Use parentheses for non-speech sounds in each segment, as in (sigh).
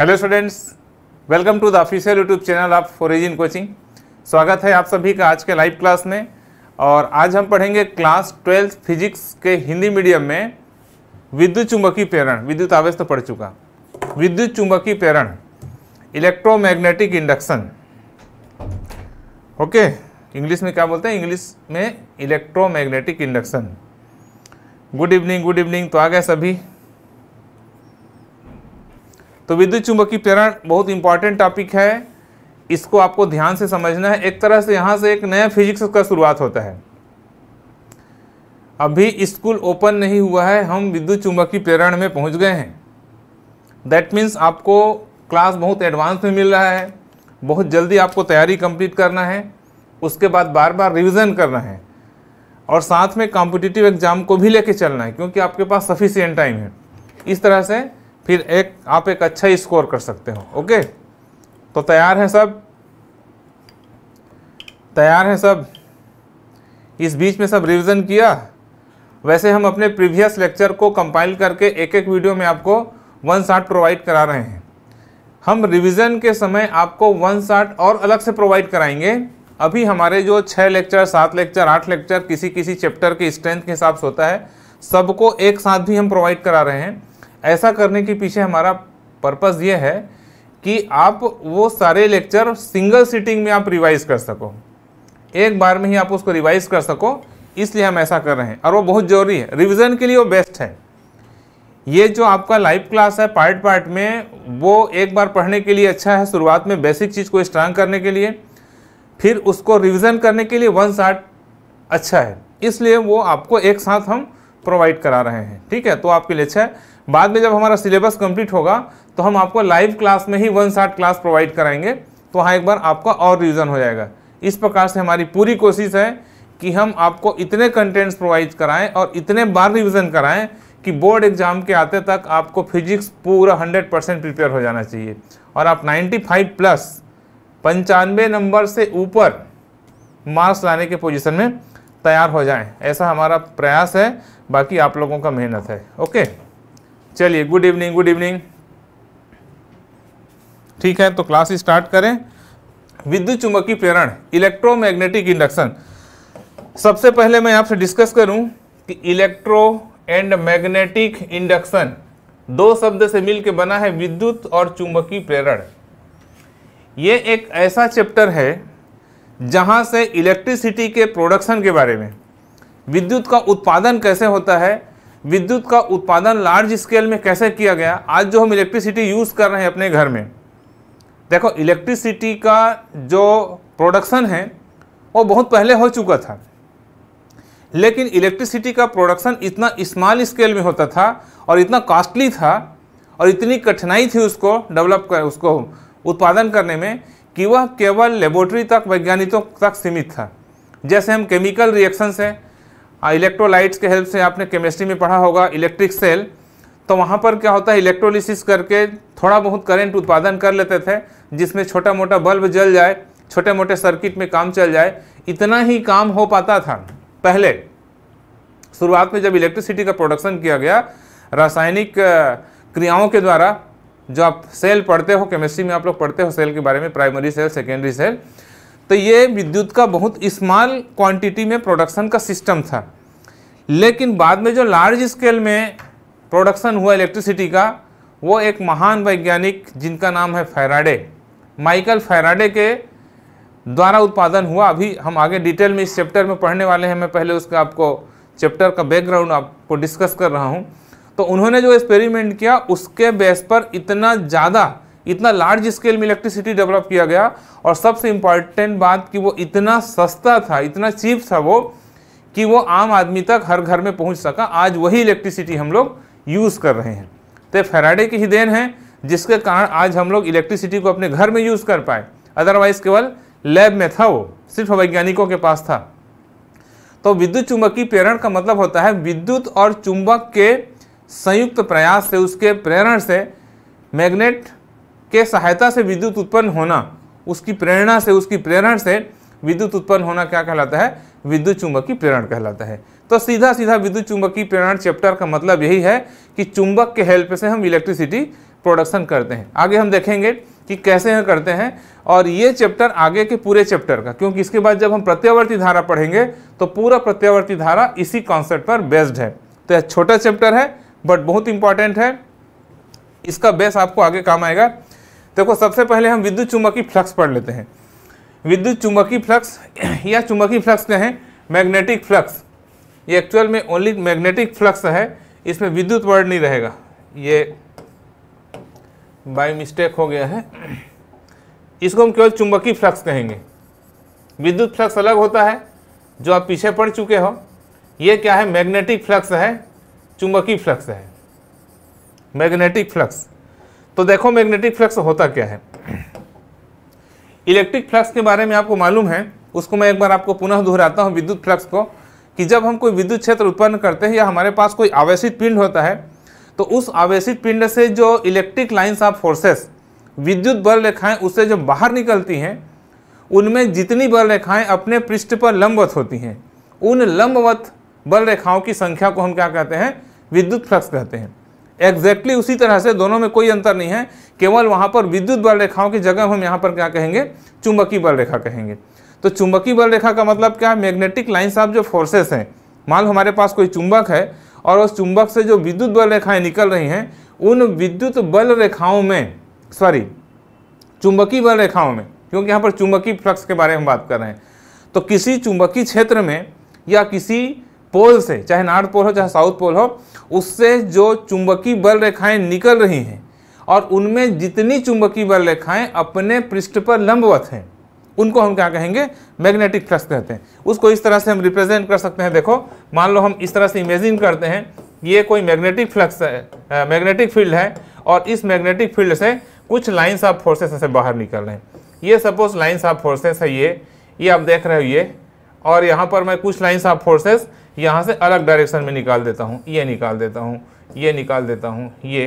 Hello students welcome to the official YouTube channel of in coaching स्वागत है आप सभी का आज के लाइव क्लास में और आज हम पढ़ेंगे क्लास ट्वेल्थ फिजिक्स के हिंदी मीडियम में विद्युत चुंबकीय प्रेरण विद्युत आवेश तो पढ़ चुका विद्युत चुंबकीय प्रेरण इलेक्ट्रोमैग्नेटिक इंडक्शन ओके इंग्लिश में क्या बोलते हैं इंग्लिश में electromagnetic induction good evening good evening तो आ गए सभी तो विद्युत चुंबकीय प्रेरण बहुत इंपॉर्टेंट टॉपिक है इसको आपको ध्यान से समझना है एक तरह से यहाँ से एक नया फिजिक्स का शुरुआत होता है अभी स्कूल ओपन नहीं हुआ है हम विद्युत चुंबकीय प्रेरण में पहुँच गए हैं दैट मीन्स आपको क्लास बहुत एडवांस में मिल रहा है बहुत जल्दी आपको तैयारी कंप्लीट करना है उसके बाद बार बार रिवीजन करना है और साथ में कॉम्पिटिटिव एग्ज़ाम को भी लेके चलना है क्योंकि आपके पास सफिशियंट टाइम है इस तरह से फिर एक आप एक अच्छा स्कोर कर सकते हो ओके तो तैयार हैं सब तैयार हैं सब इस बीच में सब रिवीजन किया वैसे हम अपने प्रीवियस लेक्चर को कंपाइल करके एक एक वीडियो में आपको वन शार्ट प्रोवाइड करा रहे हैं हम रिवीजन के समय आपको वन शार्ट और अलग से प्रोवाइड कराएंगे अभी हमारे जो छः लेक्चर सात लेक्चर आठ लेक्चर किसी किसी चैप्टर के स्ट्रेंथ के हिसाब से होता है सबको एक साथ भी हम प्रोवाइड करा रहे हैं ऐसा करने के पीछे हमारा पर्पज़ ये है कि आप वो सारे लेक्चर सिंगल सिटिंग में आप रिवाइज कर सको एक बार में ही आप उसको रिवाइज कर सको इसलिए हम ऐसा कर रहे हैं और वो बहुत ज़रूरी है रिविज़न के लिए वो बेस्ट है ये जो आपका लाइव क्लास है पार्ट पार्ट में वो एक बार पढ़ने के लिए अच्छा है शुरुआत में बेसिक चीज़ को स्ट्रांग करने के लिए फिर उसको रिविज़न करने के लिए वन शार्ट अच्छा है इसलिए वो आपको एक साथ हम प्रोवाइड करा रहे हैं ठीक है तो आपके लिए अच्छा है बाद में जब हमारा सिलेबस कंप्लीट होगा तो हम आपको लाइव क्लास में ही वन शार्ट क्लास प्रोवाइड कराएंगे तो वहाँ एक बार आपका और रिविज़न हो जाएगा इस प्रकार से हमारी पूरी कोशिश है कि हम आपको इतने कंटेंट्स प्रोवाइड कराएं और इतने बार रिविज़न कराएं कि बोर्ड एग्जाम के आते तक आपको फिजिक्स पूरा हंड्रेड परसेंट प्रिपेयर हो जाना चाहिए और आप फाइव प्लस पंचानवे नंबर से ऊपर मार्क्स लाने के पोजीशन में तैयार हो जाएं ऐसा हमारा प्रयास है बाकी आप लोगों का मेहनत है ओके चलिए गुड इवनिंग गुड इवनिंग ठीक है तो क्लास स्टार्ट करें विद्युत चुंबकीय प्रेरण इलेक्ट्रोमैग्नेटिक इंडक्शन सबसे पहले मैं आपसे डिस्कस करूं कि इलेक्ट्रो एंड मैग्नेटिक इंडक्शन दो शब्द से मिलकर बना है विद्युत और चुंबकीय प्रेरण ये एक ऐसा चैप्टर है जहां से इलेक्ट्रिसिटी के प्रोडक्शन के बारे में विद्युत का उत्पादन कैसे होता है विद्युत का उत्पादन लार्ज स्केल में कैसे किया गया आज जो हम इलेक्ट्रिसिटी यूज़ कर रहे हैं अपने घर में देखो इलेक्ट्रिसिटी का जो प्रोडक्शन है वो बहुत पहले हो चुका था लेकिन इलेक्ट्रिसिटी का प्रोडक्शन इतना स्मॉल स्केल में होता था और इतना कॉस्टली था और इतनी कठिनाई थी उसको डेवलप कर उसको उत्पादन करने में कि वह केवल लेबोरेटरी तक वैज्ञानिकों तक सीमित था जैसे हम केमिकल रिएक्शन से इलेक्ट्रोलाइट्स हाँ, के हेल्प से आपने केमिस्ट्री में पढ़ा होगा इलेक्ट्रिक सेल तो वहाँ पर क्या होता है इलेक्ट्रोलिसिस करके थोड़ा बहुत करंट उत्पादन कर लेते थे जिसमें छोटा मोटा बल्ब जल जाए छोटे मोटे सर्किट में काम चल जाए इतना ही काम हो पाता था पहले शुरुआत में जब इलेक्ट्रिसिटी का प्रोडक्शन किया गया रासायनिक क्रियाओं के द्वारा जो आप सेल पढ़ते हो केमिस्ट्री में आप लोग पढ़ते हो सेल के बारे में प्राइमरी सेल सेकेंडरी सेल तो ये विद्युत का बहुत स्मॉल क्वांटिटी में प्रोडक्शन का सिस्टम था लेकिन बाद में जो लार्ज स्केल में प्रोडक्शन हुआ इलेक्ट्रिसिटी का वो एक महान वैज्ञानिक जिनका नाम है फैराडे माइकल फैराडे के द्वारा उत्पादन हुआ अभी हम आगे डिटेल में इस चैप्टर में पढ़ने वाले हैं मैं पहले उसका आपको चैप्टर का बैकग्राउंड आपको डिस्कस कर रहा हूँ तो उन्होंने जो एक्सपेरिमेंट किया उसके बेस पर इतना ज़्यादा इतना लार्ज स्केल में इलेक्ट्रिसिटी डेवलप किया गया और सबसे इम्पॉर्टेंट बात कि वो इतना सस्ता था इतना चीप था वो कि वो आम आदमी तक हर घर में पहुंच सका आज वही इलेक्ट्रिसिटी हम लोग यूज़ कर रहे हैं तो फेराडे की ही देन है जिसके कारण आज हम लोग इलेक्ट्रिसिटी को अपने घर में यूज़ कर पाए अदरवाइज़ केवल लैब में था वो सिर्फ वैज्ञानिकों के पास था तो विद्युत चुंबकीय प्रेरण का मतलब होता है विद्युत और चुंबक के संयुक्त प्रयास से उसके प्रेरण से मैग्नेट के सहायता से विद्युत उत्पन्न होना उसकी प्रेरणा से उसकी प्रेरण से विद्युत उत्पन्न होना क्या कहलाता है विद्युत चुंबक प्रेरण कहलाता है तो सीधा सीधा विद्युत चुंबकीय प्रेरण चैप्टर का मतलब यही है कि चुंबक के हेल्प से हम इलेक्ट्रिसिटी प्रोडक्शन करते हैं आगे हम देखेंगे कि कैसे हम करते हैं और ये चैप्टर आगे के पूरे चैप्टर का क्योंकि इसके बाद जब हम प्रत्यावर्ती धारा पढ़ेंगे तो पूरा प्रत्यावर्ती धारा इसी कॉन्सेप्ट पर बेस्ड है तो यह छोटा चैप्टर है बट बहुत इंपॉर्टेंट है इसका बेस आपको आगे काम आएगा देखो सबसे पहले हम विद्युत चुंबकीय फ्लक्स पढ़ लेते हैं विद्युत चुंबकीय फ्लक्स (clears throat) या चुंबकीय फ्लक्स कहें मैग्नेटिक फ्लक्स ये एक्चुअल में ओनली मैग्नेटिक फ्लक्स है इसमें विद्युत वर्ड नहीं रहेगा ये बाई मिस्टेक हो गया है इसको हम केवल चुंबकीय फ्लक्स कहेंगे विद्युत फ्लक्स अलग होता है जो आप पीछे पढ़ चुके हो ये क्या है मैग्नेटिक फ्लक्स है चुंबकीय फ्लक्स है मैग्नेटिक फ्लक्स तो देखो मैग्नेटिक फ्लक्स होता क्या है इलेक्ट्रिक फ्लक्स के बारे में आपको मालूम है उसको मैं एक बार आपको पुनः दोहराता हूँ विद्युत फ्लक्स को कि जब हम कोई विद्युत क्षेत्र उत्पन्न करते हैं या हमारे पास कोई आवेशित पिंड होता है तो उस आवेशित पिंड से जो इलेक्ट्रिक लाइन्स ऑफ फोर्सेस विद्युत बल रेखाएं उससे जो बाहर निकलती हैं उनमें जितनी बल रेखाएं अपने पृष्ठ पर लंबवत होती हैं उन लंबवत बल रेखाओं की संख्या को हम क्या कहते हैं विद्युत फ्लक्स कहते हैं एग्जैक्टली exactly उसी तरह से दोनों में कोई अंतर नहीं है केवल वहाँ पर विद्युत बल रेखाओं की जगह हम यहाँ पर क्या कहेंगे चुंबकीय बल रेखा कहेंगे तो चुंबकीय बल रेखा का मतलब क्या है मैग्नेटिक लाइन्स ऑफ जो फोर्सेस हैं मान हमारे पास कोई चुंबक है और उस चुंबक से जो विद्युत बल रेखाएं निकल रही हैं उन विद्युत बल रेखाओं में सॉरी चुंबकीय बल रेखाओं में क्योंकि यहाँ पर चुंबकीय फ्लक्स के बारे में बात कर रहे हैं तो किसी चुंबकीय क्षेत्र में या किसी पोल से चाहे नॉर्थ पोल हो चाहे साउथ पोल हो उससे जो चुंबकीय बल रेखाएं निकल रही हैं और उनमें जितनी चुंबकीय बल रेखाएं अपने पृष्ठ पर लंबवत हैं उनको हम क्या कहेंगे मैग्नेटिक फ्लक्स कहते हैं उसको इस तरह से हम रिप्रेजेंट कर सकते हैं देखो मान लो हम इस तरह से इमेजिन करते हैं ये कोई मैग्नेटिक फ्लक्स है मैग्नेटिक फील्ड है और इस मैग्नेटिक फील्ड से कुछ लाइन्स ऑफ फोर्सेस से बाहर निकल रहे हैं ये सपोज लाइन्स ऑफ फोर्सेस है ये ये आप देख रहे हो ये और यहाँ पर मैं कुछ लाइन्स ऑफ फोर्सेस यहाँ से अलग डायरेक्शन में निकाल देता हूँ ये निकाल देता हूँ ये निकाल देता हूँ ये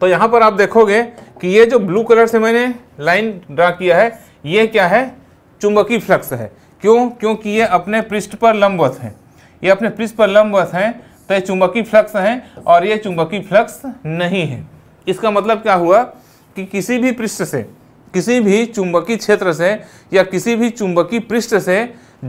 तो यहाँ पर आप देखोगे कि ये जो ब्लू कलर से मैंने लाइन ड्रा किया है ये क्या है चुंबकीय फ्लक्स है क्यों क्योंकि ये अपने पृष्ठ पर लंबवत हैं ये अपने पृष्ठ पर लंबवत हैं तो ये चुंबकीय फ्लक्स हैं और ये चुंबकीय फ्लक्स नहीं है इसका मतलब क्या हुआ कि किसी भी पृष्ठ से किसी भी चुंबकीय क्षेत्र से या किसी भी चुंबकीय पृष्ठ से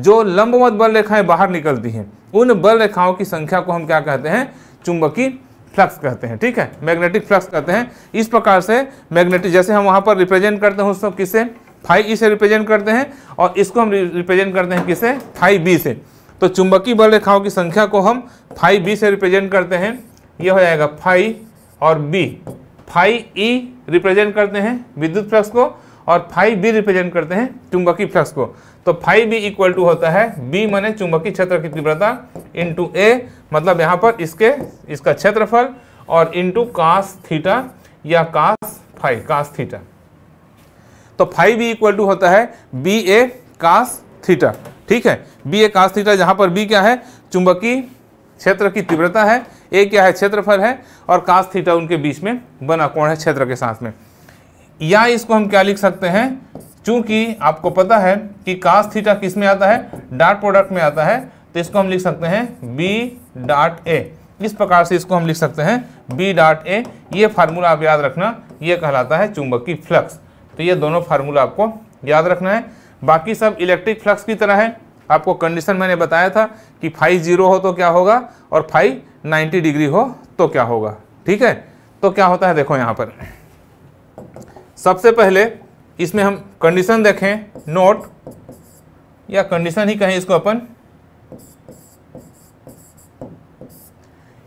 जो लंबवत बल रेखाएं बाहर निकलती हैं उन बल रेखाओं की संख्या को हम क्या कहते हैं चुंबकीय फ्लक्स कहते हैं ठीक है मैग्नेटिक फ्लक्स कहते हैं इस प्रकार से मैग्नेटिक जैसे हम वहाँ पर रिप्रेजेंट करते हैं उसको किससे फाइव ई से रिप्रेजेंट करते हैं और इसको हम रिप्रेजेंट करते हैं किससे फाई बी से तो चुंबकीय बल रेखाओं की संख्या को हम फाइव बी से रिप्रेजेंट करते हैं ये हो जाएगा फाई और बी फाई ई रिप्रेजेंट करते हैं विद्युत फ्लक्स को और फाई बी रिप्रेजेंट करते हैं चुंबकीय फ्लक्स को तो फाई बी इक्वल टू होता है बी माने चुंबकीय क्षेत्र की तीव्रता इंटू ए मतलब यहाँ पर इसके इसका क्षेत्रफल और इंटू कास थीटा या कास फाई कास थीटा तो फाई बी इक्वल टू होता है बी ए कास थीटा ठीक है बी ए कास थीटा जहाँ पर बी क्या है चुंबकीय क्षेत्र की तीव्रता है ए क्या है क्षेत्रफल है और कास थीटा उनके बीच में बना कौन है क्षेत्र के साथ में या इसको हम क्या लिख सकते हैं चूंकि आपको पता है कि कास थीटा किस में आता है डार्ट प्रोडक्ट में आता है तो इसको हम लिख सकते हैं बी डॉट ए इस प्रकार से इसको हम लिख सकते हैं बी डॉट ए ये फार्मूला आप याद रखना ये कहलाता है चुंबक की फ्लक्स तो ये दोनों फार्मूला आपको याद रखना है बाकी सब इलेक्ट्रिक फ्लक्स की तरह है आपको कंडीशन मैंने बताया था कि फाइव जीरो हो तो क्या होगा और फाइव 90 डिग्री हो तो क्या होगा ठीक है तो क्या होता है देखो यहाँ पर सबसे पहले इसमें हम कंडीशन देखें नोट या कंडीशन ही कहें इसको अपन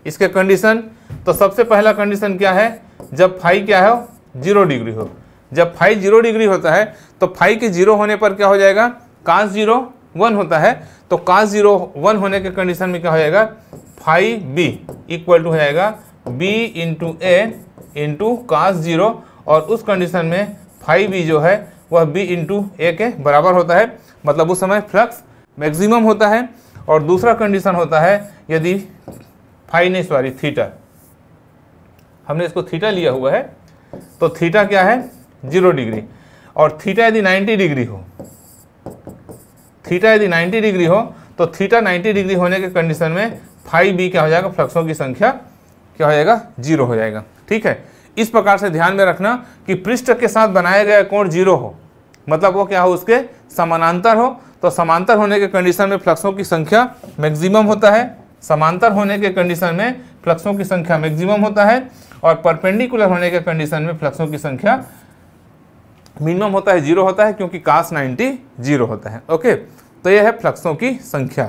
इसके कंडीशन तो सबसे पहला कंडीशन क्या है जब फाइव क्या हो जीरो डिग्री हो जब फाइव जीरो डिग्री होता है तो फाइव के जीरो होने पर क्या हो जाएगा कास जीरो वन होता है तो कास जीरो वन होने के कंडीशन में क्या हो जाएगा फाइव बी इक्वल टू हो जाएगा B into A into cos zero और उस कंडीशन में फाइव बी जो है वह बी इंटू ए के बराबर होता है मतलब उस समय फ्लक्स मैक्सिमम होता है और दूसरा कंडीशन होता है यदि फाइव नहीं सॉरी थीटा हमने इसको थीटा लिया हुआ है तो थीटा क्या है जीरो डिग्री और थीटा यदि नाइन्टी डिग्री हो थीटा यदि 90 डिग्री हो तो थीटा 90 डिग्री होने के कंडीशन में फाइव बी क्या हो जाएगा फ्लक्सों की संख्या क्या हो जाएगा जीरो हो जाएगा ठीक है इस प्रकार से ध्यान में रखना कि पृष्ठ के साथ बनाया गया कोण जीरो हो मतलब वो क्या हो उसके समानांतर हो तो समांतर होने के कंडीशन में फ्लक्सों की संख्या मैक्सिमम होता है समांतर होने के कंडीशन में फ्लक्सों की संख्या मैक्सिमम होता है और परपेंडिकुलर होने के कंडीशन में फ्लक्सों की संख्या मिनिमम होता है जीरो होता है क्योंकि कास 90 जीरो होता है ओके तो यह है फ्लक्सों की संख्या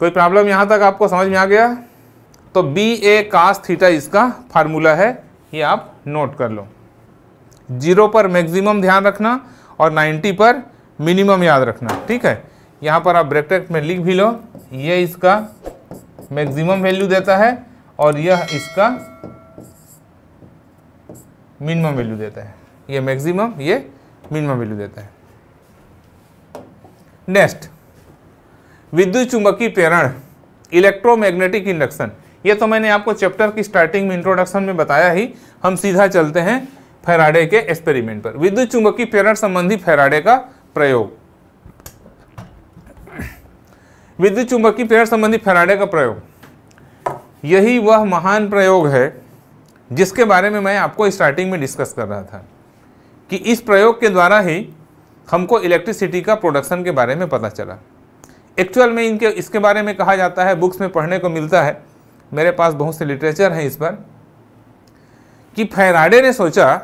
कोई प्रॉब्लम यहाँ तक आपको समझ में आ गया तो बी ए कास थीटा इसका फार्मूला है ये आप नोट कर लो जीरो पर मैक्सिमम ध्यान रखना और 90 पर मिनिमम याद रखना ठीक है यहाँ पर आप ब्रैकेट में लिख भी लो ये इसका मैक्सिमम वैल्यू देता है और यह इसका मिनिमम वैल्यू देता है ये मैक्सिमम ये मिनिमम वैल्यू देता है नेक्स्ट विद्युत चुंबकीय प्रेरण इलेक्ट्रोमैग्नेटिक इंडक्शन ये तो मैंने आपको चैप्टर की स्टार्टिंग में इंट्रोडक्शन में बताया ही हम सीधा चलते हैं फेराडे के एक्सपेरिमेंट पर विद्युत चुंबकीय प्रेरण संबंधी फेराडे का प्रयोग विद्युत चुंबकीय प्रेरण संबंधी फेराडे का प्रयोग यही वह महान प्रयोग है जिसके बारे में मैं आपको स्टार्टिंग में डिस्कस कर रहा था कि इस प्रयोग के द्वारा ही हमको इलेक्ट्रिसिटी का प्रोडक्शन के बारे में पता चला एक्चुअल में इनके इसके बारे में कहा जाता है बुक्स में पढ़ने को मिलता है मेरे पास बहुत से लिटरेचर हैं इस पर कि फैराडे ने सोचा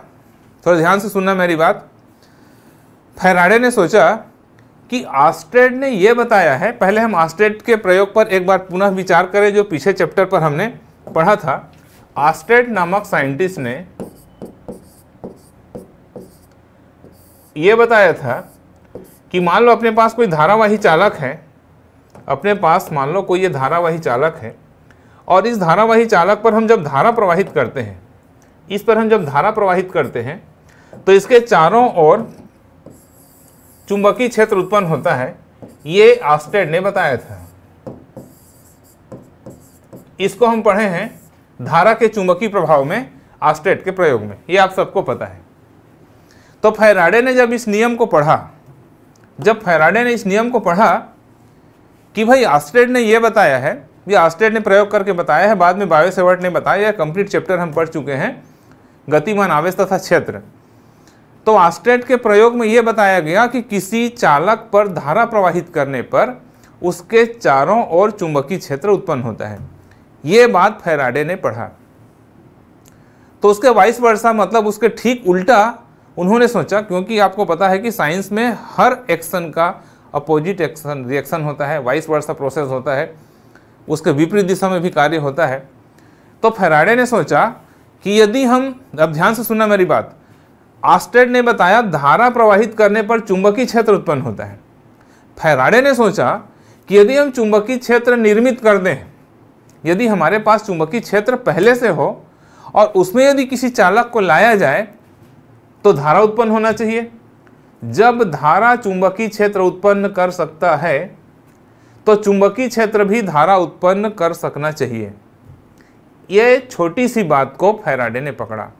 थोड़ा ध्यान से सुनना मेरी बात फैराडे ने सोचा कि आस्ट्रेड ने यह बताया है पहले हम आस्ट्रेड के प्रयोग पर एक बार पुनः विचार करें जो पीछे चैप्टर पर हमने पढ़ा था आस्ट्रेड नामक साइंटिस्ट ने ये बताया था कि मान लो अपने पास कोई धारावाही चालक है अपने पास मान लो कोई ये धारावाही चालक है और इस धारावाही चालक पर हम जब धारा प्रवाहित करते हैं इस पर हम जब धारा प्रवाहित करते हैं तो इसके चारों ओर चुंबकीय क्षेत्र उत्पन्न होता है ये आस्टेड ने बताया था इसको हम पढ़े हैं धारा के चुंबकीय प्रभाव में आस्टेड के प्रयोग में ये आप सबको पता है तो फैराडे ने जब इस नियम को पढ़ा जब फैराडे ने इस नियम को पढ़ा कि भाई आस्ट्रेड ने यह बताया है ये आस्ट्रेड ने प्रयोग करके बताया है बाद में बायो सेवर्ट ने बताया है कंप्लीट चैप्टर हम पढ़ चुके हैं गतिमान आवेश तथा क्षेत्र तो आस्ट्रेड के प्रयोग में यह बताया गया कि किसी चालक पर धारा प्रवाहित करने पर उसके चारों ओर चुंबकीय क्षेत्र उत्पन्न होता है ये बात फैराडे ने पढ़ा तो उसके वाइस वर्षा मतलब उसके ठीक उल्टा उन्होंने सोचा क्योंकि आपको पता है कि साइंस में हर एक्शन का अपोजिट एक्शन रिएक्शन होता है वाइस वर्सा प्रोसेस होता है उसके विपरीत दिशा में भी कार्य होता है तो फेराडे ने सोचा कि यदि हम अब ध्यान से सुनना मेरी बात आस्टेड ने बताया धारा प्रवाहित करने पर चुंबकीय क्षेत्र उत्पन्न होता है फेराडे ने सोचा कि यदि हम चुंबकीय क्षेत्र निर्मित कर दें यदि हमारे पास चुंबकीय क्षेत्र पहले से हो और उसमें यदि किसी चालक को लाया जाए तो धारा उत्पन्न होना चाहिए जब धारा चुंबकीय क्षेत्र उत्पन्न कर सकता है तो चुंबकीय क्षेत्र भी धारा उत्पन्न कर सकना चाहिए ये छोटी सी बात को फैराडे ने पकड़ा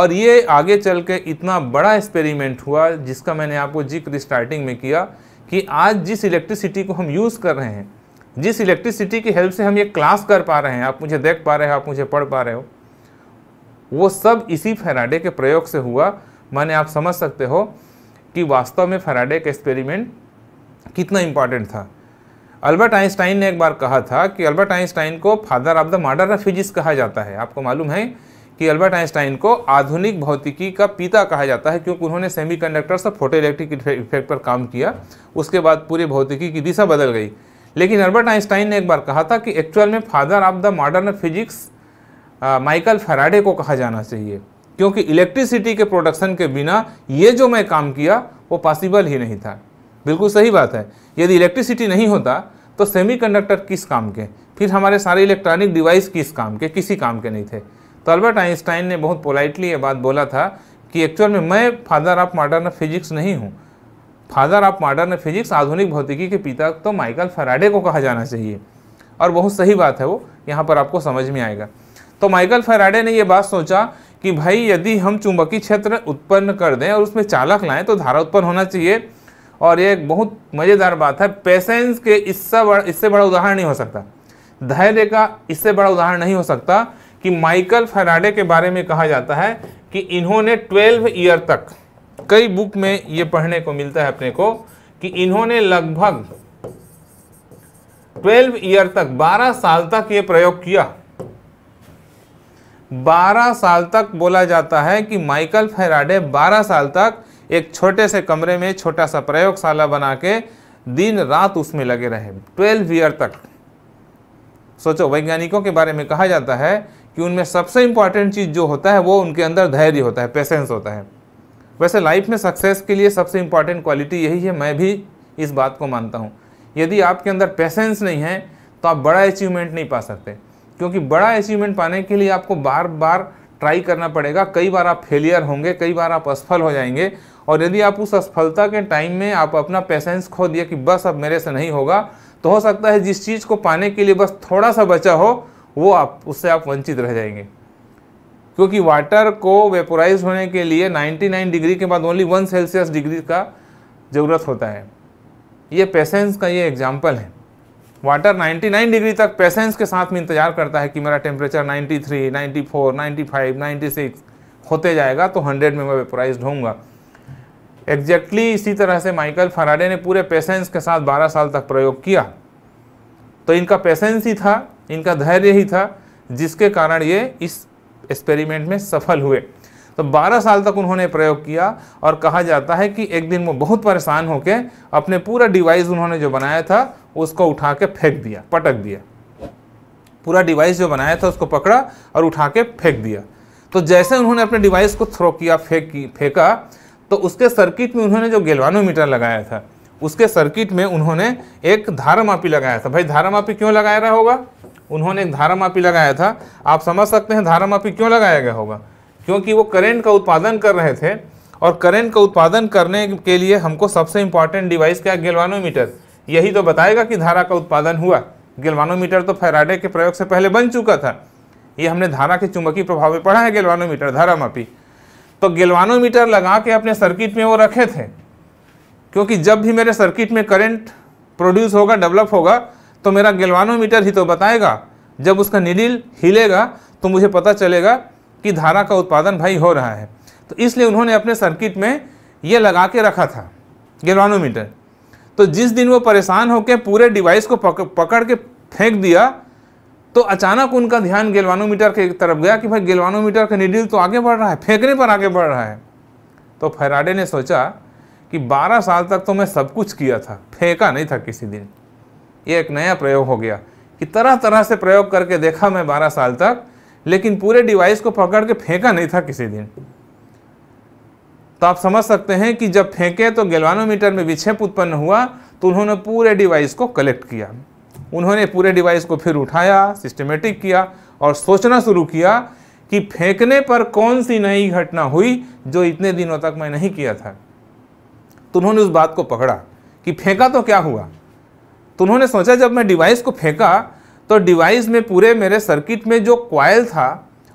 और ये आगे चल के इतना बड़ा एक्सपेरिमेंट हुआ जिसका मैंने आपको जिक्र स्टार्टिंग में किया कि आज जिस इलेक्ट्रिसिटी को हम यूज़ कर रहे हैं जिस इलेक्ट्रिसिटी की हेल्प से हम ये क्लास कर पा रहे हैं आप मुझे देख पा रहे हो आप मुझे पढ़ पा रहे हो वो सब इसी फेराडे के प्रयोग से हुआ माने आप समझ सकते हो कि वास्तव में फेराडे का एक्सपेरिमेंट कितना इम्पॉर्टेंट था अल्बर्ट आइंस्टाइन ने एक बार कहा था कि अल्बर्ट आइंस्टाइन को father of the modern physics कहा जाता है आपको मालूम है कि अल्बर्ट आइंस्टाइन को आधुनिक भौतिकी का पिता कहा जाता है क्योंकि उन्होंने कंडक्टर से फोटो इलेक्ट्रिक इफेक्ट पर काम किया उसके बाद पूरी भौतिकी की दिशा बदल गई लेकिन अल्बर्ट आइंस्टाइन ने एक बार कहा था कि एक्चुअल में father of the modern physics Michael Faraday को कहा जाना चाहिए क्योंकि इलेक्ट्रिसिटी के प्रोडक्शन के बिना ये जो मैं काम किया वो पॉसिबल ही नहीं था बिल्कुल सही बात है यदि इलेक्ट्रिसिटी नहीं होता तो सेमीकंडक्टर किस काम के फिर हमारे सारे इलेक्ट्रॉनिक डिवाइस किस काम के किसी काम के नहीं थे तो अल्बर्ट आइंस्टाइन ने बहुत पोलाइटली ये बात बोला था कि एक्चुअल में मैं फादर ऑफ मॉडर्न फिजिक्स नहीं हूँ फादर ऑफ मॉडर्न फिजिक्स आधुनिक भौतिकी के पिता तो माइकल फराडे को कहा जाना चाहिए और बहुत सही बात है वो यहाँ पर आपको समझ में आएगा तो माइकल फेराडे ने यह बात सोचा कि भाई यदि हम चुंबकीय क्षेत्र उत्पन्न कर दें और उसमें चालक लाएं तो धारा उत्पन्न होना चाहिए और ये एक बहुत मज़ेदार बात है पेशेंस के इससे बड़ा इससे बड़ा उदाहरण नहीं हो सकता धैर्य का इससे बड़ा उदाहरण नहीं हो सकता कि माइकल फेराडे के बारे में कहा जाता है कि इन्होंने ट्वेल्व ईयर तक कई बुक में ये पढ़ने को मिलता है अपने को कि इन्होंने लगभग ट्वेल्व ईयर तक बारह साल तक ये प्रयोग किया 12 साल तक बोला जाता है कि माइकल फेराडे 12 साल तक एक छोटे से कमरे में छोटा सा प्रयोगशाला बना के दिन रात उसमें लगे रहे 12 ईयर तक सोचो वैज्ञानिकों के बारे में कहा जाता है कि उनमें सबसे इंपॉर्टेंट चीज़ जो होता है वो उनके अंदर धैर्य होता है पेशेंस होता है वैसे लाइफ में सक्सेस के लिए सबसे इंपॉर्टेंट क्वालिटी यही है मैं भी इस बात को मानता हूँ यदि आपके अंदर पेशेंस नहीं है तो आप बड़ा अचीवमेंट नहीं पा सकते क्योंकि बड़ा अचीवमेंट पाने के लिए आपको बार बार ट्राई करना पड़ेगा कई बार आप फेलियर होंगे कई बार आप असफल हो जाएंगे और यदि आप उस असफलता के टाइम में आप अपना पेशेंस खो दिया कि बस अब मेरे से नहीं होगा तो हो सकता है जिस चीज़ को पाने के लिए बस थोड़ा सा बचा हो वो आप उससे आप वंचित रह जाएंगे क्योंकि वाटर को वेपोराइज होने के लिए 99 डिग्री के बाद ओनली वन सेल्सियस डिग्री का ज़रूरत होता है ये पेशेंस का ये एग्जाम्पल है वाटर 99 डिग्री तक पेशेंस के साथ में इंतज़ार करता है कि मेरा टेम्परेचर 93, 94, 95, 96 होते जाएगा तो 100 में मैं वेपोराइज होऊंगा एग्जैक्टली exactly इसी तरह से माइकल फराडे ने पूरे पेशेंस के साथ 12 साल तक प्रयोग किया तो इनका पेशेंस ही था इनका धैर्य ही था जिसके कारण ये इस एक्सपेरिमेंट में सफल हुए तो 12 साल तक उन्होंने प्रयोग किया और कहा जाता है कि एक दिन वो बहुत परेशान होकर अपने पूरा डिवाइस उन्होंने जो बनाया था उसको उठा के फेंक दिया पटक दिया पूरा डिवाइस जो बनाया था उसको पकड़ा और उठा के फेंक दिया तो जैसे उन्होंने अपने डिवाइस को थ्रो किया फेंक फेंका तो उसके सर्किट में उन्होंने जो गेलवानोमीटर लगाया था उसके सर्किट में उन्होंने एक धारामापी लगाया था भाई धारामापी क्यों लगाया रहा होगा उन्होंने एक धारामापी लगाया था आप समझ सकते हैं धारामापी क्यों लगाया गया होगा क्योंकि वो करेंट का उत्पादन कर रहे थे और करेंट का उत्पादन करने के लिए हमको सबसे इम्पॉर्टेंट डिवाइस क्या गेलवानोमीटर यही तो बताएगा कि धारा का उत्पादन हुआ गेलवानोमीटर तो फैराडे के प्रयोग से पहले बन चुका था ये हमने धारा के चुंबकीय प्रभाव में पढ़ा है गेलवानोमीटर धारा मापी तो गेलवानोमीटर लगा के अपने सर्किट में वो रखे थे क्योंकि जब भी मेरे सर्किट में करंट प्रोड्यूस होगा डेवलप होगा तो मेरा गेलवानोमीटर ही तो बताएगा जब उसका निडिल हिलेगा तो मुझे पता चलेगा की धारा का उत्पादन भाई हो रहा है तो इसलिए उन्होंने अपने सर्किट में ये लगा के रखा था गैल्वानोमीटर तो जिस दिन वो परेशान होकर पूरे डिवाइस को पकड़ के फेंक दिया तो अचानक उनका ध्यान गेलवानोमीटर के तरफ गया कि भाई गेलवानोमीटर का निडिल तो आगे बढ़ रहा है फेंकने पर आगे बढ़ रहा है तो फैराडे ने सोचा कि 12 साल तक तो मैं सब कुछ किया था फेंका नहीं था किसी दिन ये एक नया प्रयोग हो गया कि तरह तरह से प्रयोग करके देखा मैं 12 साल तक लेकिन पूरे डिवाइस को पकड़ के फेंका नहीं था किसी दिन तो आप समझ सकते हैं कि जब फेंके तो गैल्वानोमीटर में विक्षेप उत्पन्न हुआ तो उन्होंने पूरे डिवाइस को कलेक्ट किया उन्होंने पूरे डिवाइस को फिर उठाया सिस्टमेटिक किया और सोचना शुरू किया कि फेंकने पर कौन सी नई घटना हुई जो इतने दिनों तक मैं नहीं किया था तो उन्होंने उस बात को पकड़ा कि फेंका तो क्या हुआ तो उन्होंने सोचा जब मैं डिवाइस को फेंका तो डिवाइस में पूरे मेरे सर्किट में जो क्वाइल था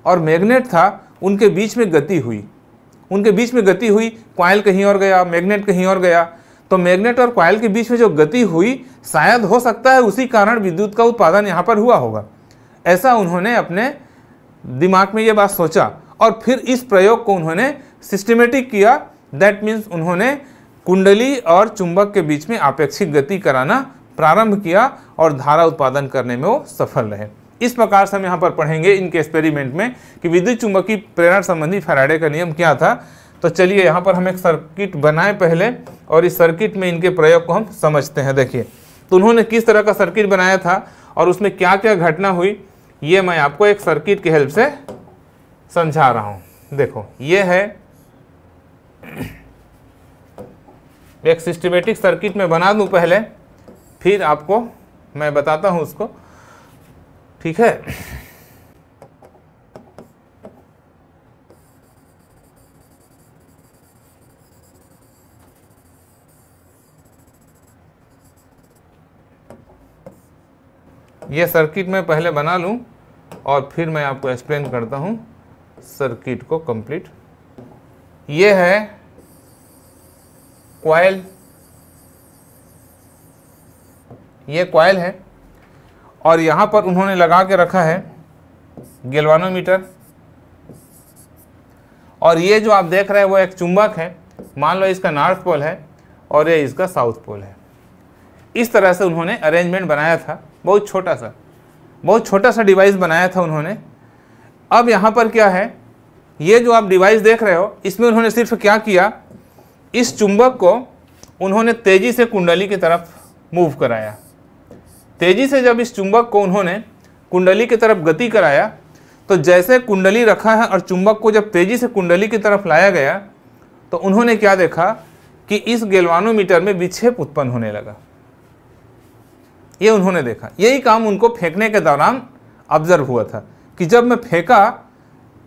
और मैग्नेट था उनके बीच में गति हुई उनके बीच में गति हुई क्वाइल कहीं और गया मैग्नेट कहीं और गया तो मैग्नेट और क्वाइल के बीच में जो गति हुई शायद हो सकता है उसी कारण विद्युत का उत्पादन यहाँ पर हुआ होगा ऐसा उन्होंने अपने दिमाग में ये बात सोचा और फिर इस प्रयोग को उन्होंने सिस्टमेटिक किया दैट मीन्स उन्होंने कुंडली और चुंबक के बीच में आपेक्षिक गति कराना प्रारंभ किया और धारा उत्पादन करने में वो सफल रहे इस प्रकार से हम यहाँ पर पढ़ेंगे इनके एक्सपेरिमेंट में कि विद्युत चुंबकीय प्रेरण संबंधी फैराडे का नियम क्या था तो चलिए यहाँ पर हम एक सर्किट बनाए पहले और इस सर्किट में इनके प्रयोग को हम समझते हैं देखिए तो उन्होंने किस तरह का सर्किट बनाया था और उसमें क्या क्या घटना हुई ये मैं आपको एक सर्किट की हेल्प से समझा रहा हूँ देखो ये है एक सिस्टमेटिक सर्किट में बना दूँ पहले फिर आपको मैं बताता हूं उसको ठीक है ये सर्किट मैं पहले बना लूं और फिर मैं आपको एक्सप्लेन करता हूं सर्किट को कंप्लीट ये है क्वाइल ये कॉयल है और यहाँ पर उन्होंने लगा के रखा है गेलवानोमीटर और ये जो आप देख रहे हैं वो एक चुंबक है मान लो इसका नॉर्थ पोल है और ये इसका साउथ पोल है इस तरह से उन्होंने अरेंजमेंट बनाया था बहुत छोटा सा बहुत छोटा सा डिवाइस बनाया था उन्होंने अब यहाँ पर क्या है ये जो आप डिवाइस देख रहे हो इसमें उन्होंने सिर्फ क्या किया इस चुंबक को उन्होंने तेज़ी से कुंडली की तरफ मूव कराया तेजी से जब इस चुंबक को उन्होंने कुंडली की तरफ गति कराया तो जैसे कुंडली रखा है और चुंबक को जब तेजी से कुंडली की तरफ लाया गया तो उन्होंने क्या देखा कि इस गेलवानोमीटर में विक्षेप उत्पन्न होने लगा ये उन्होंने देखा यही काम उनको फेंकने के दौरान ऑब्जर्व हुआ था कि जब मैं फेंका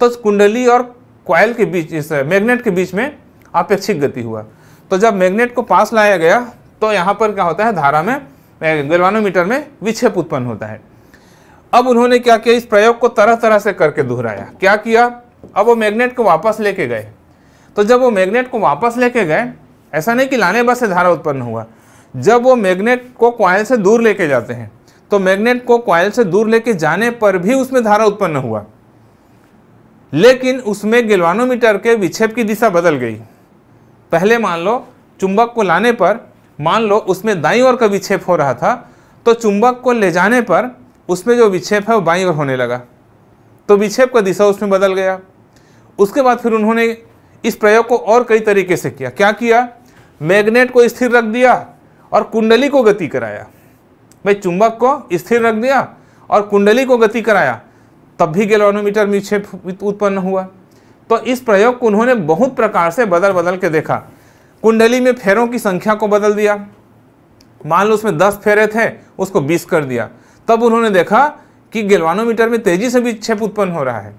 तो कुंडली और क्वाइल के बीच इस मैग्नेट के बीच में अपेक्षित गति हुआ तो जब मैग्नेट को पास लाया गया तो यहाँ पर क्या होता है धारा में गलवानोमीटर में विक्षेप उत्पन्न होता है अब उन्होंने क्या किया इस प्रयोग को तरह तरह से करके दोहराया क्या किया अब वो मैग्नेट को वापस लेके गए तो जब वो मैग्नेट को वापस लेके गए ऐसा नहीं कि लाने बस से धारा उत्पन्न हुआ जब वो मैग्नेट को क्वाइल से दूर लेके जाते हैं तो मैग्नेट को क्वाइल से दूर लेके जाने पर भी उसमें धारा उत्पन्न हुआ लेकिन उसमें गिलवानोमीटर के विक्षेप की दिशा बदल गई पहले मान लो चुंबक को लाने पर मान लो उसमें दाई ओर का विक्षेप हो रहा था तो चुंबक को ले जाने पर उसमें जो विक्षेप है वो बाई ओर होने लगा तो विक्षेप का दिशा उसमें बदल गया उसके बाद फिर उन्होंने इस प्रयोग को और कई तरीके से किया क्या किया मैग्नेट को स्थिर रख दिया और कुंडली को गति कराया भाई चुंबक को स्थिर रख दिया और कुंडली को गति कराया तब भी गैलोनोमीटर में विक्षेप उत्पन्न हुआ तो इस प्रयोग को उन्होंने बहुत प्रकार से बदल बदल के देखा कुंडली में फेरों की संख्या को बदल दिया मान लो उसमें दस फेरे थे उसको बीस कर दिया तब उन्होंने देखा कि गेलवानोमीटर में तेजी से भी उत्पन्न हो रहा है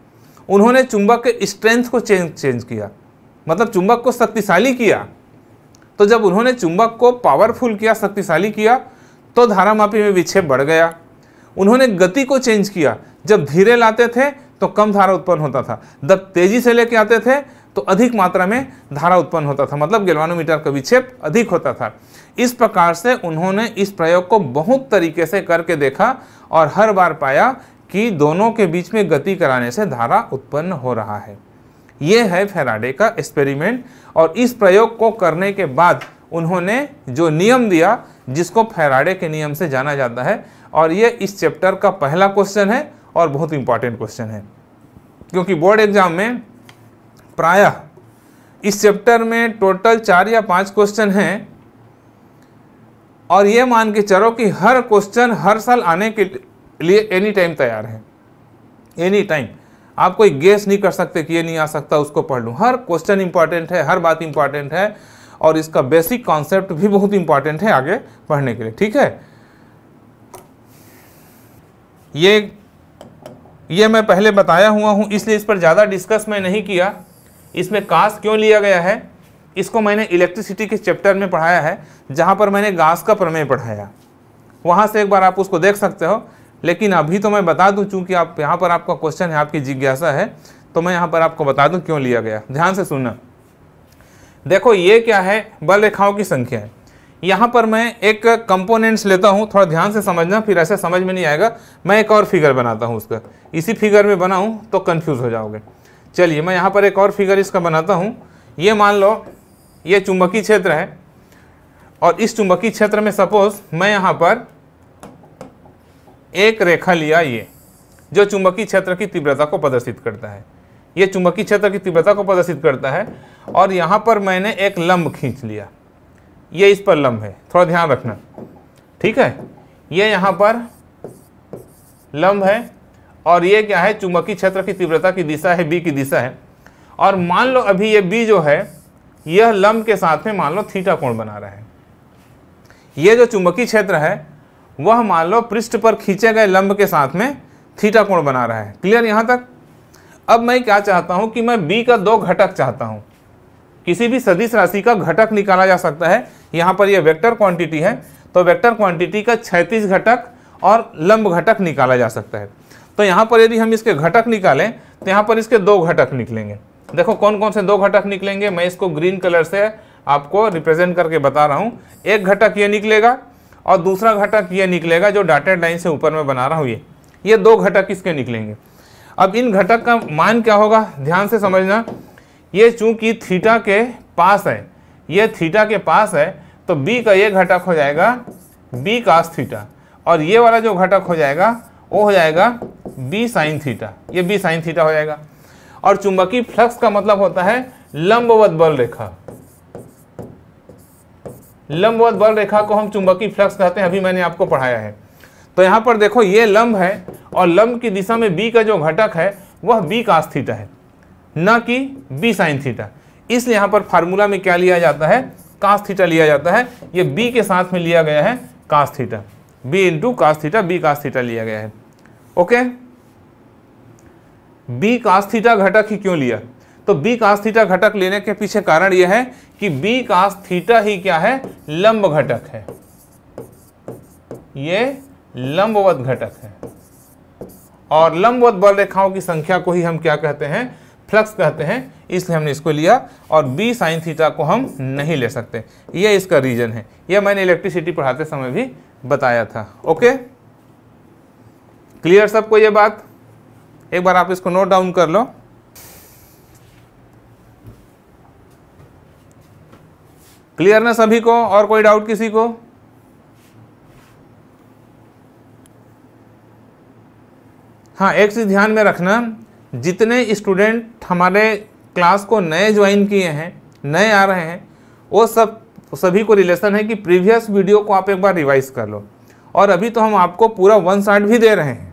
उन्होंने चुंबक के स्ट्रेंथ को चेंज चेंज किया मतलब चुंबक को शक्तिशाली किया तो जब उन्होंने चुंबक को पावरफुल किया शक्तिशाली किया तो धारा मापी में विक्षेप बढ़ गया उन्होंने गति को चेंज किया जब धीरे लाते थे तो कम धारा उत्पन्न होता था जब तेजी से लेके आते थे तो अधिक मात्रा में धारा उत्पन्न होता था मतलब गेलवानोमीटर का विक्षेप अधिक होता था इस प्रकार से उन्होंने इस प्रयोग को बहुत तरीके से करके देखा और हर बार पाया कि दोनों के बीच में गति कराने से धारा उत्पन्न हो रहा है ये है फेराडे का एक्सपेरिमेंट और इस प्रयोग को करने के बाद उन्होंने जो नियम दिया जिसको फेराडे के नियम से जाना जाता है और ये इस चैप्टर का पहला क्वेश्चन है और बहुत इंपॉर्टेंट क्वेश्चन है क्योंकि बोर्ड एग्जाम में प्रायः इस चैप्टर में टोटल चार या पांच क्वेश्चन हैं और ये मान के चलो कि हर क्वेश्चन हर साल आने के लिए एनी टाइम तैयार है एनी टाइम आप कोई गेस नहीं कर सकते कि ये नहीं आ सकता उसको पढ़ लूँ हर क्वेश्चन इंपॉर्टेंट है हर बात इंपॉर्टेंट है और इसका बेसिक कॉन्सेप्ट भी बहुत इंपॉर्टेंट है आगे पढ़ने के लिए ठीक है ये ये मैं पहले बताया हुआ हूँ इसलिए इस पर ज़्यादा डिस्कस मैं नहीं किया इसमें कास क्यों लिया गया है इसको मैंने इलेक्ट्रिसिटी के चैप्टर में पढ़ाया है जहाँ पर मैंने गास का प्रमेय पढ़ाया वहाँ से एक बार आप उसको देख सकते हो लेकिन अभी तो मैं बता दूं चूँकि आप यहाँ पर आपका क्वेश्चन है आपकी जिज्ञासा है तो मैं यहाँ पर आपको बता दूं क्यों लिया गया ध्यान से सुनना देखो ये क्या है बल रेखाओं की संख्या है यहाँ पर मैं एक कंपोनेंट्स लेता हूँ थोड़ा ध्यान से समझना फिर ऐसे समझ में नहीं आएगा मैं एक और फिगर बनाता हूँ उसका इसी फिगर में बनाऊँ तो कन्फ्यूज़ हो जाओगे चलिए मैं यहाँ पर एक और फिगर इसका बनाता हूँ ये मान लो ये चुंबकीय क्षेत्र है और इस चुंबकीय क्षेत्र में सपोज मैं यहाँ पर एक रेखा लिया ये जो चुंबकीय क्षेत्र की तीव्रता को प्रदर्शित करता है ये चुंबकीय क्षेत्र की तीव्रता को प्रदर्शित करता है और यहाँ पर मैंने एक लंब खींच लिया ये इस पर लंब है थोड़ा ध्यान रखना ठीक है ये यहाँ पर लंब है और ये क्या है चुंबकीय क्षेत्र की तीव्रता की दिशा है बी की दिशा है और मान लो अभी ये बी जो है यह लंब के साथ में मान लो थीटा कोण बना रहा है ये जो चुंबकीय क्षेत्र है वह मान लो पृष्ठ पर खींचे गए लंब के साथ में थीटा कोण बना रहा है क्लियर यहाँ तक अब मैं क्या चाहता हूँ कि मैं बी का दो घटक चाहता हूँ किसी भी सदिश राशि का घटक निकाला जा सकता है यहाँ पर यह वेक्टर क्वांटिटी है तो वेक्टर क्वांटिटी का 36 घटक और लंब घटक निकाला जा सकता है तो यहाँ पर यदि हम इसके घटक निकालें तो यहाँ पर इसके दो घटक निकलेंगे देखो कौन कौन से दो घटक निकलेंगे मैं इसको ग्रीन कलर से आपको रिप्रेजेंट करके बता रहा हूँ एक घटक ये निकलेगा और दूसरा घटक ये निकलेगा जो डाटेड लाइन से ऊपर में बना रहा हूँ ये ये दो घटक इसके निकलेंगे अब इन घटक का मान क्या होगा ध्यान से समझना ये चूंकि थीटा के पास है ये थीटा के पास है तो बी का ये घटक हो जाएगा बी कास थीटा और ये वाला जो घटक हो जाएगा वो हो जाएगा बी साइन थीटा ये बी साइन थीटा हो जाएगा और चुंबकीय फ्लक्स का मतलब होता है लंबवत बल रेखा लंबवत बल रेखा को हम चुंबकीय फ्लक्स कहते हैं अभी मैंने आपको पढ़ाया है तो यहां पर देखो ये लंब है और लंब की दिशा में बी का जो घटक है वह बी कास थीटा है न कि बी साइन थीटा इसलिए यहां पर फार्मूला में क्या लिया जाता है कास थीटा लिया जाता है ये बी के साथ में लिया गया है cos theta B into cos theta B cos theta लिया गया है ओके बी कास्थीटा घटक ही क्यों लिया तो बी कास्थीटा घटक लेने के पीछे कारण यह है कि बी कास्थीटा ही क्या है लंब घटक है यह लंबवत घटक है और लंबवत बल रेखाओं की संख्या को ही हम क्या कहते हैं फ्लक्स कहते हैं इसलिए हमने इसको लिया और बी साइन थीटा को हम नहीं ले सकते यह इसका रीजन है यह मैंने इलेक्ट्रिसिटी पढ़ाते समय भी बताया था ओके क्लियर सबको ये बात एक बार आप इसको नोट डाउन कर लो क्लियर ना सभी को और कोई डाउट किसी को हाँ एक चीज़ ध्यान में रखना जितने स्टूडेंट हमारे क्लास को नए ज्वाइन किए हैं नए आ रहे हैं वो सब सभी को रिलेशन है कि प्रीवियस वीडियो को आप एक बार रिवाइज कर लो और अभी तो हम आपको पूरा वन साइड भी दे रहे हैं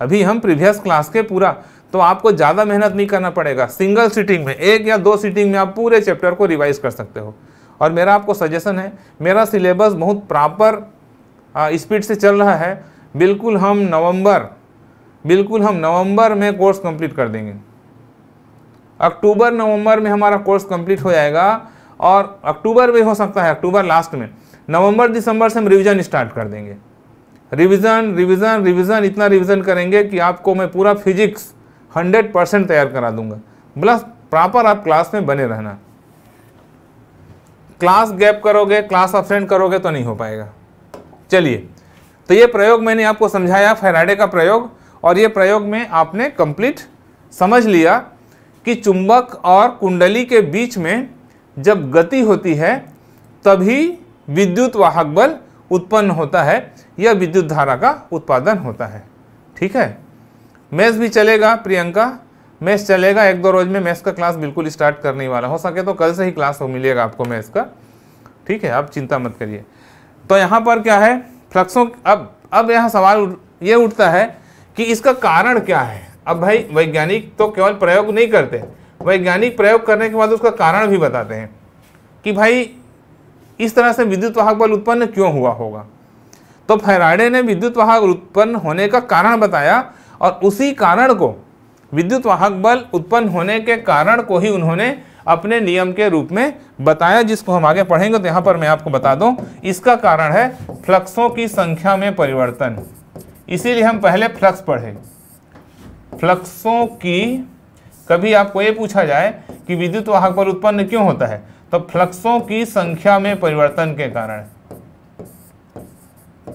अभी हम प्रीवियस क्लास के पूरा तो आपको ज़्यादा मेहनत नहीं करना पड़ेगा सिंगल सीटिंग में एक या दो सीटिंग में आप पूरे चैप्टर को रिवाइज कर सकते हो और मेरा आपको सजेशन है मेरा सिलेबस बहुत प्रॉपर स्पीड से चल रहा है बिल्कुल हम नवंबर बिल्कुल हम नवंबर में कोर्स कंप्लीट कर देंगे अक्टूबर नवंबर में हमारा कोर्स कंप्लीट हो जाएगा और अक्टूबर में हो सकता है अक्टूबर लास्ट में नवंबर दिसंबर से हम रिविजन स्टार्ट कर देंगे रिवीजन रिवीजन रिवीजन इतना रिवीजन करेंगे कि आपको मैं पूरा फिजिक्स हंड्रेड परसेंट तैयार करा दूंगा प्लस प्रॉपर आप क्लास में बने रहना क्लास गैप करोगे क्लास अपसेंट करोगे तो नहीं हो पाएगा चलिए तो ये प्रयोग मैंने आपको समझाया फेराडे का प्रयोग और ये प्रयोग में आपने कंप्लीट समझ लिया कि चुंबक और कुंडली के बीच में जब गति होती है तभी विद्युत वाहक बल उत्पन्न होता है यह विद्युत धारा का उत्पादन होता है ठीक है मैथ्स भी चलेगा प्रियंका मैथ्स चलेगा एक दो रोज में मैथ्स का क्लास बिल्कुल स्टार्ट करने वाला हो सके तो कल से ही क्लास हो मिलेगा आपको मैथ्स का ठीक है आप चिंता मत करिए तो यहाँ पर क्या है फ्लक्सों अब अब यहाँ सवाल ये उठता है कि इसका कारण क्या है अब भाई वैज्ञानिक तो केवल प्रयोग नहीं करते वैज्ञानिक प्रयोग करने के बाद उसका कारण भी बताते हैं कि भाई इस तरह से विद्युत वाहक बल उत्पन्न क्यों हुआ होगा तो फैराडे ने विद्युत वाहक उत्पन्न होने का कारण बताया और उसी कारण को विद्युत वाहक बल उत्पन्न होने के कारण को ही उन्होंने अपने नियम के रूप में बताया जिसको हम आगे पढ़ेंगे तो यहाँ पर मैं आपको बता दूँ इसका कारण है फ्लक्सों की संख्या में परिवर्तन इसीलिए हम पहले फ्लक्स पढ़े फ्लक्सों की कभी आपको ये पूछा जाए कि विद्युत वाहक बल उत्पन्न क्यों होता है तो फ्लक्सों की संख्या में परिवर्तन के कारण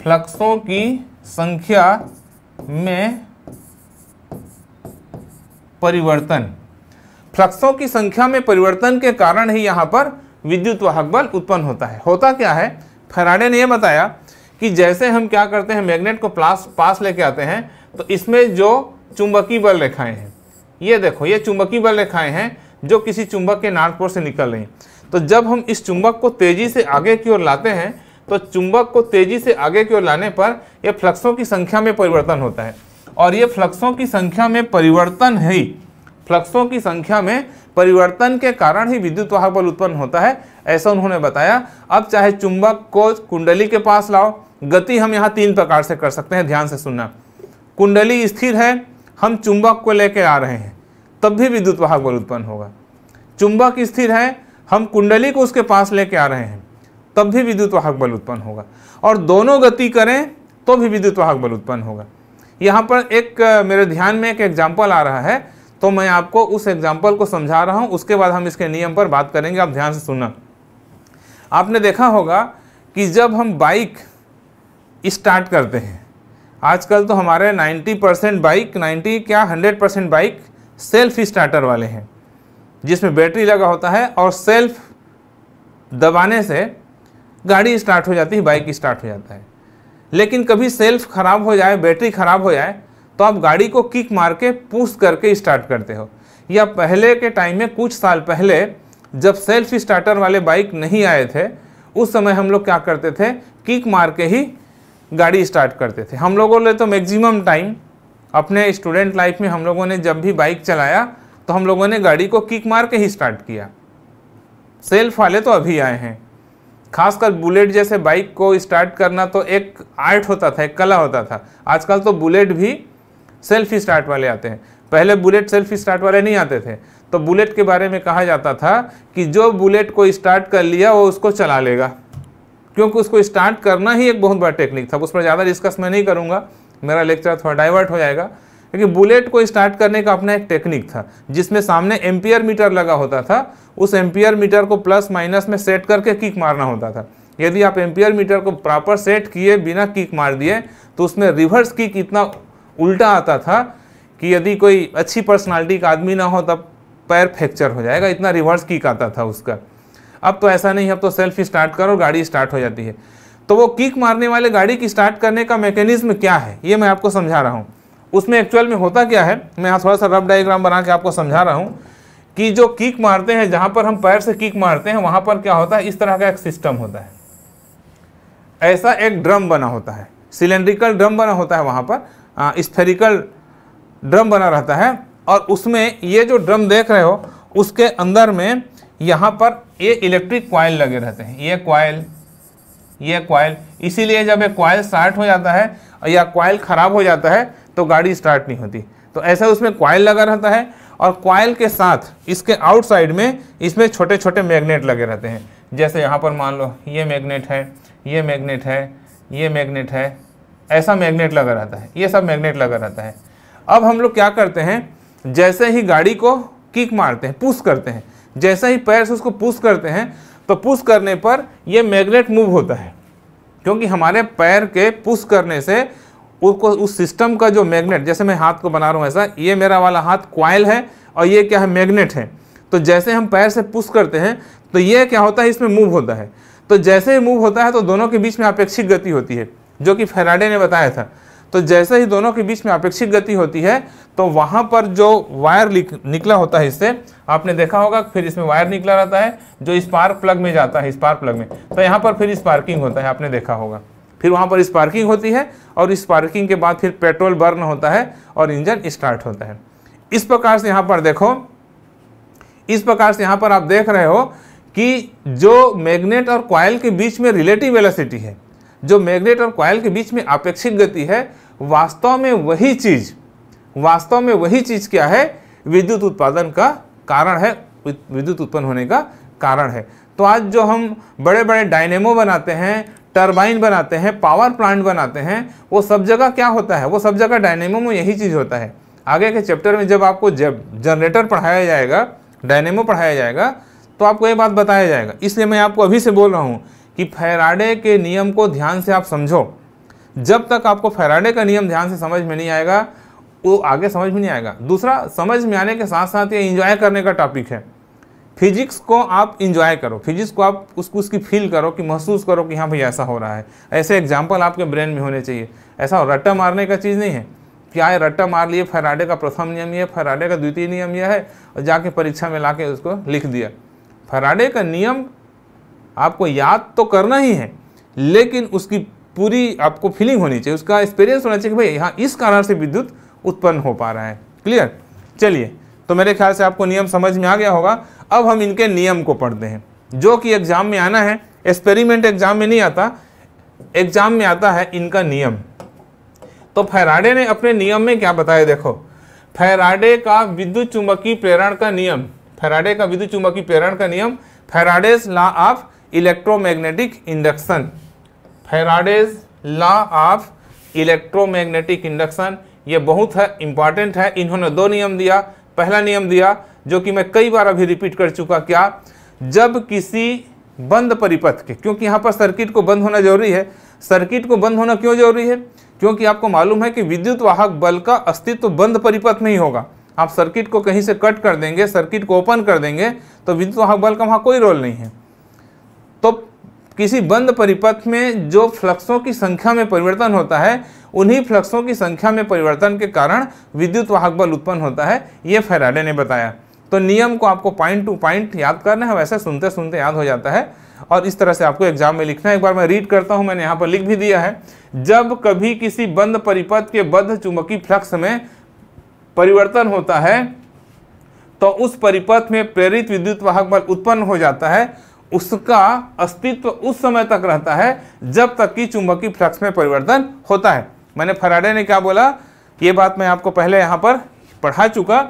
फ्लक्सों की संख्या में परिवर्तन फ्लक्सों की संख्या में परिवर्तन के कारण ही यहाँ पर विद्युत वाहक बल उत्पन्न होता है होता क्या है फराडे ने यह बताया कि जैसे हम क्या करते हैं मैग्नेट को प्लास पास लेके आते हैं तो इसमें जो चुंबकीय बल रेखाएं हैं ये देखो ये चुंबकीय बल रेखाएं हैं जो किसी चुंबक के नार्थ पोल से निकल रही हैं तो जब हम इस चुंबक को तेज़ी से आगे की ओर लाते हैं तो चुंबक को तेजी से आगे की ओर लाने पर यह फ्लक्सों की संख्या में परिवर्तन होता है और ये फ्लक्सों की संख्या में परिवर्तन ही फ्लक्सों की संख्या में परिवर्तन के कारण ही विद्युत वाहक बल उत्पन्न होता है ऐसा उन्होंने बताया अब चाहे चुंबक को कुंडली के पास लाओ गति हम यहाँ तीन प्रकार से कर सकते हैं ध्यान से सुनना कुंडली स्थिर है हम चुंबक को लेकर आ रहे हैं तब भी विद्युत वाहक बल उत्पन्न होगा चुंबक स्थिर है हम कुंडली को उसके पास लेके आ रहे हैं तब भी विद्युत वाहक बल उत्पन्न होगा और दोनों गति करें तो भी विद्युत वाहक बल उत्पन्न होगा यहाँ पर एक मेरे ध्यान में एक एग्जाम्पल आ रहा है तो मैं आपको उस एग्जाम्पल को समझा रहा हूँ उसके बाद हम इसके नियम पर बात करेंगे आप ध्यान से सुनना आपने देखा होगा कि जब हम बाइक स्टार्ट करते हैं आजकल तो हमारे 90 परसेंट बाइक 90 क्या 100 परसेंट बाइक सेल्फ स्टार्टर वाले हैं जिसमें बैटरी लगा होता है और सेल्फ दबाने से गाड़ी स्टार्ट हो जाती है बाइक स्टार्ट हो जाता है लेकिन कभी सेल्फ खराब हो जाए बैटरी खराब हो जाए तो आप गाड़ी को किक मार के पूछ करके स्टार्ट करते हो या पहले के टाइम में कुछ साल पहले जब सेल्फ स्टार्टर वाले बाइक नहीं आए थे उस समय हम लोग क्या करते थे किक मार के ही गाड़ी स्टार्ट करते थे हम लोगों ने तो मैक्सिमम टाइम अपने स्टूडेंट लाइफ में हम लोगों ने जब भी बाइक चलाया तो हम लोगों ने गाड़ी को किक मार के ही स्टार्ट किया सेल्फ वाले तो अभी आए हैं खासकर बुलेट जैसे बाइक को स्टार्ट करना तो एक आर्ट होता था एक कला होता था आजकल तो बुलेट भी सेल्फ स्टार्ट वाले आते हैं पहले बुलेट सेल्फ स्टार्ट वाले नहीं आते थे तो बुलेट के बारे में कहा जाता था कि जो बुलेट को स्टार्ट कर लिया वो उसको चला लेगा क्योंकि उसको स्टार्ट करना ही एक बहुत बड़ा टेक्निक था उस पर ज़्यादा डिस्कस मैं नहीं करूँगा मेरा लेक्चर थोड़ा डाइवर्ट हो जाएगा क्योंकि बुलेट को स्टार्ट करने का अपना एक टेक्निक था जिसमें सामने एम्पियर मीटर लगा होता था उस एम्पियर मीटर को प्लस माइनस में सेट करके किक मारना होता था यदि आप एम्पियर मीटर को प्रॉपर सेट किए बिना किक मार दिए तो उसमें रिवर्स किक इतना उल्टा आता था कि यदि कोई अच्छी पर्सनालिटी का आदमी ना हो तब पैर फ्रैक्चर हो जाएगा इतना रिवर्स किक आता था उसका अब तो ऐसा नहीं अब तो सेल्फ स्टार्ट करो गाड़ी स्टार्ट हो जाती है तो वो किक मारने वाले गाड़ी की स्टार्ट करने का मैकेनिज्म क्या है ये मैं आपको समझा रहा हूँ उसमें एक्चुअल में होता क्या है मैं यहाँ थोड़ा सा रफ डायग्राम बना के आपको समझा रहा हूँ कि जो कीक मारते हैं जहाँ पर हम पैर से कीक मारते हैं वहाँ पर क्या होता है इस तरह का एक सिस्टम होता है ऐसा एक ड्रम बना होता है सिलेंड्रिकल ड्रम बना होता है वहाँ पर स्फेरिकल ड्रम बना रहता है और उसमें ये जो ड्रम देख रहे हो उसके अंदर में यहाँ पर ये इलेक्ट्रिक कॉयल लगे रहते हैं ये कॉयल ये कॉयल इसीलिए जब ये क्वाइल स्टार्ट हो जाता है या कॉयल ख़राब हो जाता है तो गाड़ी स्टार्ट नहीं होती तो ऐसा उसमें क्वाइल लगा रहता है और क्वाइल के साथ इसके आउटसाइड में इसमें छोटे छोटे मैग्नेट लगे रहते हैं जैसे यहाँ पर मान लो ये मैग्नेट है ये मैग्नेट है ये मैग्नेट है ऐसा मैग्नेट लगा रहता है ये सब मैग्नेट लगा रहता है अब हम लोग क्या करते हैं जैसे ही गाड़ी को किक मारते हैं पुश करते हैं जैसे ही पैर से उसको पुश करते हैं तो पुश करने पर यह मैग्नेट मूव होता है क्योंकि हमारे पैर के पुश करने से उसको उस सिस्टम का जो मैग्नेट जैसे मैं हाथ को बना रहा हूँ ऐसा ये मेरा वाला हाथ क्वाइल है और ये क्या है मैग्नेट है तो जैसे हम पैर से पुश करते हैं तो ये क्या होता है इसमें मूव होता है तो जैसे ही मूव होता है तो दोनों के बीच में अपेक्षित गति होती है जो कि फेराडे ने बताया था तो जैसे ही दोनों के बीच में अपेक्षित गति होती है तो वहाँ पर जो वायर निकला होता है इससे आपने देखा होगा फिर इसमें वायर निकला रहता है जो स्पार्क प्लग में जाता है स्पार्क प्लग में तो यहाँ पर फिर स्पार्किंग होता है आपने देखा होगा फिर वहाँ पर स्पार्किंग होती है और स्पार्किंग के बाद फिर पेट्रोल बर्न होता है और इंजन स्टार्ट होता है इस प्रकार से यहाँ पर देखो इस प्रकार से यहाँ पर आप देख रहे हो कि जो मैग्नेट और कॉयल के बीच में रिलेटिव वेलोसिटी है जो मैग्नेट और कॉयल के बीच में अपेक्षित गति है वास्तव में वही चीज़ वास्तव में वही चीज़ क्या है विद्युत उत्पादन का कारण है विद्युत उत्पन्न होने का कारण है तो आज जो हम बड़े बड़े डायनेमो बनाते हैं टर्बाइन बनाते हैं पावर प्लांट बनाते हैं वो सब जगह क्या होता है वो सब जगह डायनेमो में यही चीज़ होता है आगे के चैप्टर में जब आपको जब जनरेटर पढ़ाया जाएगा डायनेमो पढ़ाया जाएगा तो आपको ये बात बताया जाएगा इसलिए मैं आपको अभी से बोल रहा हूँ कि फैराडे के नियम को ध्यान से आप समझो जब तक आपको फैराडे का नियम ध्यान से समझ में नहीं आएगा वो आगे समझ में नहीं आएगा दूसरा समझ में आने के साथ साथ ये इंजॉय करने का टॉपिक है फिजिक्स को आप इंजॉय करो फिजिक्स को आप उसको उसकी फील करो कि महसूस करो कि हाँ भाई ऐसा हो रहा है ऐसे एग्जाम्पल आपके ब्रेन में होने चाहिए ऐसा रट्टा मारने का चीज़ नहीं है क्या रट्टा मार लिए फराडे का प्रथम नियम यह फराडे का द्वितीय नियम यह है और जाके परीक्षा में ला के उसको लिख दिया फराडे का नियम आपको याद तो करना ही है लेकिन उसकी पूरी आपको फीलिंग होनी चाहिए उसका एक्सपीरियंस होना चाहिए कि भाई यहाँ इस कारण से विद्युत उत्पन्न हो पा रहा है क्लियर चलिए तो मेरे ख्याल से आपको नियम समझ में आ गया होगा अब हम इनके नियम को पढ़ते हैं जो कि एग्ज़ाम में आना है एक्सपेरिमेंट एग्ज़ाम में नहीं आता एग्ज़ाम में आता है इनका नियम तो फैराडे ने अपने नियम में क्या बताया देखो फैराडे का विद्युत चुंबकीय प्रेरण का नियम फैराडे का विद्युत चुंबकीय प्रेरण का नियम Faraday's law of electromagnetic induction Faraday's law of electromagnetic induction ये बहुत है इंपॉर्टेंट है इन्होंने दो नियम दिया पहला नियम दिया जो कि मैं कई बार अभी रिपीट कर चुका क्या जब किसी बंद परिपथ के क्योंकि यहाँ पर सर्किट को बंद होना जरूरी है सर्किट को बंद होना क्यों जरूरी है क्योंकि आपको मालूम है कि विद्युत वाहक बल का अस्तित्व बंद परिपथ में ही होगा आप सर्किट को कहीं से कट कर देंगे सर्किट को ओपन कर देंगे तो विद्युत वाहक बल का वहाँ कोई रोल नहीं है तो किसी बंद परिपथ में जो फ्लक्सों की संख्या में परिवर्तन होता है उन्हीं फ्लक्सों की संख्या में परिवर्तन के कारण विद्युत वाहक बल उत्पन्न होता है ये फैराडे ने बताया तो नियम को आपको पॉइंट टू पॉइंट याद करना है वैसे सुनते सुनते याद हो जाता है और इस तरह से आपको एग्जाम में लिखना है एक बार मैं रीड करता हूँ मैंने यहाँ पर लिख भी दिया है जब कभी किसी बंद परिपथ के बद्ध चुंबकीय फ्लक्स में परिवर्तन होता है तो उस परिपथ में प्रेरित विद्युत वाहक बल उत्पन्न हो जाता है उसका अस्तित्व उस समय तक रहता है जब तक कि चुंबकीय फ्लक्स में परिवर्तन होता है मैंने फराडे ने क्या बोला ये बात मैं आपको पहले यहाँ पर पढ़ा चुका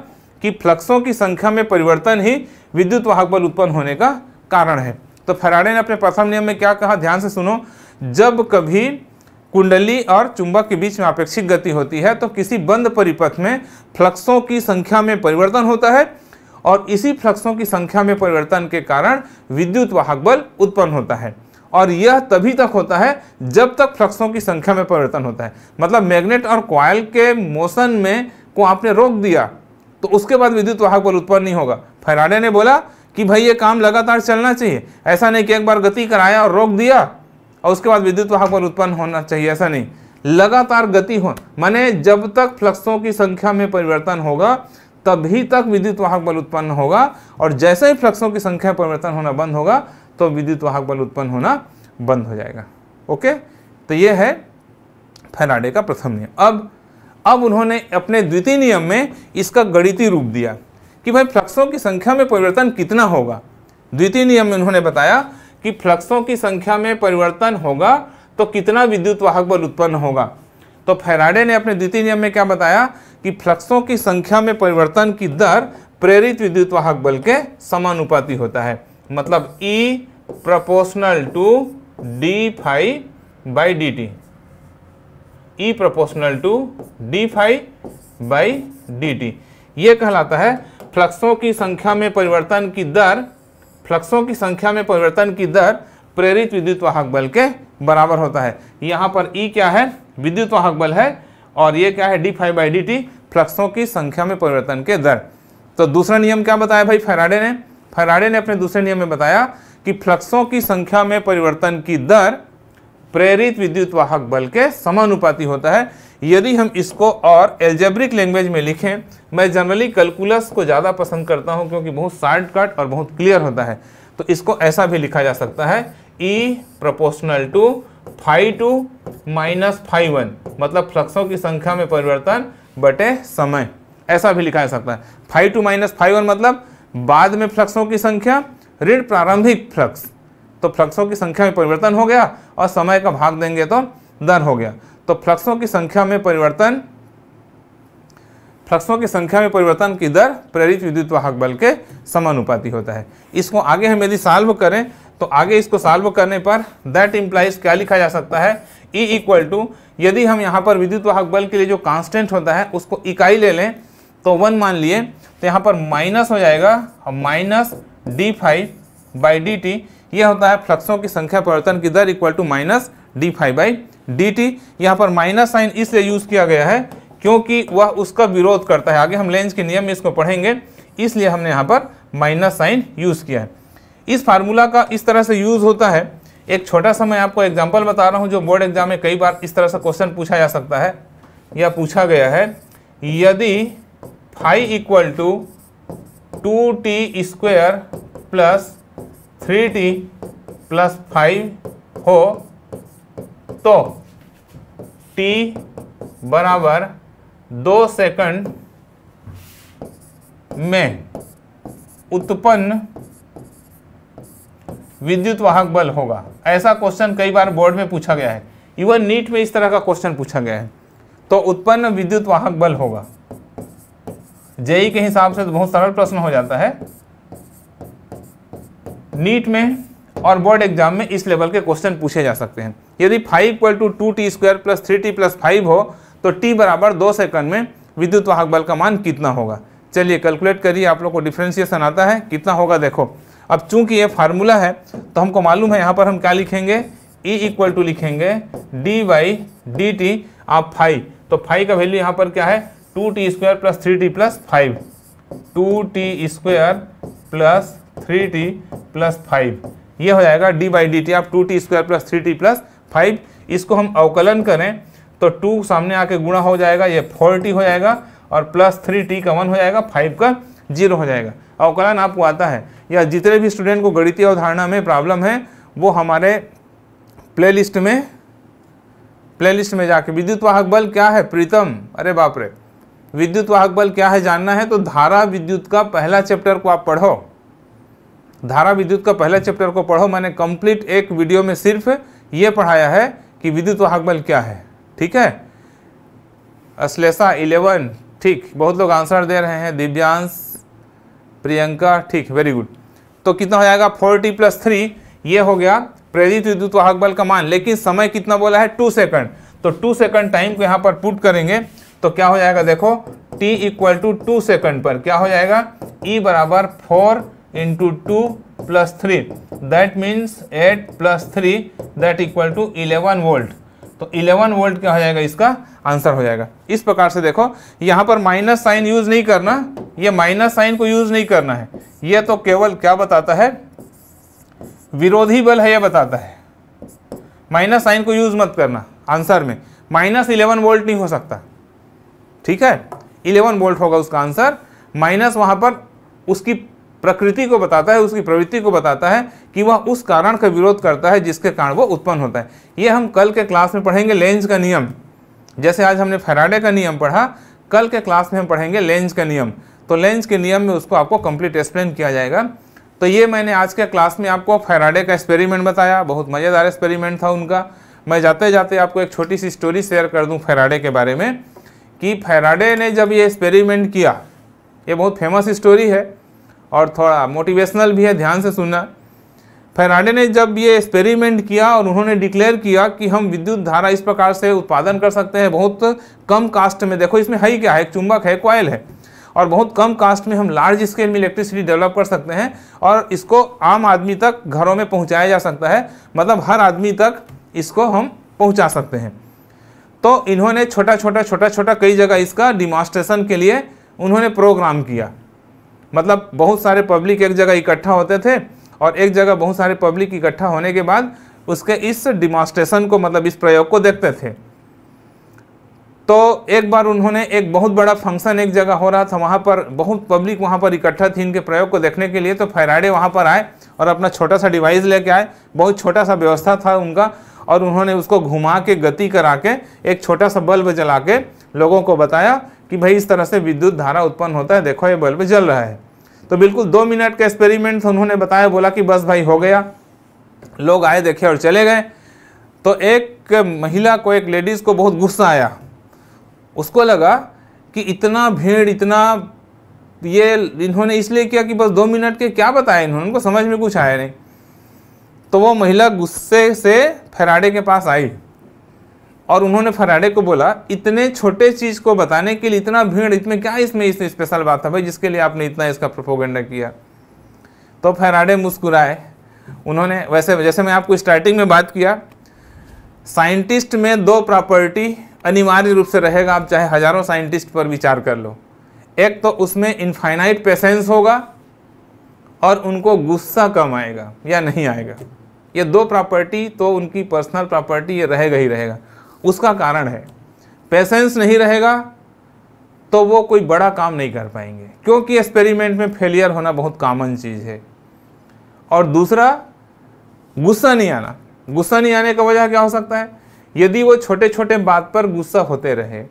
कि फ्लक्सों की संख्या में परिवर्तन ही विद्युत वाहक बल उत्पन्न होने का कारण है तो फराडे ने अपने प्रथम नियम में क्या कहा ध्यान से सुनो जब कभी कुंडली और चुंबक के बीच में अपेक्षित गति होती है तो किसी बंद परिपथ में फ्लक्सों की संख्या में परिवर्तन होता है और इसी फ्लक्सों की संख्या में परिवर्तन के कारण विद्युत वाहक बल उत्पन्न होता है और यह तभी तक होता है जब तक फ्लक्सों की संख्या में परिवर्तन होता है मतलब मैग्नेट और क्वाइल के मोशन में को आपने रोक दिया तो उसके बाद विद्युत वाहक बल उत्पन्न नहीं होगा फैराडे ने बोला कि भाई ये काम लगातार चलना चाहिए ऐसा नहीं कि एक बार गति कराया और रोक दिया और उसके बाद विद्युत वाहक बल उत्पन्न होना चाहिए ऐसा नहीं लगातार गति हो माने जब तक फ्लक्सों की संख्या में परिवर्तन होगा तभी तक विद्युत वाहक बल उत्पन्न होगा और जैसे ही फ्लक्सों की संख्या परिवर्तन होना बंद होगा तो विद्युत वाहक बल उत्पन्न होना बंद हो जाएगा ओके तो ये है फैराडे का प्रथम नियम अब अब उन्होंने अपने द्वितीय नियम में इसका गणितीय रूप दिया कि भाई फ्लक्सों की संख्या में परिवर्तन कितना होगा द्वितीय नियम में उन्होंने बताया कि फ्लक्सों की संख्या में परिवर्तन होगा तो कितना विद्युत वाहक बल उत्पन्न होगा तो फेराडे ने अपने द्वितीय नियम में क्या बताया कि फ्लक्सों की संख्या में परिवर्तन की दर प्रेरित विद्युत वाहक बल के समानुपाती होता है मतलब E proportional to D phi by D T E proportional to D phi by D T ये कहलाता है फ्लक्सों की संख्या में परिवर्तन की दर फ्लक्सों की संख्या में परिवर्तन की दर प्रेरित विद्युत वाहक बल के बराबर होता है यहाँ पर ई e क्या है विद्युत वाहक बल है और ये क्या है D five by D T फ्लक्सों की संख्या में परिवर्तन के दर तो दूसरा नियम क्या बताया भाई फेराडे ने फेराडे ने अपने दूसरे नियम में बताया कि फ्लक्सों की संख्या में परिवर्तन की दर प्रेरित विद्युत वाहक बल के समानुपाती होता है यदि हम इसको और एल्जेब्रिक लैंग्वेज में लिखें मैं जनरली कैलकुलस को ज़्यादा पसंद करता हूँ क्योंकि बहुत शॉर्टकट और बहुत क्लियर होता है तो इसको ऐसा भी लिखा जा सकता है E proportional proportional to five to minus five one मतलब फ्लक्सों की संख्या में परिवर्तन बटे समय ऐसा भी लिखा जा सकता है five to minus five one मतलब बाद में फ्लक्सों की संख्या ऋण प्रारंभिक फ्लक्स तो फ्लक्सों की संख्या में परिवर्तन हो गया और समय का भाग देंगे तो दर हो गया तो फ्लक्सों की संख्या में परिवर्तन फ्लक्सों की संख्या में परिवर्तन की दर प्रेरित विद्युत वाहक बल के समानुपाती होता है इसको आगे हम यदि सॉल्व करें तो आगे इसको सॉल्व करने पर दैट इम्प्लाइज क्या लिखा जा सकता है ई इक्वल टू यदि हम यहाँ पर विद्युत वाहक बल के लिए जो कांस्टेंट होता है उसको इकाई ले लें तो वन मान लिए तो यहाँ पर माइनस हो जाएगा और minus D five by D T यह होता है फ्लक्सों की संख्या परिवर्तन की दर equal to minus D five by D T यहाँ पर माइनस साइन इसलिए यूज़ किया गया है क्योंकि वह उसका विरोध करता है आगे हम लेंस के नियम में इसको पढ़ेंगे इसलिए हमने यहाँ पर माइनस साइन यूज़ किया है इस फार्मूला का इस तरह से यूज़ होता है एक छोटा सा मैं आपको एग्जाम्पल बता रहा हूँ जो बोर्ड एग्जाम में कई बार इस तरह से क्वेश्चन पूछा जा सकता है या पूछा गया है यदि five equal to two T square plus three T plus five हो तो टी बराबर दो सेकंड में उत्पन्न विद्युत वाहक बल होगा ऐसा क्वेश्चन कई बार बोर्ड में पूछा गया है इवन नीट में इस तरह का क्वेश्चन पूछा गया है तो उत्पन्न विद्युत वाहक बल होगा जेई e के हिसाब से तो बहुत सरल प्रश्न हो जाता है नीट में और बोर्ड एग्जाम में इस लेवल के क्वेश्चन पूछे जा सकते हैं यदि five equal to two T square plus three T plus five हो तो टी बराबर दो सेकंड में विद्युत वाहक बल का मान कितना होगा चलिए कैलकुलेट करिए आप लोग को डिफ्रेंसिएशन आता है कितना होगा देखो अब चूंकि ये फार्मूला है तो हमको मालूम है यहाँ पर हम क्या लिखेंगे ई इक्वल टू लिखेंगे डी वाई डी टी आप फाइव तो फाइव का वैल्यू यहाँ पर क्या है two T square plus three T plus five two T square plus three T plus five ये हो जाएगा डी बाई डी टी आप two T square plus three T plus five इसको हम अवकलन करें तो टू सामने आके गुणा हो जाएगा ये फोर टी हो जाएगा और प्लस थ्री टी का वन हो जाएगा फाइव का जीरो हो जाएगा अवकलन आपको आता है या जितने भी स्टूडेंट को गणितीय अवधारणा में प्रॉब्लम है वो हमारे प्लेलिस्ट में प्लेलिस्ट में जाके विद्युत वाहक बल क्या है प्रीतम अरे बाप रे विद्युत वाहक बल क्या है जानना है तो धारा विद्युत का पहला चैप्टर को आप पढ़ो धारा विद्युत का पहला चैप्टर को पढ़ो मैंने कंप्लीट एक वीडियो में सिर्फ ये पढ़ाया है कि विद्युत वाहक बल क्या है ठीक है अश्लेषा इलेवन ठीक बहुत लोग आंसर दे रहे हैं दिव्यांश प्रियंका ठीक वेरी गुड तो कितना हो जाएगा फोर्टी प्लस थ्री ये हो गया प्रेरित विद्युत वाहक बल का मान लेकिन समय कितना बोला है टू सेकंड तो टू सेकंड टाइम को यहाँ पर पुट करेंगे तो क्या हो जाएगा देखो t equal to two second पर क्या हो जाएगा e बराबर four into two plus three that means eight plus three that equal to eleven volt तो 11 वोल्ट क्या हो जाएगा इसका आंसर हो जाएगा इस प्रकार से देखो यहाँ पर माइनस साइन यूज नहीं करना ये माइनस साइन को यूज नहीं करना है यह तो केवल क्या बताता है विरोधी बल है यह बताता है माइनस साइन को यूज मत करना आंसर में माइनस इलेवन वोल्ट नहीं हो सकता ठीक है इलेवन वोल्ट होगा उसका आंसर माइनस वहां पर उसकी प्रकृति को बताता है उसकी प्रवृत्ति को बताता है कि वह उस कारण का विरोध करता है जिसके कारण वह उत्पन्न होता है ये हम कल के क्लास में पढ़ेंगे लेंज का नियम जैसे आज हमने फेराडे का नियम पढ़ा कल के क्लास में हम पढ़ेंगे लेंज का नियम तो लेंज के नियम में उसको आपको कंप्लीट एक्सप्लेन किया जाएगा तो ये मैंने आज के क्लास में आपको फेराडे का एक्सपेरिमेंट बताया बहुत मज़ेदार एक्सपेरिमेंट था उनका मैं जाते जाते आपको एक छोटी सी स्टोरी शेयर कर दूँ फेराडे के बारे में कि फेराडे ने जब ये एक्सपेरिमेंट किया ये बहुत फेमस स्टोरी है और थोड़ा मोटिवेशनल भी है ध्यान से सुनना फेराडे ने जब ये एक्सपेरिमेंट किया और उन्होंने डिक्लेयर किया कि हम विद्युत धारा इस प्रकार से उत्पादन कर सकते हैं बहुत कम कास्ट में देखो इसमें है क्या है एक चुंबक है क्वाइल है और बहुत कम कास्ट में हम लार्ज स्केल में इलेक्ट्रिसिटी डेवलप कर सकते हैं और इसको आम आदमी तक घरों में पहुंचाया जा सकता है मतलब हर आदमी तक इसको हम पहुंचा सकते हैं तो इन्होंने छोटा छोटा छोटा छोटा कई जगह इसका डिमॉन्स्ट्रेशन के लिए उन्होंने प्रोग्राम किया मतलब बहुत सारे पब्लिक एक जगह इकट्ठा होते थे और एक जगह बहुत सारे पब्लिक इकट्ठा होने के बाद उसके इस डिमॉन्स्ट्रेशन को मतलब इस प्रयोग को देखते थे तो एक बार उन्होंने एक बहुत बड़ा फंक्शन एक जगह हो रहा था वहाँ पर बहुत पब्लिक वहाँ पर इकट्ठा थी इनके प्रयोग को देखने के लिए तो फैराडे वहाँ पर आए और अपना छोटा सा डिवाइस लेके आए बहुत छोटा सा व्यवस्था था उनका और उन्होंने उसको घुमा के गति करा के एक छोटा सा बल्ब जला के लोगों को बताया कि भाई इस तरह से विद्युत धारा उत्पन्न होता है देखो ये बल्ब जल रहा है तो बिल्कुल दो मिनट का एक्सपेरिमेंट उन्होंने बताया बोला कि बस भाई हो गया लोग आए देखे और चले गए तो एक महिला को एक लेडीज़ को बहुत गुस्सा आया उसको लगा कि इतना भीड़ इतना ये इन्होंने इसलिए किया कि बस दो मिनट के क्या बताया इन्होंने उनको समझ में कुछ आया नहीं तो वो महिला गुस्से से फराडे के पास आई और उन्होंने फराडे को बोला इतने छोटे चीज़ को बताने के लिए इतना भीड़ इसमें क्या इसमें इसमें स्पेशल बात है भाई जिसके लिए आपने इतना इसका प्रोपोगेंडा किया तो फराडे मुस्कुराए उन्होंने वैसे जैसे मैं आपको स्टार्टिंग में बात किया साइंटिस्ट में दो प्रॉपर्टी अनिवार्य रूप से रहेगा आप चाहे हज़ारों साइंटिस्ट पर विचार कर लो एक तो उसमें इनफाइनाइट पेशेंस होगा और उनको गुस्सा कम आएगा या नहीं आएगा ये दो प्रॉपर्टी तो उनकी पर्सनल प्रॉपर्टी ये रहेगा ही रहेगा उसका कारण है पेशेंस नहीं रहेगा तो वो कोई बड़ा काम नहीं कर पाएंगे क्योंकि एक्सपेरिमेंट में फेलियर होना बहुत कॉमन चीज़ है और दूसरा गुस्सा नहीं आना गुस्सा नहीं आने का वजह क्या हो सकता है यदि वो छोटे छोटे बात पर गुस्सा होते रहे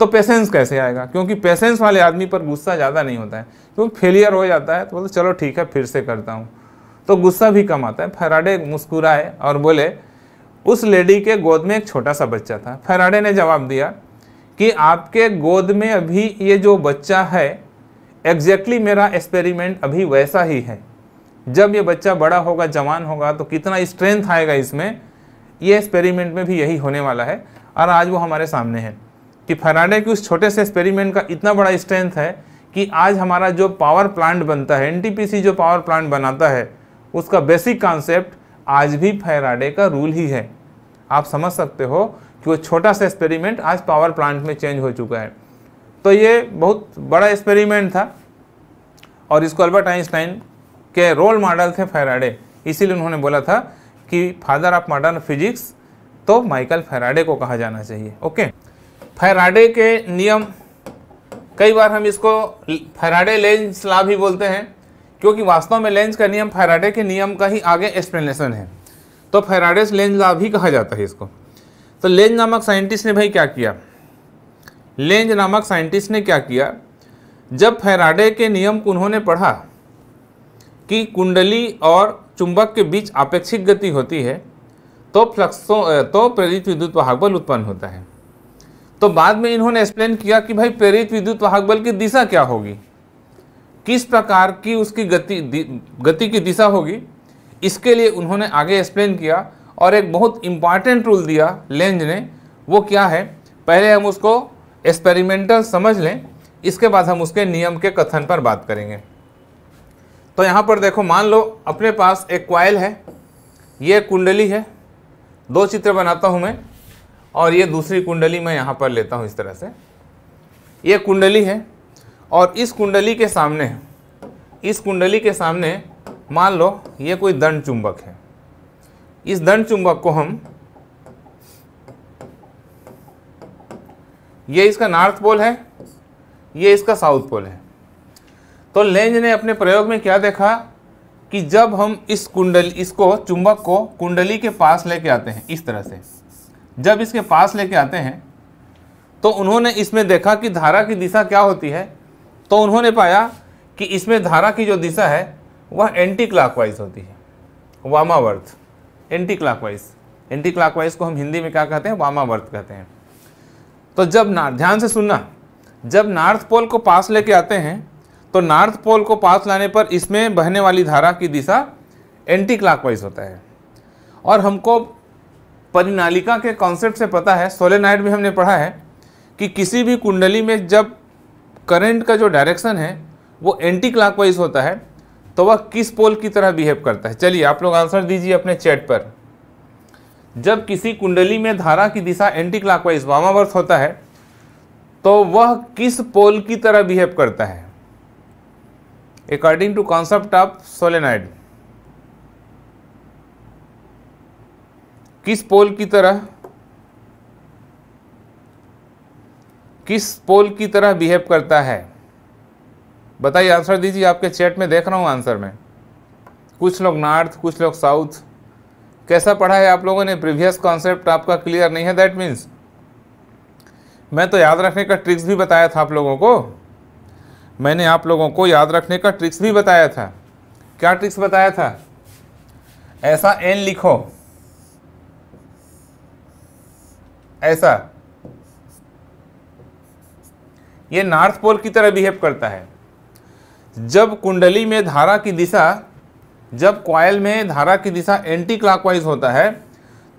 तो पेशेंस कैसे आएगा क्योंकि पेशेंस वाले आदमी पर गुस्सा ज़्यादा नहीं होता है क्योंकि फेलियर हो जाता है तो बोलते चलो ठीक है फिर से करता हूँ तो गुस्सा भी कम आता है फेराडे मुस्कुराए और बोले उस लेडी के गोद में एक छोटा सा बच्चा था फेराडे ने जवाब दिया कि आपके गोद में अभी ये जो बच्चा है एग्जैक्टली exactly मेरा एक्सपेरिमेंट अभी वैसा ही है जब ये बच्चा बड़ा होगा जवान होगा तो कितना स्ट्रेंथ आएगा इसमें ये एक्सपेरिमेंट में भी यही होने वाला है और आज वो हमारे सामने है कि फराडे के उस छोटे से एक्सपेरिमेंट का इतना बड़ा स्ट्रेंथ है कि आज हमारा जो पावर प्लांट बनता है एनटीपीसी जो पावर प्लांट बनाता है उसका बेसिक कॉन्सेप्ट आज भी फैराडे का रूल ही है आप समझ सकते हो कि वो छोटा सा एक्सपेरिमेंट आज पावर प्लांट में चेंज हो चुका है तो ये बहुत बड़ा एक्सपेरिमेंट था और इसको अल्बर्ट आइंस्टाइन के रोल मॉडल थे फैराडे इसीलिए उन्होंने बोला था कि फादर ऑफ मॉडर्न फिजिक्स तो माइकल फैराडे को कहा जाना चाहिए ओके फैराडे के नियम कई बार हम इसको फैराडे लेंस ला भी बोलते हैं क्योंकि वास्तव में लेंस का नियम फैराडे के नियम का ही आगे एक्सप्लेनेशन है तो फैराडेस लेंस लाभ भी कहा जाता है इसको तो लेंज नामक साइंटिस्ट ने भाई क्या किया लेंज नामक साइंटिस्ट ने क्या किया जब फैराडे के नियम को उन्होंने पढ़ा कि कुंडली और चुंबक के बीच आपेक्षिक गति होती है तो फ्लक्सों तो प्रेरित विद्युत वाहक बल उत्पन्न होता है तो बाद में इन्होंने एक्सप्लेन किया कि भाई प्रेरित विद्युत वाहक बल की दिशा क्या होगी किस प्रकार की उसकी गति गति की दिशा होगी इसके लिए उन्होंने आगे एक्सप्लेन किया और एक बहुत इम्पॉर्टेंट रूल दिया लेंज ने वो क्या है पहले हम उसको एक्सपेरिमेंटल समझ लें इसके बाद हम उसके नियम के कथन पर बात करेंगे तो यहाँ पर देखो मान लो अपने पास एक क्वाइल है ये कुंडली है दो चित्र बनाता हूँ मैं और ये दूसरी कुंडली मैं यहाँ पर लेता हूँ इस तरह से ये कुंडली है और इस कुंडली के सामने इस कुंडली के सामने मान लो ये कोई दंड चुंबक है इस दंड चुंबक को हम ये इसका नॉर्थ पोल है ये इसका साउथ पोल है तो लेंज ने अपने प्रयोग में क्या देखा कि जब हम इस कुंडली इसको चुंबक को कुंडली के पास लेके आते हैं इस तरह से जब इसके पास लेके आते हैं तो उन्होंने इसमें देखा कि धारा की दिशा क्या होती है तो उन्होंने पाया कि इसमें धारा की जो दिशा है वह एंटी क्लॉकवाइज होती है वामावर्त एंटी क्लॉकवाइज एंटी क्लॉकवाइज को हम हिंदी में क्या कहते हैं वामावर्त कहते हैं तो जब ना ध्यान से सुनना जब नॉर्थ पोल को पास लेके आते हैं तो नॉर्थ पोल को पास लाने पर इसमें बहने वाली धारा की दिशा एंटी क्लॉकवाइज होता है और हमको परिनालिका के कॉन्सेप्ट से पता है सोलेनाइड में हमने पढ़ा है कि किसी भी कुंडली में जब करंट का जो डायरेक्शन है वो एंटी क्लॉकवाइज होता है तो वह किस पोल की तरह बिहेव करता है चलिए आप लोग आंसर दीजिए अपने चैट पर जब किसी कुंडली में धारा की दिशा एंटी क्लॉकवाइज वामावर्त होता है तो वह किस पोल की तरह बिहेव करता है according to concept of solenoid किस पोल की तरह किस पोल की तरह बिहेव करता है बताइए आंसर दीजिए आपके चैट में देख रहा हूँ आंसर में कुछ लोग नॉर्थ कुछ लोग साउथ कैसा पढ़ा है आप लोगों ने प्रीवियस कॉन्सेप्ट आपका क्लियर नहीं है दैट मीन्स मैं तो याद रखने का ट्रिक्स भी बताया था आप लोगों को मैंने आप लोगों को याद रखने का ट्रिक्स भी बताया था क्या ट्रिक्स बताया था ऐसा एन लिखो ऐसा ये नॉर्थ पोल की तरह बिहेव करता है जब कुंडली में धारा की दिशा जब क्वाइल में धारा की दिशा एंटी क्लॉकवाइज होता है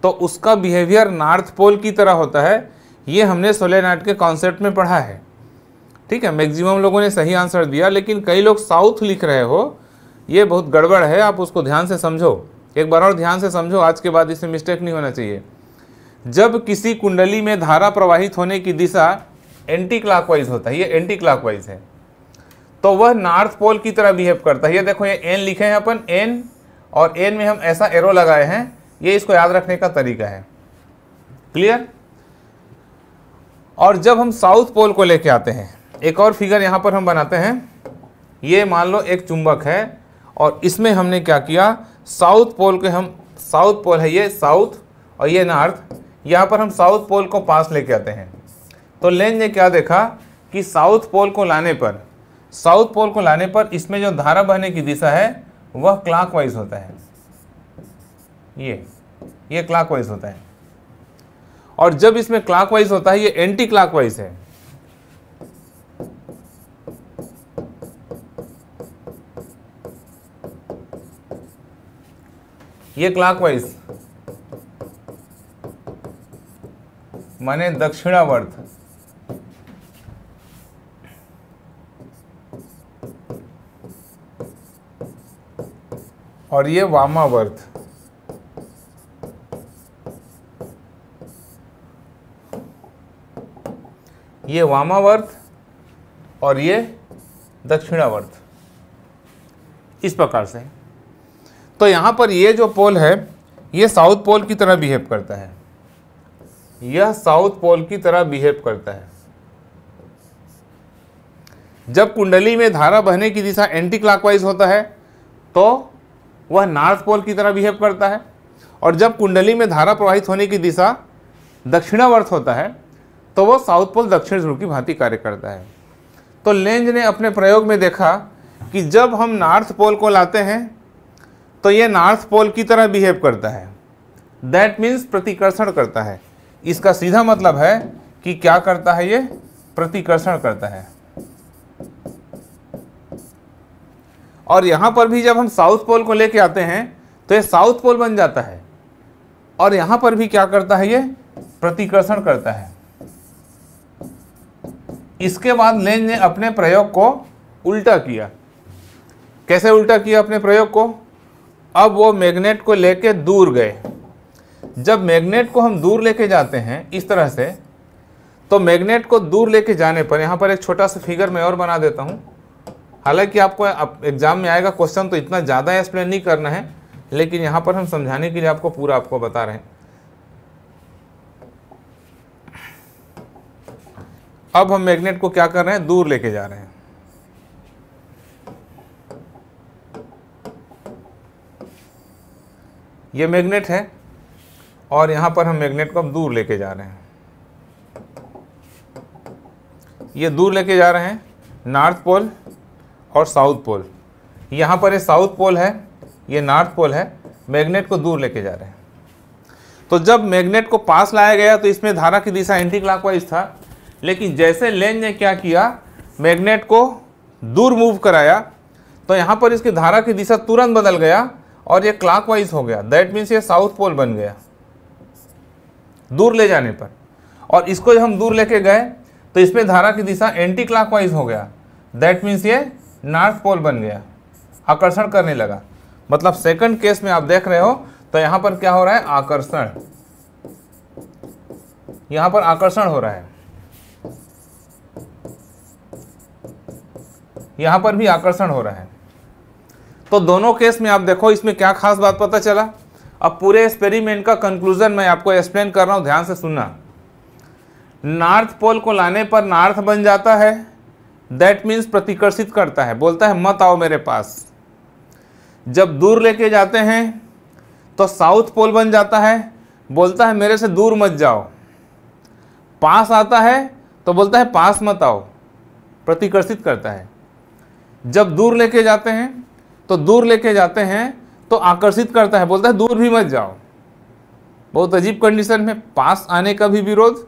तो उसका बिहेवियर नॉर्थ पोल की तरह होता है ये हमने सोलेनाइट के कॉन्सेप्ट में पढ़ा है ठीक है मैक्सिमम लोगों ने सही आंसर दिया लेकिन कई लोग साउथ लिख रहे हो ये बहुत गड़बड़ है आप उसको ध्यान से समझो एक बार और ध्यान से समझो आज के बाद इसमें मिस्टेक नहीं होना चाहिए जब किसी कुंडली में धारा प्रवाहित होने की दिशा एंटी क्लॉकवाइज होता है ये एंटी क्लॉकवाइज है तो वह नॉर्थ पोल की तरह बिहेव करता है ये देखो ये एन लिखे हैं अपन एन और एन में हम ऐसा एरो लगाए हैं ये इसको याद रखने का तरीका है क्लियर और जब हम साउथ पोल को लेके आते हैं एक और फिगर यहाँ पर हम बनाते हैं ये मान लो एक चुंबक है और इसमें हमने क्या किया साउथ पोल के हम साउथ पोल है ये साउथ और ये नॉर्थ यहाँ पर हम साउथ पोल को पास लेके आते हैं तो लेन ने क्या देखा कि साउथ पोल को लाने पर साउथ पोल को लाने पर इसमें जो धारा बहने की दिशा है वह क्लॉकवाइज होता है ये ये क्लॉकवाइज होता है और जब इसमें क्लॉकवाइज होता है ये एंटी क्लॉकवाइज है ये क्लॉकवाइज माने दक्षिणावर्त और ये वामावर्त ये वामावर्त और ये दक्षिणावर्त इस प्रकार से तो यहां पर ये जो पोल है ये साउथ पोल की तरह बिहेव करता है यह साउथ पोल की तरह बिहेव करता है जब कुंडली में धारा बहने की दिशा एंटी क्लॉकवाइज होता है तो वह नॉर्थ पोल की तरह बिहेव करता है और जब कुंडली में धारा प्रवाहित होने की दिशा दक्षिणावर्त होता है तो वह साउथ पोल दक्षिण ध्रुव की भांति कार्य करता है तो लेंज ने अपने प्रयोग में देखा कि जब हम नॉर्थ पोल को लाते हैं तो यह नॉर्थ पोल की तरह बिहेव करता है दैट मीन्स प्रतिकर्षण करता है इसका सीधा मतलब है कि क्या करता है ये प्रतिकर्षण करता है और यहाँ पर भी जब हम साउथ पोल को लेके आते हैं तो ये साउथ पोल बन जाता है और यहाँ पर भी क्या करता है ये प्रतिकर्षण करता है इसके बाद लेन ने अपने प्रयोग को उल्टा किया कैसे उल्टा किया अपने प्रयोग को अब वो मैग्नेट को लेके दूर गए जब मैग्नेट को हम दूर लेके जाते हैं इस तरह से तो मैग्नेट को दूर लेके जाने पर यहाँ पर एक छोटा सा फिगर मैं और बना देता हूँ हालांकि आपको एग्जाम में आएगा क्वेश्चन तो इतना ज़्यादा एक्सप्लेन नहीं करना है लेकिन यहाँ पर हम समझाने के लिए आपको पूरा आपको बता रहे हैं अब हम मैग्नेट को क्या कर रहे हैं दूर लेके जा रहे हैं ये मैग्नेट है और यहां पर हम मैग्नेट को हम दूर लेके जा रहे हैं ये दूर लेके जा रहे हैं नॉर्थ पोल और साउथ पोल यहाँ पर ये साउथ पोल है ये नॉर्थ पोल है मैग्नेट को दूर लेके जा रहे हैं तो जब मैग्नेट को पास लाया गया तो इसमें धारा की दिशा एंटी क्लॉकवाइज था लेकिन जैसे लेंज ने क्या किया मैग्नेट को दूर मूव कराया तो यहाँ पर इसकी धारा की दिशा तुरंत बदल गया और ये क्लॉकवाइज हो गया दैट मीन्स ये साउथ पोल बन गया दूर ले जाने पर और इसको जब हम दूर लेके गए तो इसमें धारा की दिशा एंटी क्लॉकवाइज हो गया दैट मीन्स ये नॉर्थ पोल बन गया आकर्षण करने लगा मतलब सेकंड केस में आप देख रहे हो तो यहां पर क्या हो रहा है आकर्षण यहां पर आकर्षण हो रहा है यहां पर भी आकर्षण हो रहा है तो दोनों केस में आप देखो इसमें क्या खास बात पता चला अब पूरे एक्सपेरिमेंट का कंक्लूजन मैं आपको एक्सप्लेन कर रहा हूं ध्यान से सुनना नॉर्थ पोल को लाने पर नॉर्थ बन जाता है दैट मीन्स प्रतिकर्षित करता है बोलता है मत आओ मेरे पास जब दूर लेके जाते हैं तो साउथ पोल बन जाता है बोलता है मेरे से दूर मत जाओ पास आता है तो बोलता है पास मत आओ प्रतिकर्षित करता है जब दूर लेके जाते हैं तो दूर लेके जाते हैं तो आकर्षित करता है बोलता है दूर भी मत जाओ बहुत अजीब कंडीशन में पास आने का भी विरोध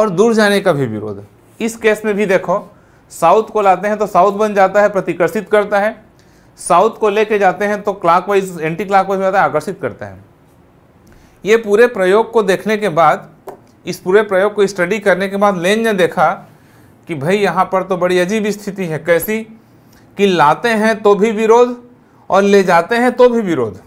और दूर जाने का भी विरोध इस केस में भी देखो साउथ को लाते हैं तो साउथ बन जाता है प्रतिकर्षित करता है साउथ को लेके जाते हैं तो क्लाक वाइज एंटी क्लाकवाइज में जाता है आकर्षित करता है ये पूरे प्रयोग को देखने के बाद इस पूरे प्रयोग को स्टडी करने के बाद लेन ने देखा कि भाई यहाँ पर तो बड़ी अजीब स्थिति है कैसी कि लाते हैं तो भी विरोध और ले जाते हैं तो भी विरोध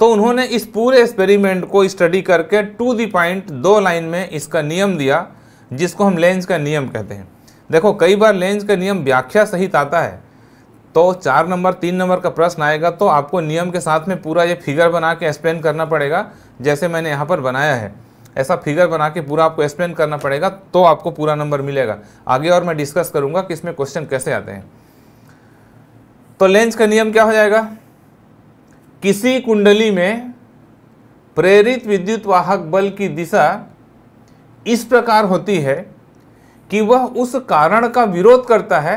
तो उन्होंने इस पूरे एक्सपेरिमेंट को स्टडी करके टू दी पॉइंट दो लाइन में इसका नियम दिया जिसको हम लेंस का नियम कहते हैं देखो कई बार लेंज का नियम व्याख्या सहित आता है तो चार नंबर तीन नंबर का प्रश्न आएगा तो आपको नियम के साथ में पूरा ये फिगर बना के एक्सप्लेन करना पड़ेगा जैसे मैंने यहाँ पर बनाया है ऐसा फिगर बना के पूरा आपको एक्सप्लेन करना पड़ेगा तो आपको पूरा नंबर मिलेगा आगे और मैं डिस्कस करूँगा कि इसमें क्वेश्चन कैसे आते हैं तो लेंज का नियम क्या हो जाएगा किसी कुंडली में प्रेरित विद्युत वाहक बल की दिशा इस प्रकार होती है कि वह उस कारण का विरोध करता है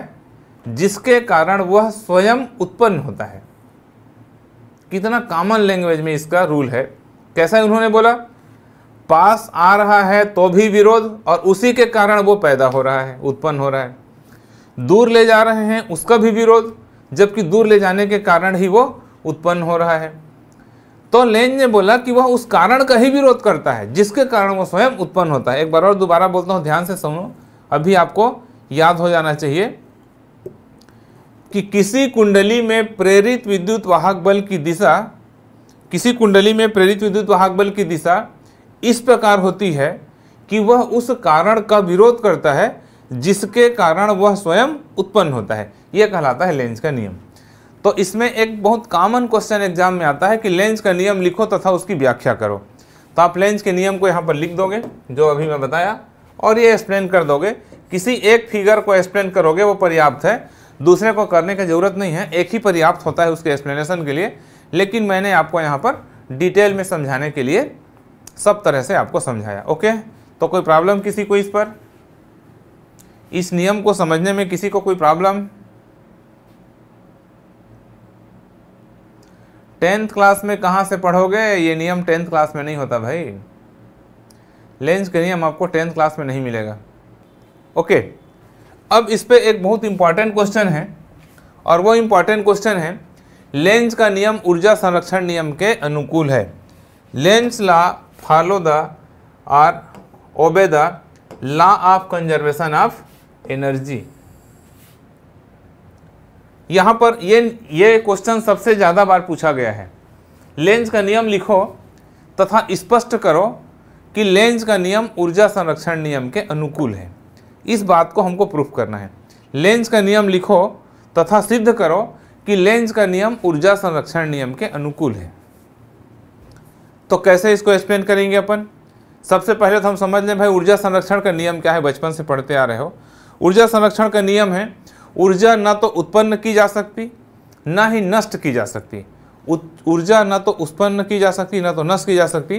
जिसके कारण वह स्वयं उत्पन्न होता है कितना कॉमन लैंग्वेज में इसका रूल है कैसा उन्होंने बोला पास आ रहा है तो भी विरोध और उसी के कारण वो पैदा हो रहा है उत्पन्न हो रहा है दूर ले जा रहे हैं उसका भी विरोध जबकि दूर ले जाने के कारण ही वो उत्पन्न हो रहा है तो लेन ने बोला कि वह उस कारण का ही विरोध करता है जिसके कारण वो स्वयं उत्पन्न होता है एक बार और दोबारा बोलता हूँ ध्यान से सुनो अभी आपको याद हो जाना चाहिए कि किसी कुंडली में प्रेरित विद्युत वाहक बल की दिशा किसी कुंडली में प्रेरित विद्युत वाहक बल की दिशा इस प्रकार होती है कि वह उस कारण का विरोध करता है जिसके कारण वह स्वयं उत्पन्न होता है यह कहलाता है लेंज का नियम तो इसमें एक बहुत कॉमन क्वेश्चन एग्जाम में आता है कि लेंज का नियम लिखो तथा उसकी व्याख्या करो तो आप लेंज के नियम को यहाँ पर लिख दोगे जो अभी मैं बताया और ये एक्सप्लेन कर दोगे किसी एक फिगर को एक्सप्लेन करोगे वो पर्याप्त है दूसरे को करने की ज़रूरत नहीं है एक ही पर्याप्त होता है उसके एक्सप्लेनेशन के लिए लेकिन मैंने आपको यहाँ पर डिटेल में समझाने के लिए सब तरह से आपको समझाया ओके तो कोई प्रॉब्लम किसी को इस पर इस नियम को समझने में किसी को कोई प्रॉब्लम टेंथ क्लास में कहाँ से पढ़ोगे ये नियम टेंथ क्लास में नहीं होता भाई लेंस के नियम आपको टेंथ क्लास में नहीं मिलेगा ओके अब इस पर एक बहुत इंपॉर्टेंट क्वेश्चन है और वो इम्पॉर्टेंट क्वेश्चन है लेंस का नियम ऊर्जा संरक्षण नियम के अनुकूल है Lenz law follow the or obey the law of conservation of energy यहाँ पर ये ये क्वेश्चन सबसे ज़्यादा बार पूछा गया है लेंस का नियम लिखो तथा स्पष्ट करो कि लेंज का नियम ऊर्जा संरक्षण नियम के अनुकूल है इस बात को हमको प्रूफ करना है लेंज का नियम लिखो तथा सिद्ध करो कि लेंज का नियम ऊर्जा संरक्षण नियम के अनुकूल है तो कैसे इसको एक्सप्लेन करेंगे अपन सबसे पहले तो हम समझ लें भाई ऊर्जा संरक्षण का नियम क्या है बचपन से पढ़ते आ रहे हो ऊर्जा संरक्षण का नियम है ऊर्जा ना तो उत्पन्न की जा सकती ना ही नष्ट की जा सकती ऊर्जा ना तो उत्पन्न की जा सकती ना तो नष्ट की जा सकती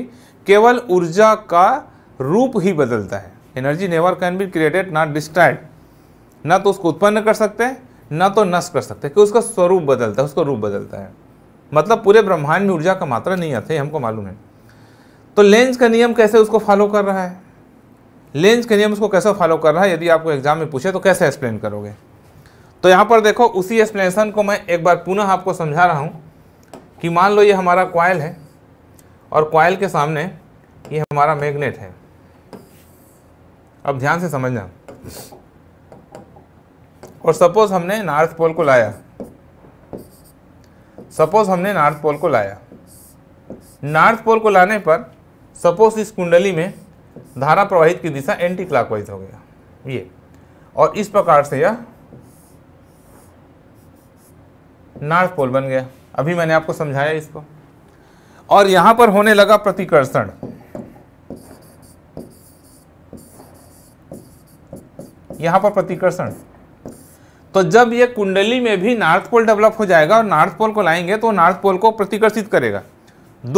केवल ऊर्जा का रूप ही बदलता है energy never can be created not destroyed ना तो उसको उत्पन्न कर सकते हैं ना तो नष्ट कर सकते हैं कि उसका स्वरूप बदलता है उसका रूप बदलता है मतलब पूरे ब्रह्मांड में ऊर्जा का मात्रा नहीं आता है हमको मालूम है तो लेंज का नियम कैसे उसको फॉलो कर रहा है लेंज का नियम उसको कैसे फॉलो कर रहा है यदि आपको एग्जाम में पूछे तो कैसे एक्सप्लेन करोगे तो यहाँ पर देखो उसी एक्सप्लेनेशन को मैं एक बार पुनः आपको समझा रहा हूँ कि मान लो ये हमारा क्वाइल है और क्वाइल के सामने ये हमारा मैग्नेट है अब ध्यान से समझना और सपोज हमने नॉर्थ पोल को लाया सपोज हमने नॉर्थ पोल को लाया नॉर्थ पोल को लाने पर सपोज इस कुंडली में धारा प्रवाहित की दिशा एंटी क्लॉकवाइज हो गया ये और इस प्रकार से यह नॉर्थ पोल बन गया अभी मैंने आपको समझाया इसको और यहां पर होने लगा प्रतिकर्षण यहां पर प्रतिकर्षण तो जब ये कुंडली में भी नॉर्थ पोल डेवलप हो जाएगा और नॉर्थ पोल को लाएंगे तो नॉर्थ पोल को प्रतिकर्षित करेगा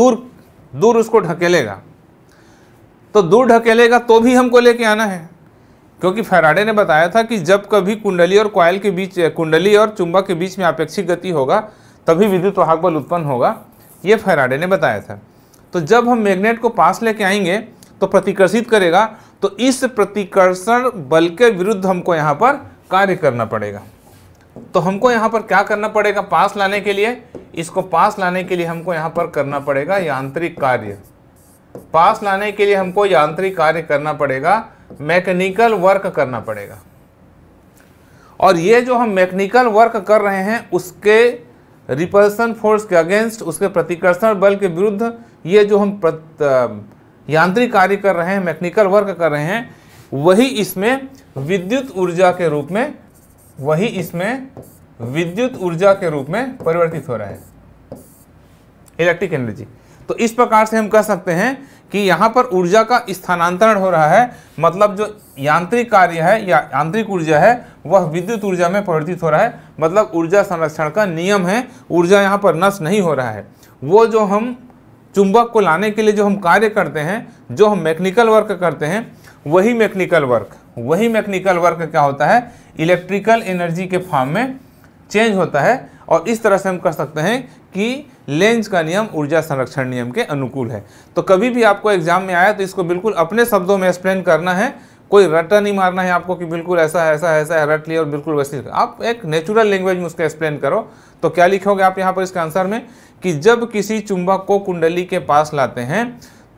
दूर दूर उसको ढकेलेगा तो दूर ढकेलेगा तो भी हमको लेके आना है क्योंकि फेराडे ने बताया था कि जब कभी कुंडली और कॉयल के बीच कुंडली और चुंबक के बीच में अपेक्षित गति होगा तभी विद्युत वाहक बल उत्पन्न होगा ये फैराडे ने बताया था तो जब हम मैग्नेट को पास लेके आएंगे तो प्रतिकर्षित करेगा तो इस प्रतिकर्षण बल के विरुद्ध हमको यहाँ पर कार्य करना पड़ेगा तो हमको यहाँ पर क्या करना पड़ेगा पास लाने के लिए इसको पास लाने के लिए हमको यहाँ पर करना पड़ेगा यांत्रिक कार्य पास लाने के लिए हमको यांत्रिक कार्य करना पड़ेगा मैकेनिकल वर्क करना पड़ेगा और ये जो हम मैकेनिकल वर्क कर रहे हैं उसके रिपल्सन फोर्स के अगेंस्ट उसके प्रतिकर्षण बल के विरुद्ध ये जो हम यांत्रिक कार्य कर रहे हैं मैकेनिकल वर्क कर रहे हैं वही इसमें विद्युत ऊर्जा के रूप में वही इसमें विद्युत ऊर्जा के रूप में परिवर्तित हो रहा है इलेक्ट्रिक एनर्जी तो इस प्रकार से हम कह सकते हैं कि यहाँ पर ऊर्जा का स्थानांतरण हो रहा है मतलब जो यांत्रिक कार्य है या यांत्रिक ऊर्जा है वह विद्युत ऊर्जा में परिवर्तित हो रहा है मतलब ऊर्जा संरक्षण का नियम है ऊर्जा यहाँ पर नष्ट नहीं हो रहा है वो जो हम चुंबक को लाने के लिए जो हम कार्य करते हैं जो हम मैकेनिकल वर्क करते हैं वही मैकेनिकल वर्क वही मैकेनिकल वर्क क्या होता है इलेक्ट्रिकल एनर्जी के फॉर्म में चेंज होता है और इस तरह से हम कर सकते हैं कि लेंज का नियम ऊर्जा संरक्षण नियम के अनुकूल है तो कभी भी आपको एग्जाम में आया तो इसको बिल्कुल अपने शब्दों में एक्सप्लेन करना है कोई रटा नहीं मारना है आपको कि बिल्कुल ऐसा है ऐसा है ऐसा है रट लिया और बिल्कुल वैसे आप एक नेचुरल लैंग्वेज में उसको एक्सप्लेन करो तो क्या लिखोगे आप यहाँ पर इसके आंसर में कि जब किसी चुंबक को कुंडली के पास लाते हैं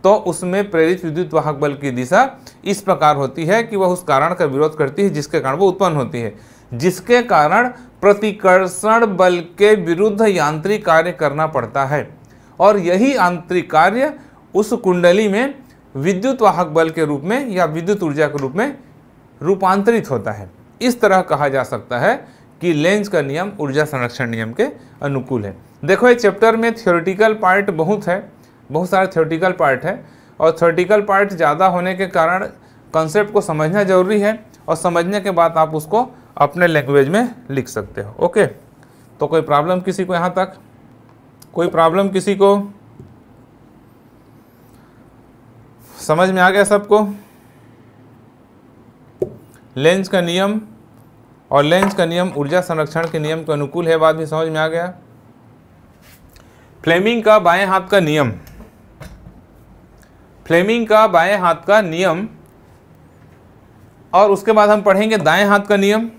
तो उसमें प्रेरित विद्युत वाहक बल की दिशा इस प्रकार होती है कि वह उस कारण का विरोध करती है जिसके कारण वो उत्पन्न होती है जिसके कारण प्रतिकर्षण बल के विरुद्ध यांत्रिक कार्य करना पड़ता है और यही आंतरिक कार्य उस कुंडली में विद्युत वाहक बल के रूप में या विद्युत ऊर्जा के रूप में रूपांतरित होता है इस तरह कहा जा सकता है कि लेंज का नियम ऊर्जा संरक्षण नियम के अनुकूल है देखो ये चैप्टर में थियोरटिकल पार्ट बहुत है बहुत सारे थियोरेटिकल पार्ट है और थियोरेटिकल पार्ट ज़्यादा होने के कारण कंसेप्ट को समझना जरूरी है और समझने के बाद आप उसको अपने लैंग्वेज में लिख सकते हो ओके तो कोई प्रॉब्लम किसी को यहाँ तक कोई प्रॉब्लम किसी को समझ में आ गया सबको लेंस का नियम और लेंस का नियम ऊर्जा संरक्षण के नियम के अनुकूल है बात भी समझ में आ गया फ्लेमिंग का बाएं हाथ का नियम फ्लेमिंग का बाएं हाथ का नियम और उसके बाद हम पढ़ेंगे दाएं हाथ का नियम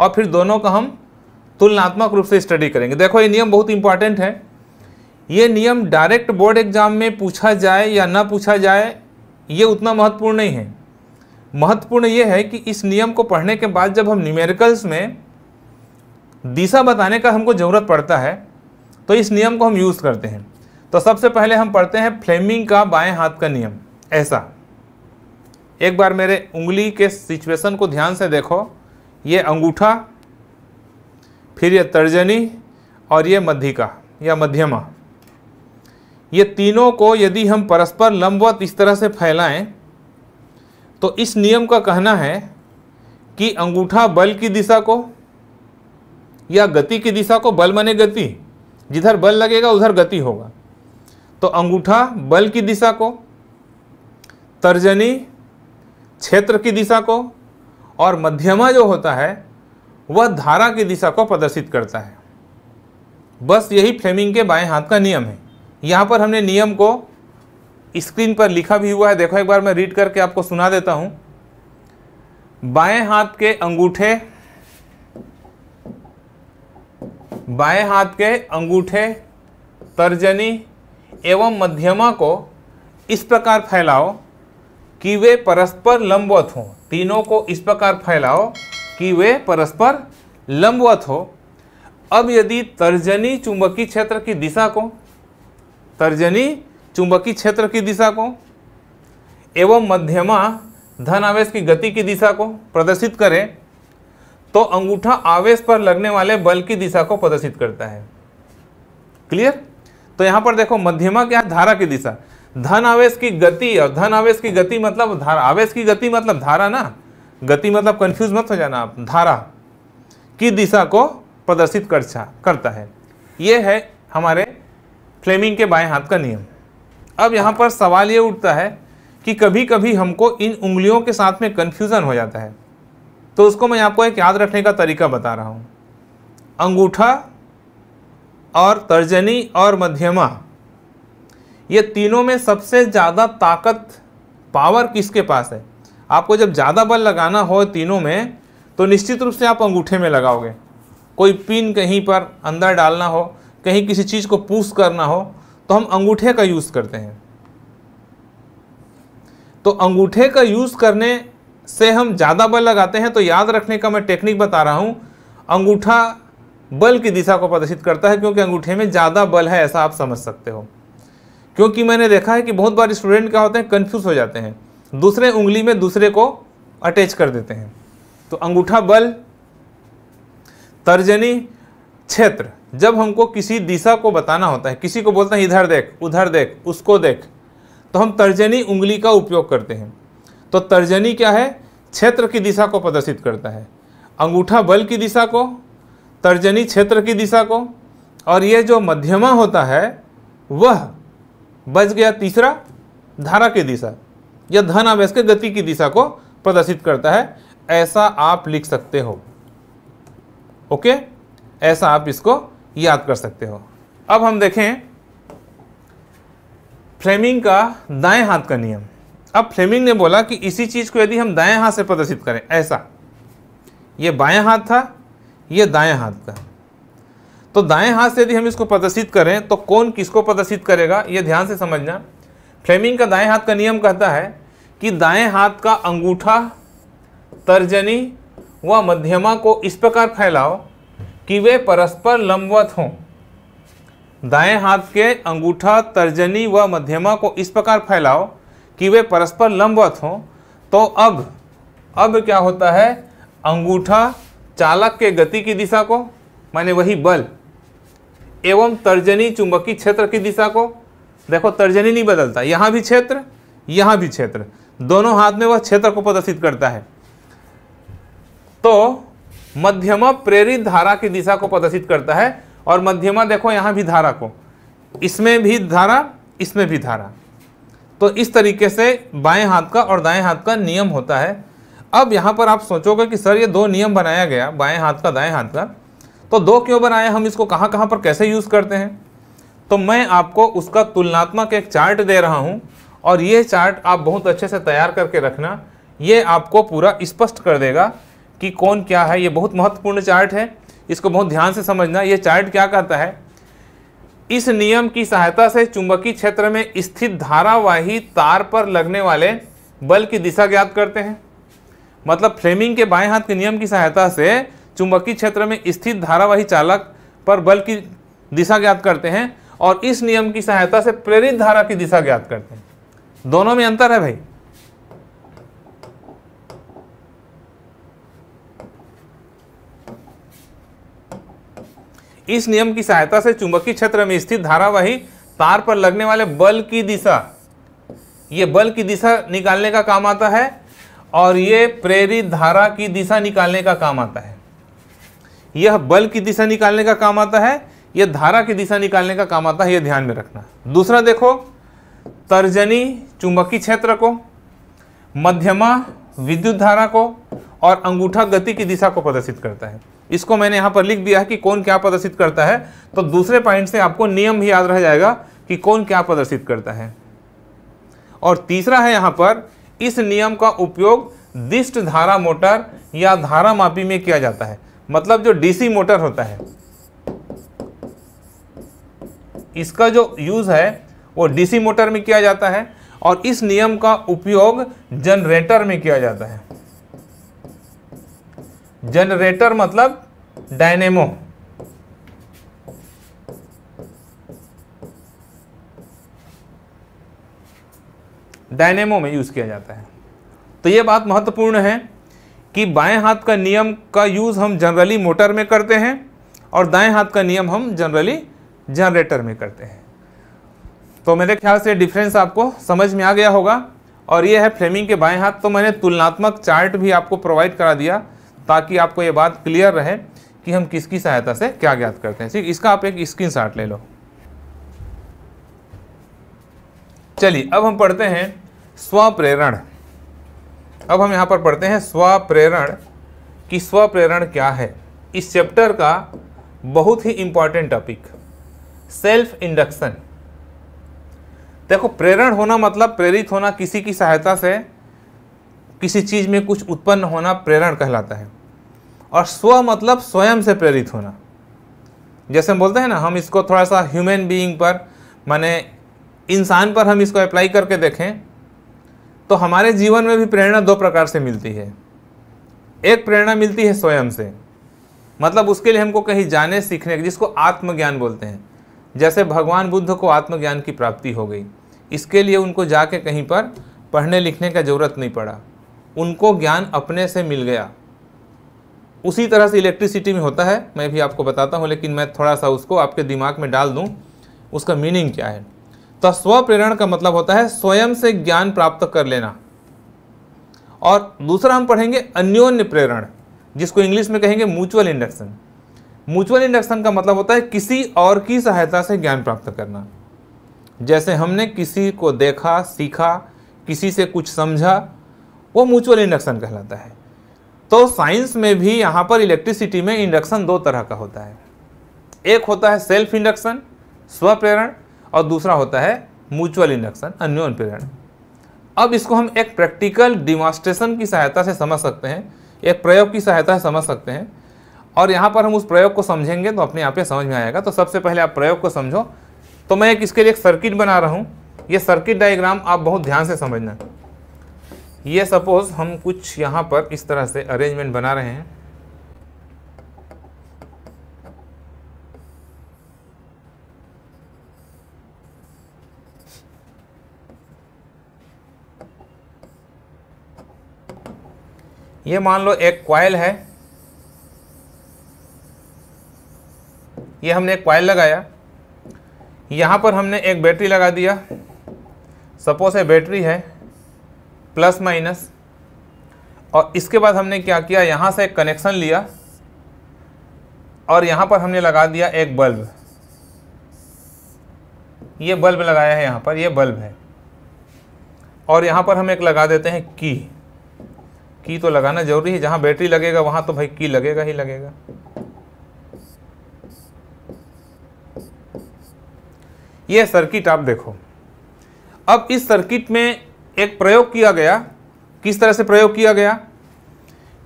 और फिर दोनों का हम तुलनात्मक रूप से स्टडी करेंगे देखो ये नियम बहुत इंपॉर्टेंट है ये नियम डायरेक्ट बोर्ड एग्जाम में पूछा जाए या ना पूछा जाए ये उतना महत्वपूर्ण नहीं है महत्वपूर्ण ये है कि इस नियम को पढ़ने के बाद जब हम न्यूमेरिकल्स में दिशा बताने का हमको ज़रूरत पड़ता है तो इस नियम को हम यूज़ करते हैं तो सबसे पहले हम पढ़ते हैं फ्लेमिंग का बाएं हाथ का नियम ऐसा एक बार मेरे उंगली के सिचुएशन को ध्यान से देखो ये अंगूठा फिर ये तर्जनी और ये मध्यिका या मध्यमा ये तीनों को यदि हम परस्पर लंबवत इस तरह से फैलाएं तो इस नियम का कहना है कि अंगूठा बल की दिशा को या गति की दिशा को बल माने गति जिधर बल लगेगा उधर गति होगा तो अंगूठा बल की दिशा को तर्जनी क्षेत्र की दिशा को और मध्यमा जो होता है वह धारा की दिशा को प्रदर्शित करता है बस यही फ्लेमिंग के बाएं हाथ का नियम है यहाँ पर हमने नियम को स्क्रीन पर लिखा भी हुआ है देखो एक बार मैं रीड करके आपको सुना देता हूँ बाएं हाथ के अंगूठे बाएं हाथ के अंगूठे तर्जनी एवं मध्यमा को इस प्रकार फैलाओ कि वे परस्पर लंबवत हों तीनों को इस प्रकार फैलाओ कि वे परस्पर लंबवत हो अब यदि तर्जनी चुंबकीय क्षेत्र की दिशा को तर्जनी चुंबकीय क्षेत्र की दिशा को एवं मध्यमा धन आवेश की गति की दिशा को प्रदर्शित करें तो अंगूठा आवेश पर लगने वाले बल की दिशा को प्रदर्शित करता है क्लियर तो यहां पर देखो मध्यमा क्या धारा की दिशा धन आवेश की गति और धन आवेश की गति मतलब धारा आवेश की गति मतलब धारा ना गति मतलब कंफ्यूज मत हो जाना आप धारा की दिशा को प्रदर्शित कर करता है ये है हमारे फ्लेमिंग के बाएं हाथ का नियम अब यहाँ पर सवाल ये उठता है कि कभी कभी हमको इन उंगलियों के साथ में कन्फ्यूज़न हो जाता है तो उसको मैं आपको एक याद रखने का तरीका बता रहा हूँ अंगूठा और तर्जनी और मध्यमा ये तीनों में सबसे ज़्यादा ताकत पावर किसके पास है आपको जब ज़्यादा बल लगाना हो तीनों में तो निश्चित रूप से आप अंगूठे में लगाओगे कोई पिन कहीं पर अंदर डालना हो कहीं किसी चीज़ को पूस करना हो तो हम अंगूठे का यूज़ करते हैं तो अंगूठे का यूज़ करने से हम ज़्यादा बल लगाते हैं तो याद रखने का मैं टेक्निक बता रहा हूँ अंगूठा बल की दिशा को प्रदर्शित करता है क्योंकि अंगूठे में ज़्यादा बल है ऐसा आप समझ सकते हो क्योंकि मैंने देखा है कि बहुत बार स्टूडेंट क्या होते हैं कन्फ्यूज़ हो जाते हैं दूसरे उंगली में दूसरे को अटैच कर देते हैं तो अंगूठा बल तर्जनी क्षेत्र जब हमको किसी दिशा को बताना होता है किसी को बोलते हैं इधर देख उधर देख उसको देख तो हम तर्जनी उंगली का उपयोग करते हैं तो तर्जनी क्या है क्षेत्र की दिशा को प्रदर्शित करता है अंगूठा बल की दिशा को तर्जनी क्षेत्र की दिशा को और ये जो मध्यमा होता है वह बच गया तीसरा धारा की दिशा या धन आवेश के गति की दिशा को प्रदर्शित करता है ऐसा आप लिख सकते हो ओके ऐसा आप इसको याद कर सकते हो अब हम देखें फ्लेमिंग का दाएं हाथ का नियम अब फ्लेमिंग ने बोला कि इसी चीज़ को यदि हम दाएं हाथ से प्रदर्शित करें ऐसा ये बाएं हाथ था ये दाएं हाथ का तो दाएं हाथ से यदि हम इसको प्रदर्शित करें तो कौन किसको प्रदर्शित करेगा यह ध्यान से समझना फ्लेमिंग का दाएं हाथ का नियम कहता है कि दाएं हाथ का अंगूठा तर्जनी व मध्यमा को इस प्रकार फैलाओ कि वे परस्पर लंबवत हों दाएं हाथ के अंगूठा तर्जनी व मध्यमा को इस प्रकार फैलाओ कि वे परस्पर लंबवत हों तो अब अब क्या होता है अंगूठा चालक के गति की दिशा को माने वही बल एवं तर्जनी चुंबकीय क्षेत्र की दिशा को देखो तर्जनी नहीं बदलता यहाँ भी क्षेत्र यहाँ भी क्षेत्र दोनों हाथ में वह क्षेत्र को प्रदर्शित करता है तो मध्यमा प्रेरित धारा की दिशा को प्रदर्शित करता है और मध्यमा देखो यहाँ भी धारा को इसमें भी धारा इसमें भी धारा तो इस तरीके से बाएं हाथ का और दाएं हाथ का नियम होता है अब यहाँ पर आप सोचोगे कि सर ये दो नियम बनाया गया बाएं हाथ का दाएं हाथ का तो दो क्यों बनाए हम इसको कहाँ कहाँ पर कैसे यूज़ करते हैं तो मैं आपको उसका तुलनात्मक एक चार्ट दे रहा हूँ और ये चार्ट आप बहुत अच्छे से तैयार करके रखना ये आपको पूरा स्पष्ट कर देगा कि कौन क्या है ये बहुत महत्वपूर्ण चार्ट है इसको बहुत ध्यान से समझना ये चार्ट क्या कहता है इस नियम की सहायता से चुंबकीय क्षेत्र में स्थित धारावाही तार पर लगने वाले बल की दिशा ज्ञात करते हैं मतलब फ्लेमिंग के बाएं हाथ के नियम की सहायता से चुंबकीय क्षेत्र में स्थित धारावाही चालक पर बल की दिशा ज्ञात करते हैं और इस नियम की सहायता से प्रेरित धारा की दिशा ज्ञात करते हैं दोनों में अंतर है भाई इस नियम की सहायता से चुंबकीय क्षेत्र में स्थित धारावाही तार पर लगने वाले बल की दिशा ये बल की दिशा निकालने का काम आता है और ये प्रेरित धारा की दिशा निकालने का काम आता है यह बल की दिशा निकालने का काम आता है यह धारा की दिशा निकालने का काम आता है यह ध्यान में रखना दूसरा देखो तर्जनी चुंबकीय क्षेत्र को मध्यमा विद्युत धारा को और अंगूठा गति की दिशा को प्रदर्शित करता है इसको मैंने यहाँ पर लिख दिया है कि कौन क्या प्रदर्शित करता है तो दूसरे पॉइंट से आपको नियम भी याद रह जाएगा कि कौन क्या प्रदर्शित करता है और तीसरा है यहाँ पर इस नियम का उपयोग दिष्ट धारा मोटर या धारा मापी में किया जाता है मतलब जो डीसी मोटर होता है इसका जो यूज़ है वो डीसी मोटर में किया जाता है और इस नियम का उपयोग जनरेटर में किया जाता है जनरेटर मतलब डायनेमो डायनेमो में यूज़ किया जाता है तो ये बात महत्वपूर्ण है कि बाएं हाथ का नियम का यूज़ हम जनरली मोटर में करते हैं और दाएं हाथ का नियम हम जनरली जनरेटर में करते हैं तो मेरे ख्याल से डिफरेंस आपको समझ में आ गया होगा और ये है फ्लेमिंग के बाएं हाथ तो मैंने तुलनात्मक चार्ट भी आपको प्रोवाइड करा दिया ताकि आपको ये बात क्लियर रहे कि हम किसकी सहायता से क्या ज्ञात करते हैं ठीक इसका आप एक स्क्रीन ले लो चलिए अब हम पढ़ते हैं स्वप्रेरण अब हम यहाँ पर पढ़ते हैं स्वप्रेरण कि स्वप्रेरण क्या है इस चैप्टर का बहुत ही इम्पॉर्टेंट टॉपिक सेल्फ इंडक्शन देखो प्रेरण होना मतलब प्रेरित होना किसी की सहायता से किसी चीज़ में कुछ उत्पन्न होना प्रेरण कहलाता है और स्व मतलब स्वयं से प्रेरित होना जैसे हम बोलते हैं ना हम इसको थोड़ा सा ह्यूमन बीइंग पर माने इंसान पर हम इसको अप्लाई करके देखें तो हमारे जीवन में भी प्रेरणा दो प्रकार से मिलती है एक प्रेरणा मिलती है स्वयं से मतलब उसके लिए हमको कहीं जाने सीखने जिसको आत्मज्ञान बोलते हैं जैसे भगवान बुद्ध को आत्मज्ञान की प्राप्ति हो गई इसके लिए उनको जाके कहीं पर पढ़ने लिखने का ज़रूरत नहीं पड़ा उनको ज्ञान अपने से मिल गया उसी तरह से इलेक्ट्रिसिटी में होता है मैं भी आपको बताता हूँ लेकिन मैं थोड़ा सा उसको आपके दिमाग में डाल दूँ उसका मीनिंग क्या है तो स्वप्रेरण का मतलब होता है स्वयं से ज्ञान प्राप्त कर लेना और दूसरा हम पढ़ेंगे अन्योन्य प्रेरण जिसको इंग्लिश में कहेंगे म्यूचुअल इंडक्शन म्यूचुअल इंडक्शन का मतलब होता है किसी और की सहायता से ज्ञान प्राप्त करना जैसे हमने किसी को देखा सीखा किसी से कुछ समझा वो म्यूचुअल इंडक्शन कहलाता है तो साइंस में भी यहाँ पर इलेक्ट्रिसिटी में इंडक्शन दो तरह का होता है एक होता है सेल्फ इंडक्शन स्वप्रेरण और दूसरा होता है म्यूचुअल इंडक्शन अन्योन प्रेरण अब इसको हम एक प्रैक्टिकल डिमॉन्स्ट्रेशन की सहायता से समझ सकते हैं एक प्रयोग की सहायता से समझ सकते हैं और यहाँ पर हम उस प्रयोग को समझेंगे तो अपने आप ही समझ में आएगा तो सबसे पहले आप प्रयोग को समझो तो मैं एक इसके लिए एक सर्किट बना रहा हूँ ये सर्किट डायग्राम आप बहुत ध्यान से समझना ये सपोज़ हम कुछ यहाँ पर इस तरह से अरेंजमेंट बना रहे हैं ये मान लो एक क्वाइल है ये हमने एक क्वाइल लगाया यहाँ पर हमने एक बैटरी लगा दिया सपोज ये बैटरी है प्लस माइनस और इसके बाद हमने क्या किया यहाँ से एक कनेक्शन लिया और यहाँ पर हमने लगा दिया एक बल्ब ये बल्ब लगाया है यहाँ पर ये बल्ब है और यहाँ पर हम एक लगा देते हैं की की तो लगाना जरूरी है जहां बैटरी लगेगा वहां तो भाई की लगेगा ही लगेगा यह सर्किट आप देखो अब इस सर्किट में एक प्रयोग किया गया किस तरह से प्रयोग किया गया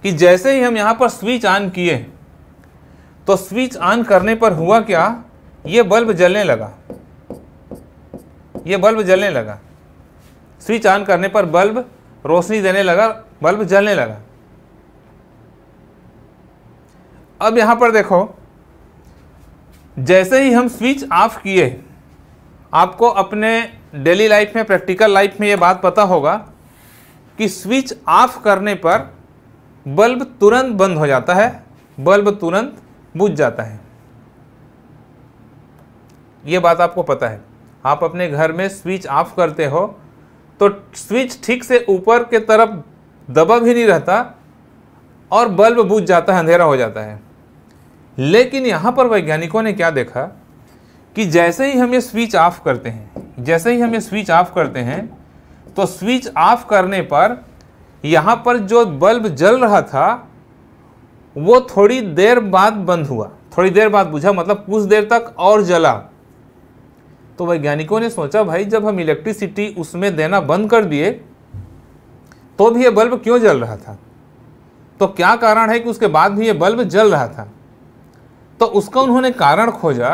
कि जैसे ही हम यहां पर स्विच ऑन किए तो स्विच ऑन करने पर हुआ क्या यह बल्ब जलने लगा यह बल्ब जलने लगा स्विच ऑन करने पर बल्ब रोशनी देने लगा बल्ब जलने लगा अब यहाँ पर देखो जैसे ही हम स्विच ऑफ किए आपको अपने डेली लाइफ में प्रैक्टिकल लाइफ में यह बात पता होगा कि स्विच ऑफ करने पर बल्ब तुरंत बंद हो जाता है बल्ब तुरंत बुझ जाता है ये बात आपको पता है आप अपने घर में स्विच ऑफ करते हो तो स्विच ठीक से ऊपर के तरफ दबा भी नहीं रहता और बल्ब बुझ जाता है अंधेरा हो जाता है लेकिन यहाँ पर वैज्ञानिकों ने क्या देखा कि जैसे ही हम ये स्विच ऑफ करते हैं जैसे ही हम ये स्विच ऑफ करते हैं तो स्विच ऑफ करने पर यहाँ पर जो बल्ब जल रहा था वो थोड़ी देर बाद बंद हुआ थोड़ी देर बाद बुझा मतलब कुछ देर तक और जला तो वैज्ञानिकों ने सोचा भाई जब हम इलेक्ट्रिसिटी उसमें देना बंद कर दिए तो भी ये बल्ब क्यों जल रहा था तो क्या कारण है कि उसके बाद भी ये बल्ब जल रहा था तो उसका उन्होंने कारण खोजा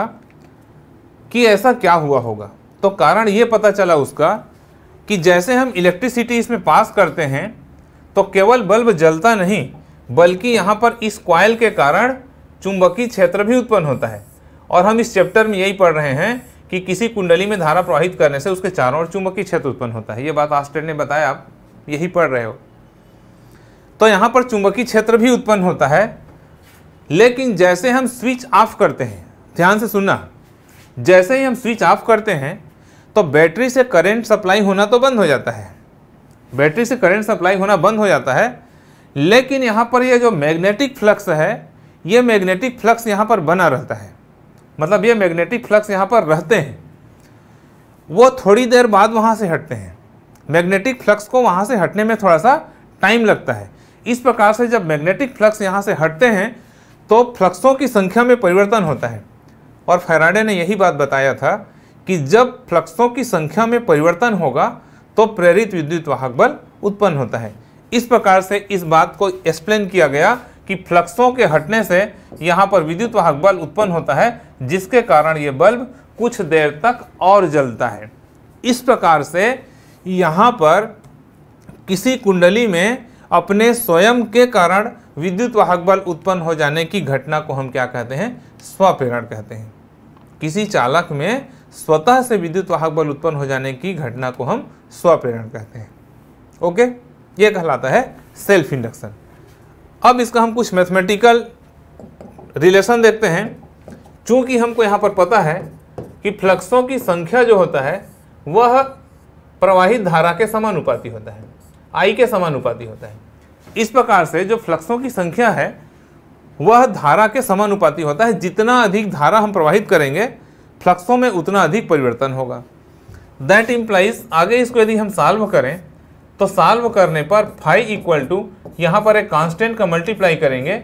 कि ऐसा क्या हुआ होगा तो कारण ये पता चला उसका कि जैसे हम इलेक्ट्रिसिटी इसमें पास करते हैं तो केवल बल्ब जलता नहीं बल्कि यहाँ पर इस क्वाइल के कारण चुंबकीय क्षेत्र भी उत्पन्न होता है और हम इस चैप्टर में यही पढ़ रहे हैं कि किसी कुंडली में धारा प्रवाहित करने से उसके चारों ओर चुंबकीय क्षेत्र उत्पन्न होता है ये बात आस्टेड ने बताया आप यही पढ़ रहे हो तो यहाँ पर चुंबकीय क्षेत्र भी उत्पन्न होता है लेकिन जैसे हम स्विच ऑफ करते हैं ध्यान से सुनना जैसे ही हम स्विच ऑफ करते हैं तो बैटरी से करंट सप्लाई होना तो बंद हो जाता है बैटरी से करंट सप्लाई होना बंद हो जाता है लेकिन यहाँ पर यह जो मैग्नेटिक फ्लक्स है ये मैग्नेटिक फ्लक्स यहाँ पर बना रहता है मतलब ये मैग्नेटिक फ्लक्स यहाँ पर रहते हैं वो थोड़ी देर बाद वहाँ से हटते हैं मैग्नेटिक फ्लक्स को वहाँ से हटने में थोड़ा सा टाइम लगता है इस प्रकार से जब मैग्नेटिक फ्लक्स यहाँ से हटते हैं तो फ्लक्सों की संख्या में परिवर्तन होता है और फैराडे ने यही बात बताया था कि जब फ्लक्सों की संख्या में परिवर्तन होगा तो प्रेरित विद्युत वाहक बल उत्पन्न होता है इस प्रकार से इस बात को एक्सप्लेन किया गया कि फ्लक्सों के हटने से यहाँ पर विद्युत वाहक बल उत्पन्न होता है जिसके कारण ये बल्ब कुछ देर तक और जलता है इस प्रकार से यहाँ पर किसी कुंडली में अपने स्वयं के कारण विद्युत वाहक बल उत्पन्न हो जाने की घटना को हम क्या कहते हैं स्वप्रेरण कहते हैं किसी चालक में स्वतः से विद्युत वाहक बल उत्पन्न हो जाने की घटना को हम स्वप्रेरण कहते हैं ओके ये कहलाता है सेल्फ इंडक्शन अब इसका हम कुछ मैथमेटिकल रिलेशन देखते हैं चूँकि हमको यहाँ पर पता है कि फ्लक्सों की संख्या जो होता है वह प्रवाहित धारा के समानुपाती होता है आई के समानुपाती होता है इस प्रकार से जो फ्लक्सों की संख्या है वह धारा के समानुपाती होता है जितना अधिक धारा हम प्रवाहित करेंगे फ्लक्सों में उतना अधिक परिवर्तन होगा दैट इम्प्लाइज आगे इसको यदि हम साल्व करें तो साल्व करने पर फाइव इक्वल टू यहाँ पर एक कांस्टेंट का मल्टीप्लाई करेंगे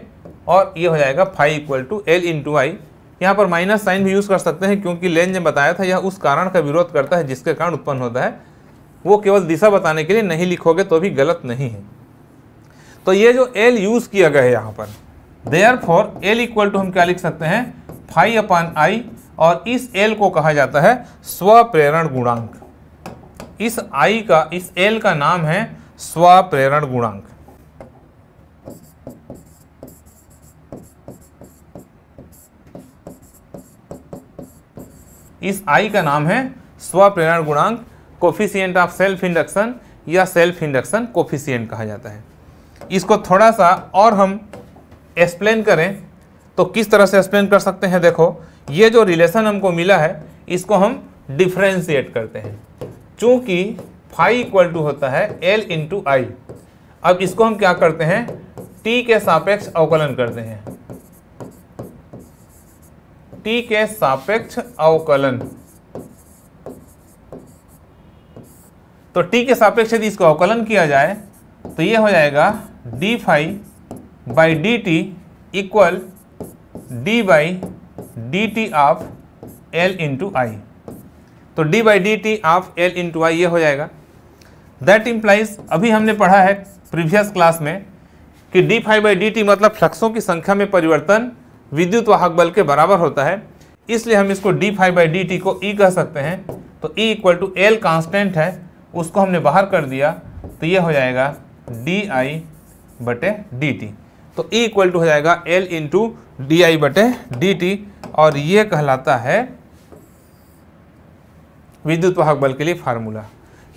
और ये हो जाएगा five equal to L into I यहाँ पर माइनस साइन भी यूज़ कर सकते हैं क्योंकि लेन जब बताया था यह उस कारण का विरोध करता है जिसके कारण उत्पन्न होता है वो केवल दिशा बताने के लिए नहीं लिखोगे तो भी गलत नहीं है तो ये जो एल यूज़ किया गया है यहाँ पर therefore L equal to हम क्या लिख सकते हैं फाइव अपान आई और इस एल को कहा जाता है स्वप्रेरण गुणांक इस आई का इस एल का नाम है स्वप्रेरण गुणांक इस आई का नाम है स्वप्रेरण गुणांक कोफिशियंट ऑफ सेल्फ इंडक्शन या सेल्फ इंडक्शन कोफिशियंट कहा जाता है इसको थोड़ा सा और हम एक्सप्लेन करें तो किस तरह से एक्सप्लेन कर सकते हैं देखो ये जो रिलेशन हमको मिला है इसको हम डिफ्रेंशिएट करते हैं चूंकि फाइव इक्वल टू होता है एल इंटू आई अब इसको हम क्या करते हैं टी के सापेक्ष अवकलन करते हैं टी के सापेक्ष अवकलन तो टी के सापेक्ष यदि इसको अवकलन किया जाए तो ये हो जाएगा D phi by D T equal D by D T of L into I तो D by D T of L into I ये हो जाएगा दैट इम्प्लाइज अभी हमने पढ़ा है प्रीवियस क्लास में कि D five by D T मतलब फ्लक्सों की संख्या में परिवर्तन विद्युत वाहक बल के बराबर होता है इसलिए हम इसको D five by D T को ई e कह सकते हैं तो E equal to L constant है उसको हमने बाहर कर दिया तो ये हो जाएगा डी आई बटे डी टी तो ई इक्वल टू हो जाएगा एल इंटू डी आई बटे डी टी और ये कहलाता है विद्युत वाहक बल के लिए फार्मूला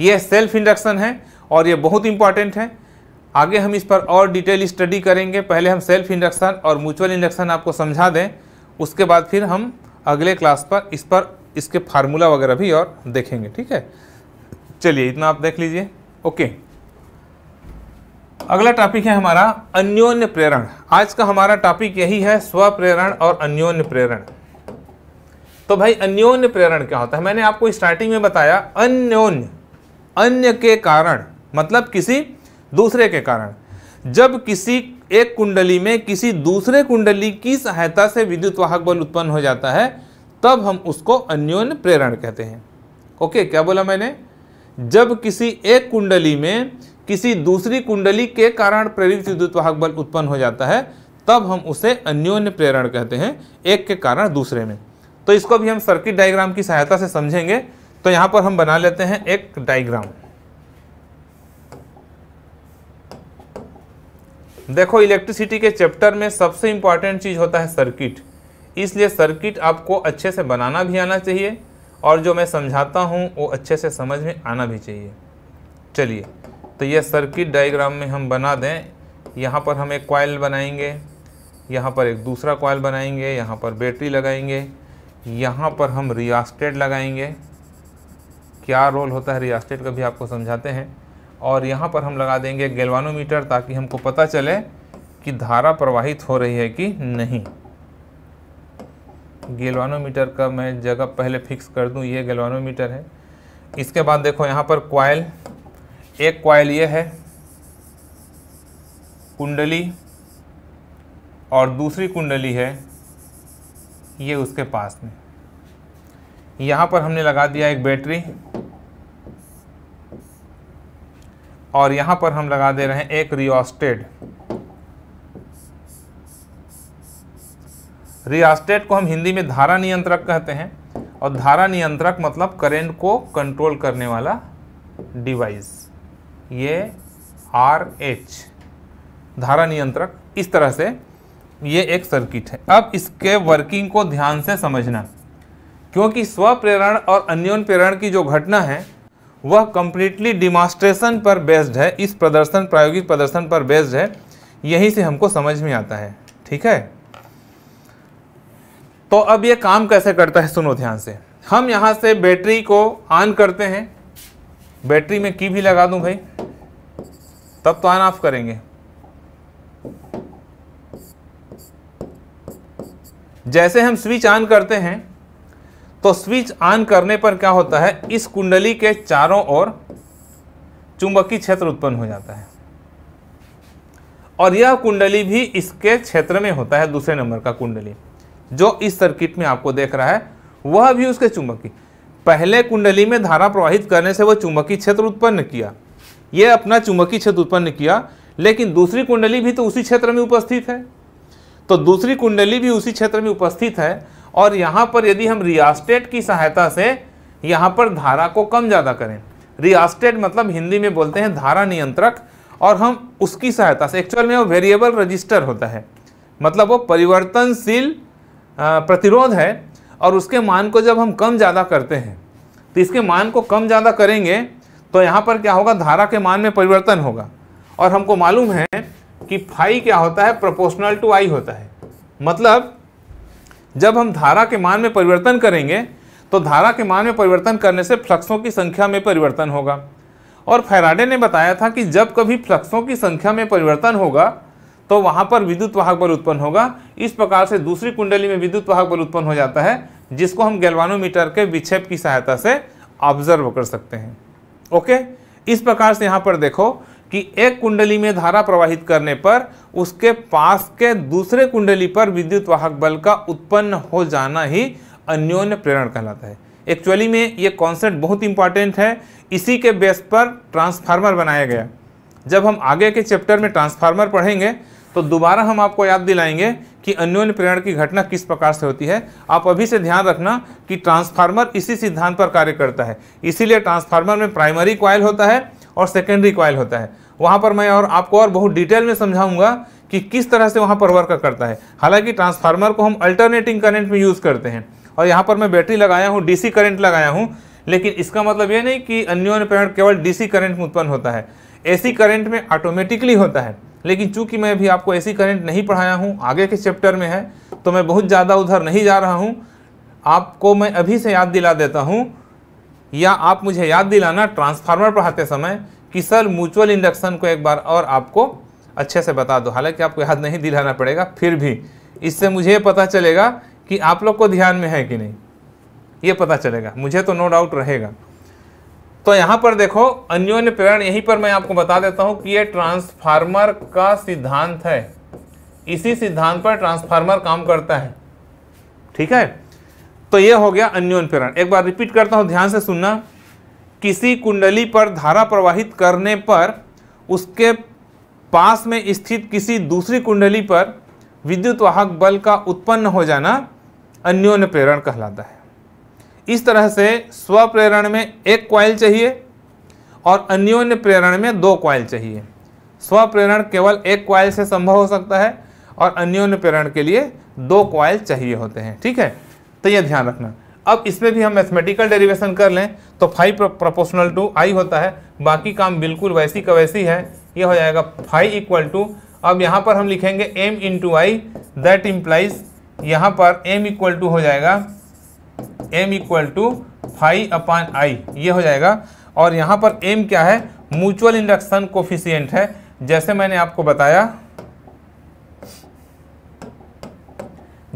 ये सेल्फ इंडक्शन है और ये बहुत इंपॉर्टेंट है आगे हम इस पर और डिटेल स्टडी करेंगे पहले हम सेल्फ इंडक्शन और म्यूचुअल इंडक्शन आपको समझा दें उसके बाद फिर हम अगले क्लास पर इस पर इसके फार्मूला वगैरह भी और देखेंगे ठीक है चलिए इतना आप देख लीजिए ओके अगला टॉपिक है हमारा अन्योन्य प्रेरण आज का हमारा टॉपिक यही है स्वप्रेरण और अन्योन्य प्रेरण तो भाई अन्योन्य प्रेरण क्या होता है मैंने आपको स्टार्टिंग में बताया अन्योन्य अन्य के कारण मतलब किसी दूसरे के कारण जब किसी एक कुंडली में किसी दूसरे कुंडली की सहायता से विद्युत वाहक बल उत्पन्न हो जाता है तब हम उसको अन्योन्य प्रेरण कहते हैं ओके क्या बोला मैंने जब किसी एक कुंडली में किसी दूसरी कुंडली के कारण प्रेरित विद्युत वाहक बल उत्पन्न हो जाता है तब हम उसे अन्योन्य प्रेरण कहते हैं एक के कारण दूसरे में तो इसको भी हम सर्किट डायग्राम की सहायता से समझेंगे तो यहाँ पर हम बना लेते हैं एक डायग्राम देखो इलेक्ट्रिसिटी के चैप्टर में सबसे इम्पॉर्टेंट चीज़ होता है सर्किट इसलिए सर्किट आपको अच्छे से बनाना भी आना चाहिए और जो मैं समझाता हूँ वो अच्छे से समझ में आना भी चाहिए चलिए तो यह सर्किट डायग्राम में हम बना दें यहाँ पर हम एक कॉयल बनाएंगे यहाँ पर एक दूसरा कॉयल बनाएंगे यहाँ पर बैटरी लगाएंगे यहाँ पर हम रियास्टेट लगाएंगे क्या रोल होता है रियास्टेट का भी आपको समझाते हैं और यहाँ पर हम लगा देंगे गेलवानोमीटर ताकि हमको पता चले कि धारा प्रवाहित हो रही है कि नहीं गेलवानोमीटर का मैं जगह पहले फिक्स कर दूं ये गेलवानोमीटर है इसके बाद देखो यहाँ पर क्वाइल एक क्वाइल ये है कुंडली और दूसरी कुंडली है ये उसके पास में यहाँ पर हमने लगा दिया एक बैटरी और यहाँ पर हम लगा दे रहे हैं एक रियोस्टेड रियोस्टेड को हम हिंदी में धारा नियंत्रक कहते हैं और धारा नियंत्रक मतलब करंट को कंट्रोल करने वाला डिवाइस ये आर एच धारा नियंत्रक इस तरह से ये एक सर्किट है अब इसके वर्किंग को ध्यान से समझना क्योंकि स्वप्रेरण और अन्योन प्रेरण की जो घटना है वह कम्प्लीटली डिमॉन्स्ट्रेशन पर बेस्ड है इस प्रदर्शन प्रायोगिक प्रदर्शन पर बेस्ड है यहीं से हमको समझ में आता है ठीक है तो अब ये काम कैसे करता है सुनो ध्यान से हम यहाँ से बैटरी को ऑन करते हैं बैटरी में की भी लगा दूँ भाई तब तो ऑन ऑफ करेंगे जैसे हम स्विच ऑन करते हैं तो स्विच ऑन करने पर क्या होता है इस कुंडली के चारों ओर चुंबकीय क्षेत्र उत्पन्न हो जाता है और यह कुंडली भी इसके क्षेत्र में होता है दूसरे नंबर का कुंडली जो इस सर्किट में आपको देख रहा है वह भी उसके चुंबकीय पहले कुंडली में धारा प्रवाहित करने से वह चुंबकीय क्षेत्र उत्पन्न किया यह अपना चुंबकीय क्षेत्र उत्पन्न किया लेकिन दूसरी कुंडली भी तो उसी क्षेत्र में उपस्थित है तो दूसरी कुंडली भी उसी क्षेत्र में उपस्थित है और यहाँ पर यदि हम रियास्टेट की सहायता से यहाँ पर धारा को कम ज़्यादा करें रियास्टेट मतलब हिंदी में बोलते हैं धारा नियंत्रक और हम उसकी सहायता से एक्चुअल में वो वेरिएबल रजिस्टर होता है मतलब वो परिवर्तनशील प्रतिरोध है और उसके मान को जब हम कम ज़्यादा करते हैं तो इसके मान को कम ज़्यादा करेंगे तो यहाँ पर क्या होगा धारा के मान में परिवर्तन होगा और हमको मालूम है कि फाई क्या होता है प्रोपोर्शनल टू आई होता है मतलब जब हम धारा के मान में परिवर्तन करेंगे तो धारा के मान में परिवर्तन करने से फ्लक्सों की संख्या में परिवर्तन होगा और फैराडे ने बताया था कि जब कभी फ्लक्सों की संख्या में परिवर्तन होगा तो वहाँ पर विद्युत वाहक बल उत्पन्न होगा इस प्रकार से दूसरी कुंडली में विद्युत वाहक बल उत्पन्न हो जाता है जिसको हम गैल्वानोमीटर के विक्षेप की सहायता से ऑब्जर्व कर सकते हैं ओके इस प्रकार से यहाँ पर देखो कि एक कुंडली में धारा प्रवाहित करने पर उसके पास के दूसरे कुंडली पर विद्युत वाहक बल का उत्पन्न हो जाना ही अन्योन्य प्रेरण कहलाता है एक्चुअली में ये कॉन्सेप्ट बहुत इंपॉर्टेंट है इसी के बेस पर ट्रांसफार्मर बनाया गया जब हम आगे के चैप्टर में ट्रांसफार्मर पढ़ेंगे तो दोबारा हम आपको याद दिलाएंगे कि अन्योन्य प्रेरण की घटना किस प्रकार से होती है आप अभी से ध्यान रखना कि ट्रांसफार्मर इसी सिद्धांत पर कार्य करता है इसीलिए ट्रांसफार्मर में प्राइमरी क्वाइल होता है और सेकेंडरी कॉयल होता है वहाँ पर मैं और आपको और बहुत डिटेल में समझाऊंगा कि किस तरह से वहाँ पर वर्क करता है हालांकि ट्रांसफार्मर को हम अल्टरनेटिंग करंट में यूज़ करते हैं और यहाँ पर मैं बैटरी लगाया हूँ डीसी करंट लगाया हूँ लेकिन इसका मतलब ये नहीं कि अन्योन पेड़ केवल डीसी करंट में उत्पन्न होता है एसी करंट में ऑटोमेटिकली होता है लेकिन चूंकि मैं अभी आपको एसी करंट नहीं पढ़ाया हूँ आगे के चैप्टर में है तो मैं बहुत ज़्यादा उधर नहीं जा रहा हूँ आपको मैं अभी से याद दिला देता हूँ या आप मुझे याद दिलाना ट्रांसफार्मर पढ़ाते समय कि सर म्यूचुअल इंडक्शन को एक बार और आपको अच्छे से बता दो हालांकि आपको याद नहीं दिलाना पड़ेगा फिर भी इससे मुझे ये पता चलेगा कि आप लोग को ध्यान में है कि नहीं ये पता चलेगा मुझे तो नो डाउट रहेगा तो यहाँ पर देखो अन्योन्य प्रेरण यहीं पर मैं आपको बता देता हूँ कि ये ट्रांसफार्मर का सिद्धांत है इसी सिद्धांत पर ट्रांसफार्मर काम करता है ठीक है तो यह हो गया अन्योन प्रेरण एक बार रिपीट करता हूँ ध्यान से सुनना किसी कुंडली पर धारा प्रवाहित करने पर उसके पास में स्थित किसी दूसरी कुंडली पर विद्युत वाहक बल का उत्पन्न हो जाना अन्योन्य प्रेरण कहलाता है इस तरह से स्वप्रेरण में एक क्वाइल चाहिए और अन्योन्य प्रेरण में दो क्वाइल चाहिए स्वप्रेरण केवल एक क्वाइल से संभव हो सकता है और अन्योन्य प्रेरण के लिए दो क्वाइल चाहिए होते हैं ठीक है तो ये ध्यान रखना अब इसमें भी हम मैथमेटिकल डेरिवेशन कर लें तो फाइव प्रोपोर्शनल टू आई होता है बाकी काम बिल्कुल वैसी का वैसी है ये हो जाएगा फाइव इक्वल टू अब यहाँ पर हम लिखेंगे M into I that implies यहाँ पर एम इक्वल टू हो जाएगा M equal to five upon I ये हो जाएगा और यहाँ पर एम क्या है म्यूचुअल इंडक्शन कोफिशियंट है जैसे मैंने आपको बताया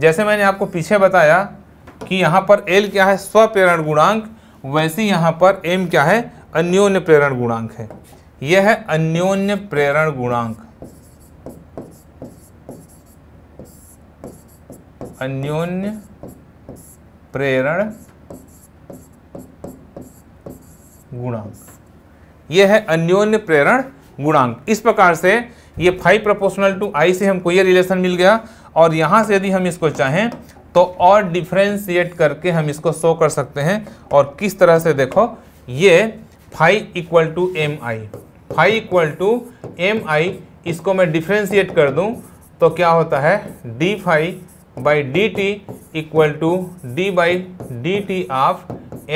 जैसे मैंने आपको पीछे बताया कि यहाँ पर एल क्या है स्वप्रेरण गुणांक वैसे यहाँ पर एम क्या है अन्योन्य प्रेरण गुणांक है यह है अन्योन्य प्रेरण गुणांक अन्योन्य प्रेरण गुणांक यह है अन्योन्य प्रेरण गुणांक इस प्रकार से ये फाइव प्रोपोर्शनल टू आई से हमको ये रिलेशन मिल गया और यहां से यदि हम इसको चाहें तो और डिफ्रेंशिएट करके हम इसको शो कर सकते हैं और किस तरह से देखो ये five equal to M I five equal to M I इसको मैं डिफ्रेंशिएट कर दूं तो क्या होता है D five by D T equal to D by D T of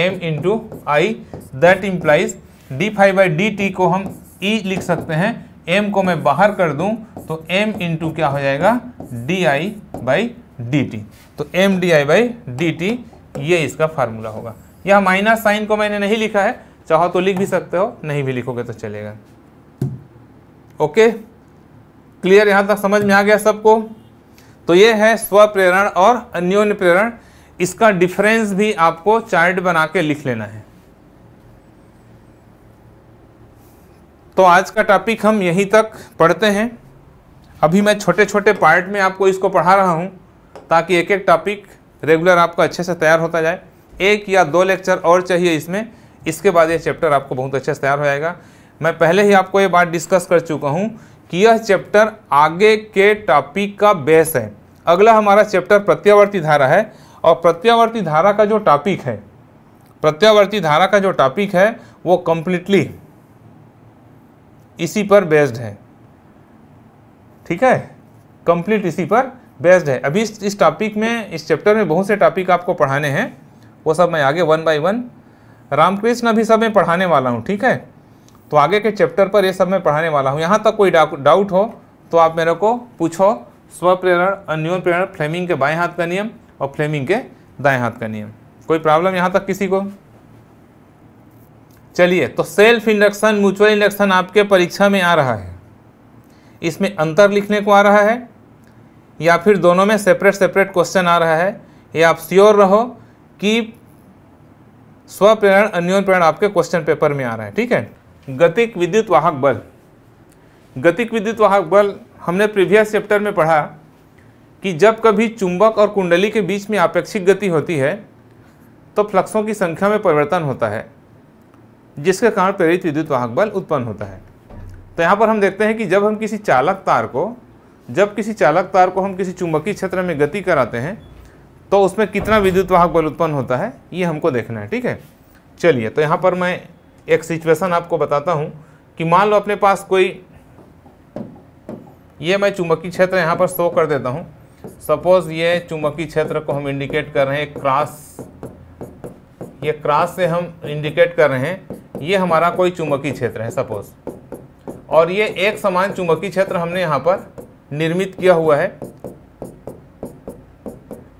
M into I that implies D five by D T को हम ई e लिख सकते हैं एम को मैं बाहर कर दूं तो एम इंटू क्या हो जाएगा D I by D T तो M D I by D T ये इसका फार्मूला होगा यह माइनस साइन को मैंने नहीं लिखा है चाहो तो लिख भी सकते हो नहीं भी लिखोगे तो चलेगा ओके क्लियर यहाँ तक समझ में आ गया सबको तो ये है स्वप्रेरण और अन्योन्य प्रेरण इसका डिफरेंस भी आपको चार्ट बना के लिख लेना है तो आज का टॉपिक हम यहीं तक पढ़ते हैं अभी मैं छोटे छोटे पार्ट में आपको इसको पढ़ा रहा हूँ ताकि एक एक टॉपिक रेगुलर आपका अच्छे से तैयार होता जाए एक या दो लेक्चर और चाहिए इसमें इसके बाद ये चैप्टर आपको बहुत अच्छे से तैयार हो जाएगा मैं पहले ही आपको ये बात डिस्कस कर चुका हूँ कि यह चैप्टर आगे के टॉपिक का बेस है अगला हमारा चैप्टर प्रत्यावर्ती धारा है और प्रत्यावर्ती धारा का जो टॉपिक है प्रत्यावर्ती धारा का जो टॉपिक है वो कम्प्लीटली इसी पर बेस्ड है ठीक है कंप्लीट इसी पर बेस्ड है अभी इस इस टॉपिक में इस चैप्टर में बहुत से टॉपिक आपको पढ़ाने हैं वो सब मैं आगे वन बाय वन रामकृष्ण अभी सब मैं पढ़ाने वाला हूँ ठीक है तो आगे के चैप्टर पर ये सब मैं पढ़ाने वाला हूँ यहाँ तक कोई डाउट हो तो आप मेरे को पूछो स्वप्रेरण अन्योन प्रेरण फ्लेमिंग के बाएं हाथ का नियम और फ्लेमिंग के दाएं हाथ का नियम कोई प्रॉब्लम यहाँ तक किसी को चलिए तो सेल्फ इंडक्शन म्यूचुअल इंडक्शन आपके परीक्षा में आ रहा है इसमें अंतर लिखने को आ रहा है या फिर दोनों में सेपरेट सेपरेट क्वेश्चन आ रहा है ये आप श्योर रहो कि स्वप्रेरण अन्योन प्रेरण आपके क्वेश्चन पेपर में आ रहा है ठीक है गतिक विद्युत वाहक बल गतिक विद्युत वाहक बल हमने प्रीवियस चैप्टर में पढ़ा कि जब कभी चुंबक और कुंडली के बीच में आपेक्षिक गति होती है तो फ्लक्सों की संख्या में परिवर्तन होता है जिसके कारण प्रेरित विद्युत वाहक बल उत्पन्न होता है तो यहाँ पर हम देखते हैं कि जब हम किसी चालक तार को जब किसी चालक तार को हम किसी चुंबकीय क्षेत्र में गति कराते हैं तो उसमें कितना विद्युत वाहक बल उत्पन्न होता है ये हमको देखना है ठीक है चलिए तो यहाँ पर मैं एक सिचुएशन आपको बताता हूँ कि मान लो अपने पास कोई ये मैं चुंबकीय क्षेत्र यहाँ पर शो कर देता हूँ सपोज ये चुंबकीय क्षेत्र को हम इंडिकेट कर रहे हैं क्रॉस ये क्रॉस से हम इंडिकेट कर रहे हैं ये हमारा कोई चुंबकीय क्षेत्र है सपोज और ये एक समान चुंबकीय क्षेत्र हमने यहाँ पर निर्मित किया हुआ है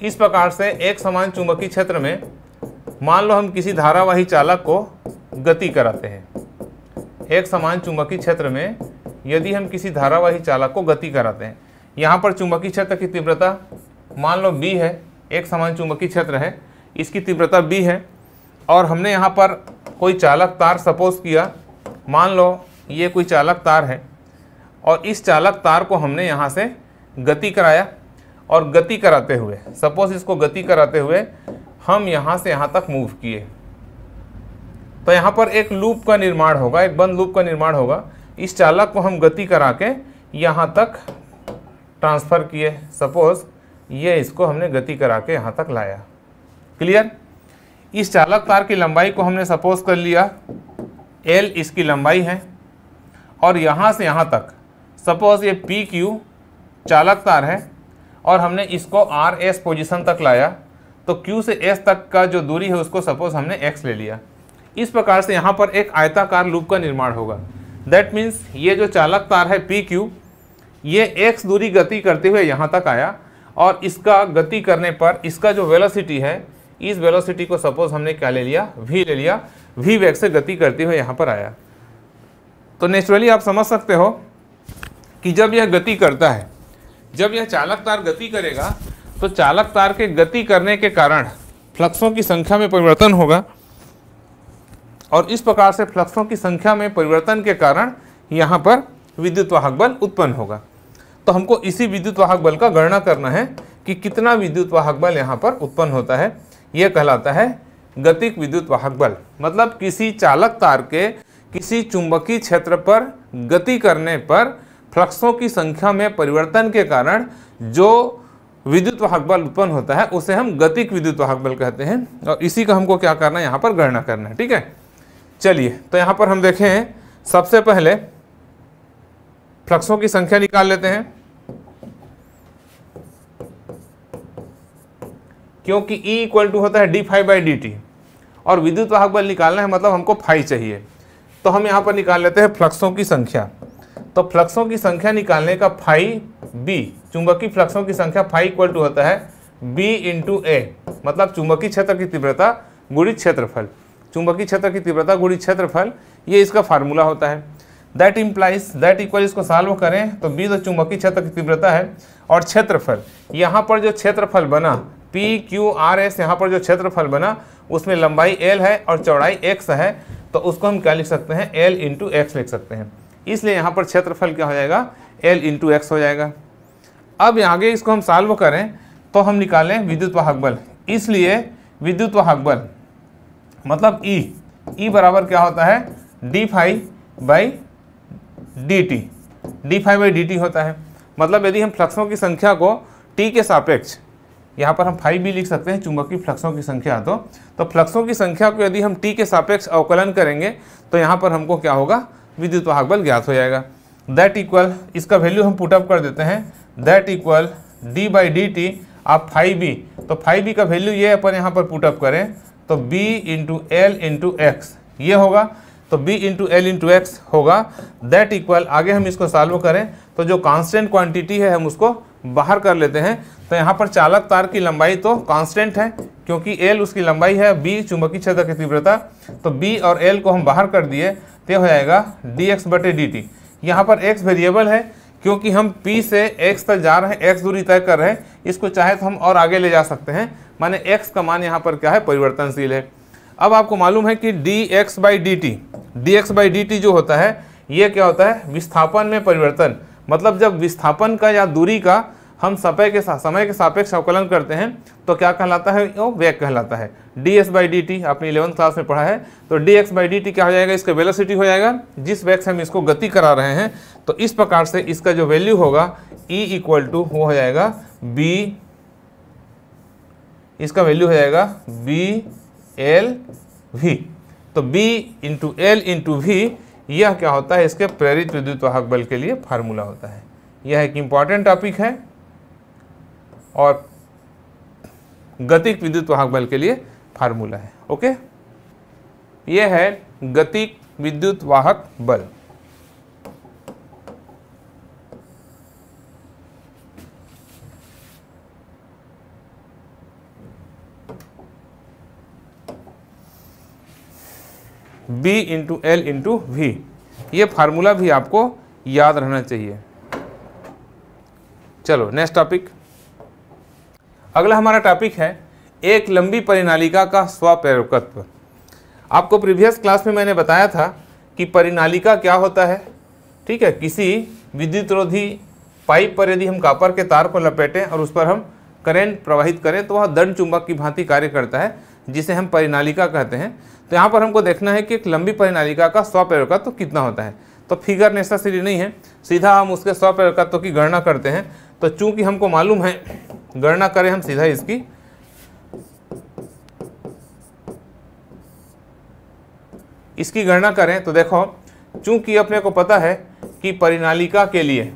इस प्रकार से एक समान चुंबकीय क्षेत्र में मान लो हम किसी धारावाही चालक को गति कराते हैं एक समान चुंबकीय क्षेत्र में यदि हम किसी धारावाही चालक को गति कराते हैं यहाँ पर चुंबकीय क्षेत्र की तीव्रता मान लो बी है एक समान चुंबकीय क्षेत्र है इसकी तीव्रता बी है और हमने यहाँ पर कोई चालक तार सपोज किया मान लो ये कोई चालक तार है और इस चालक तार को हमने यहाँ से गति कराया और गति कराते हुए सपोज इसको गति कराते हुए हम यहाँ से यहाँ तक मूव किए तो यहाँ पर एक लूप का निर्माण होगा एक बंद लूप का निर्माण होगा इस चालक को हम गति करा के यहाँ तक ट्रांसफ़र किए सपोज़ ये इसको हमने गति करा के यहाँ तक लाया क्लियर इस चालक तार की लंबाई को हमने सपोज कर लिया एल इसकी लंबाई है और यहाँ से यहाँ तक सपोज ये पी क्यू चालक तार है और हमने इसको आर एस पोजिशन तक लाया तो क्यू से एस तक का जो दूरी है उसको सपोज हमने एक्स ले लिया इस प्रकार से यहाँ पर एक आयताकार लूप का निर्माण होगा दैट मीन्स ये जो चालक तार है पी क्यू ये एक्स दूरी गति करते हुए यहाँ तक आया और इसका गति करने पर इसका जो वेलोसिटी है इस वेलोसिटी को सपोज हमने क्या ले लिया वी ले लिया वी वैक्स से गति करते हुए यहाँ पर आया तो नेचुरली आप समझ सकते हो कि जब यह गति करता है जब यह चालक तार गति करेगा तो चालक तार के गति करने के कारण फ्लक्सों की संख्या में परिवर्तन होगा और इस प्रकार से फ्लक्सों की संख्या में परिवर्तन के कारण यहाँ पर विद्युत वाहक बल उत्पन्न होगा तो हमको इसी विद्युत वाहक बल का गणना करना है कि कितना विद्युत वाहक बल यहाँ पर उत्पन्न होता है यह कहलाता है गतिक विद्युत वाहक बल मतलब किसी चालक तार के किसी चुंबकीय क्षेत्र पर गति करने पर फ्लक्सों की संख्या में परिवर्तन के कारण जो विद्युत वाहक बल उत्पन्न होता है उसे हम गतिक विद्युत वाहक बल कहते हैं और इसी का हमको क्या करना है यहाँ पर गणना करना है ठीक है चलिए तो यहाँ पर हम देखें सबसे पहले फ्लक्सों की संख्या निकाल लेते हैं क्योंकि E इक्वल टू होता है D five by D T और विद्युत वाहक बल निकालना है मतलब हमको फाइव चाहिए तो हम यहाँ पर निकाल लेते हैं फ्लक्सों की संख्या तो फ्लक्सों की संख्या निकालने का फाई बी चुंबकीय फ्लक्सों की संख्या फाई इक्वल टू होता है बी इंटू ए मतलब चुंबकीय क्षेत्र की तीव्रता गुड़ी क्षेत्रफल चुंबकीय क्षेत्र की तीव्रता गुड़ी क्षेत्रफल ये इसका फार्मूला होता है दैट इम्प्लाइज दैट इक्वल इसको सॉल्व करें तो बी तो चुंबकीय क्षेत्र की तीव्रता है और क्षेत्रफल यहाँ पर जो क्षेत्रफल बना पी क्यू आर एस यहाँ पर जो क्षेत्रफल बना उसमें लंबाई एल है और चौड़ाई एक्स है तो उसको हम क्या लिख सकते हैं एल इंटू एक्स लिख सकते हैं इसलिए यहाँ पर क्षेत्रफल क्या हो जाएगा एल इंटू एक्स हो जाएगा अब आगे इसको हम साल्व करें तो हम निकालें विद्युत वाहक बल इसलिए विद्युत वाहक बल मतलब ई e, ई e बराबर क्या होता है D phi by D T D phi by D T होता है मतलब यदि हम फ्लक्सों की संख्या को टी के सापेक्ष यहाँ पर हम फाइव भी लिख सकते हैं चुंबकीय फ्लक्सों की संख्या तो तो फ्लक्सों की संख्या को यदि हम टी के सापेक्ष अवकलन करेंगे तो यहाँ पर हमको क्या होगा विद्युत वाहक बल ज्ञात हो जाएगा दैट इक्वल इसका वैल्यू हम पुटअप कर देते हैं that equal D by D T आप फाइव बी तो फाइव बी का वैल्यू ये अपन यहाँ पर पुटअप करें तो B into L into X ये होगा तो b into L into X होगा दैट इक्वल आगे हम इसको सॉल्व करें तो जो कांस्टेंट क्वांटिटी है हम उसको बाहर कर लेते हैं तो यहाँ पर चालक तार की लंबाई तो कांस्टेंट है क्योंकि एल उसकी लंबाई है बी चुंबकीय क्षेत्र की तीव्रता तो बी और एल को हम बाहर कर दिए तो हो जाएगा डी एक्स बटे डी टी यहाँ पर एक्स वेरिएबल है क्योंकि हम पी से एक्स तक जा रहे हैं एक्स दूरी तय कर रहे हैं इसको चाहे तो हम और आगे ले जा सकते हैं माने एक्स का मान यहाँ पर क्या है परिवर्तनशील है अब आपको मालूम है कि D X by D T D X by D T जो होता है ये क्या होता है विस्थापन में परिवर्तन मतलब जब विस्थापन का या दूरी का हम समय के साथ समय के सापेक्ष अवकलन करते हैं तो क्या कहलाता है वो वेग कहलाता है D S by D T आपने इलेवंथ क्लास में पढ़ा है तो D X by D T क्या हो जाएगा इसका वेलोसिटी हो जाएगा जिस वेग से हम इसको गति करा रहे हैं तो इस प्रकार से इसका जो वैल्यू होगा ई इक्वल टू वो हो जाएगा बी इसका वैल्यू हो जाएगा बी एल वी तो B into L into V यह क्या होता है इसके प्रेरित विद्युत वाहक बल के लिए फार्मूला होता है यह एक इम्पॉर्टेंट टॉपिक है और गतिक विद्युत वाहक बल के लिए फार्मूला है ओके यह है गतिक विद्युत वाहक बल B into L into V ये फार्मूला भी आपको याद रहना चाहिए चलो नेक्स्ट टॉपिक अगला हमारा टॉपिक है एक लंबी परिनालिका का स्वप्रेरकत्व आपको प्रीवियस क्लास में मैंने बताया था कि परिनालिका क्या होता है ठीक है किसी विद्युत रोधी पाइप पर यदि हम कापर के तार को लपेटें और उस पर हम करंट प्रवाहित करें तो वह दंड चुंबक की भांति कार्य करता है जिसे हम परिनालिका कहते हैं तो यहाँ पर हमको देखना है कि एक लंबी परिनालिका का स्वप्रयोगत्व तो कितना होता है तो फिगर नेसेसरी नहीं है सीधा हम उसके स्वप्रयोगत्व तो की गणना करते हैं तो चूंकि हमको मालूम है गणना करें हम सीधा इसकी इसकी गणना करें तो देखो चूंकि अपने को पता है कि परिनालिका के लिए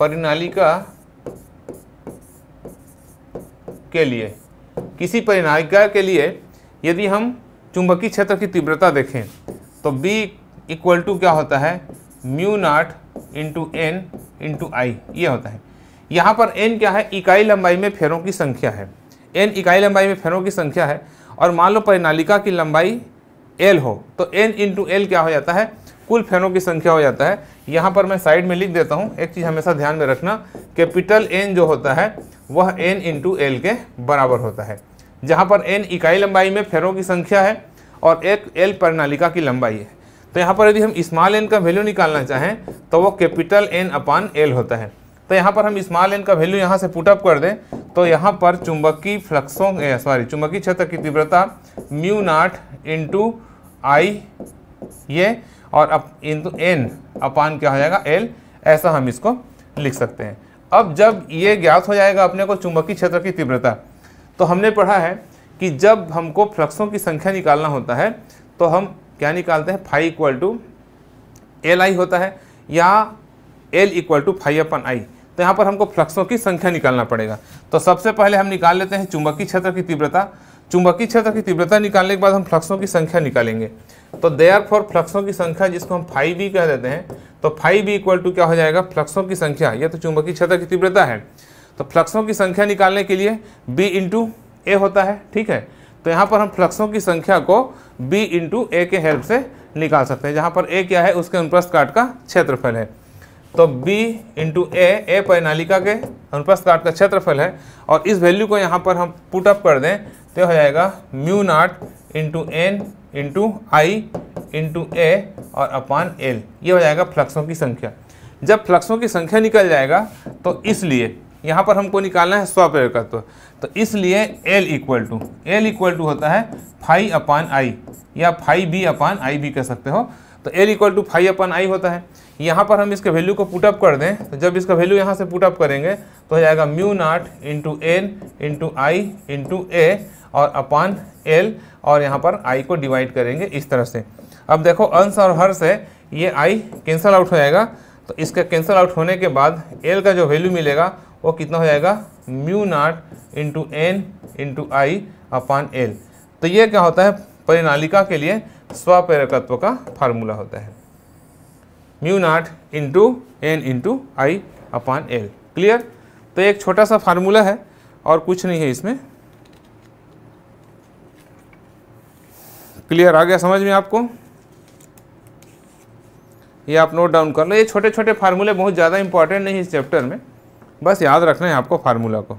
परिनालिका के लिए किसी परिनालिका के लिए यदि हम चुंबकीय क्षेत्र की तीव्रता देखें तो B इक्वल टू क्या होता है mu naught into N into I ये होता है यहाँ पर n क्या है इकाई लंबाई में फेरों की संख्या है n इकाई लंबाई में फेरों की संख्या है और मान लो परिनालिका की लंबाई l हो तो n इंटू एल क्या हो जाता है कुल फेरों की संख्या हो जाता है यहाँ पर मैं साइड में लिख देता हूँ एक चीज़ हमेशा ध्यान में रखना कैपिटल एन जो होता है वह एन इंटू एल के बराबर होता है जहाँ पर एन इकाई लंबाई में फेरों की संख्या है और एक एल प्रणालिका की लंबाई है तो यहाँ पर यदि हम स्मॉल एन का वैल्यू निकालना चाहें तो वो कैपिटल एन अपान एल होता है तो यहाँ पर हम स्मॉल एन का वैल्यू यहाँ से पुटअप कर दें तो यहाँ पर चुंबकीय फ्लक्सों सॉरी चुंबकीय क्षेत्र की तीव्रता म्यू नाट इंटू आई ये और अब इन एन तो अपान क्या हो जाएगा एल ऐसा हम इसको लिख सकते हैं अब जब ये ज्ञात हो जाएगा अपने को चुंबकीय क्षेत्र की तीव्रता तो हमने पढ़ा है कि जब हमको फ्लक्सों की संख्या निकालना होता है तो हम क्या निकालते हैं phi equal to L I होता है या L equal to phi upon I तो यहाँ पर हमको फ्लक्सों की संख्या निकालना पड़ेगा तो सबसे पहले हम निकाल लेते हैं चुंबकीय क्षेत्र की तीव्रता चुंबकीय क्षेत्र की तीव्रता निकालने के बाद हम फ्लक्सों की संख्या निकालेंगे तो देयर फॉर फ्लक्सों की संख्या जिसको हम फाइव बी कह देते हैं तो फाइव बी इक्वल टू क्या हो जाएगा फ्लक्सों की संख्या यह तो चुंबकीय क्षेत्र की तीव्रता है तो फ्लक्सों की संख्या निकालने के लिए बी इंटू ए होता है ठीक है तो यहाँ पर हम फ्लक्सों की संख्या को बी इंटू ए के हेल्प से निकाल सकते हैं जहाँ पर ए क्या है उसके अनुप्रस्थ काट का क्षेत्रफल है तो बी इंटू ए ए परिनालिका के अनुप्रस्थ काट का क्षेत्रफल है और इस वैल्यू को यहाँ पर हम पुटअप कर दें तो हो जाएगा mu naught into N into I into A और अपान एल ये हो जाएगा फ्लक्सों की संख्या जब फ्लक्सों की संख्या निकल जाएगा तो इसलिए यहाँ पर हमको निकालना है स्वप्रेरक तत्व तो इसलिए L equal to L equal to होता है फाई अपान आई या फाई बी अपान आई भी कह सकते हो तो L equal to five upon I होता है यहाँ पर हम इसके वैल्यू को पुटअप कर दें तो जब इसका वैल्यू यहाँ से पुटअप करेंगे तो हो जाएगा mu naught into N into I into A और अपान एल और यहाँ पर आई को डिवाइड करेंगे इस तरह से अब देखो अंश और हर से ये आई कैंसल आउट हो जाएगा तो इसका कैंसल आउट होने के बाद एल का जो वैल्यू मिलेगा वो कितना हो जाएगा mu naught into N into I upon L तो ये क्या होता है परिनालिका के लिए स्वप्रेरकत्व का फार्मूला होता है mu naught into N into I upon L clear तो एक छोटा सा फार्मूला है और कुछ नहीं है इसमें क्लियर आ गया समझ में आपको ये आप नोट डाउन कर लो ये छोटे छोटे फार्मूले बहुत ज़्यादा इंपॉर्टेंट नहीं इस चैप्टर में बस याद रखना है आपको फार्मूला को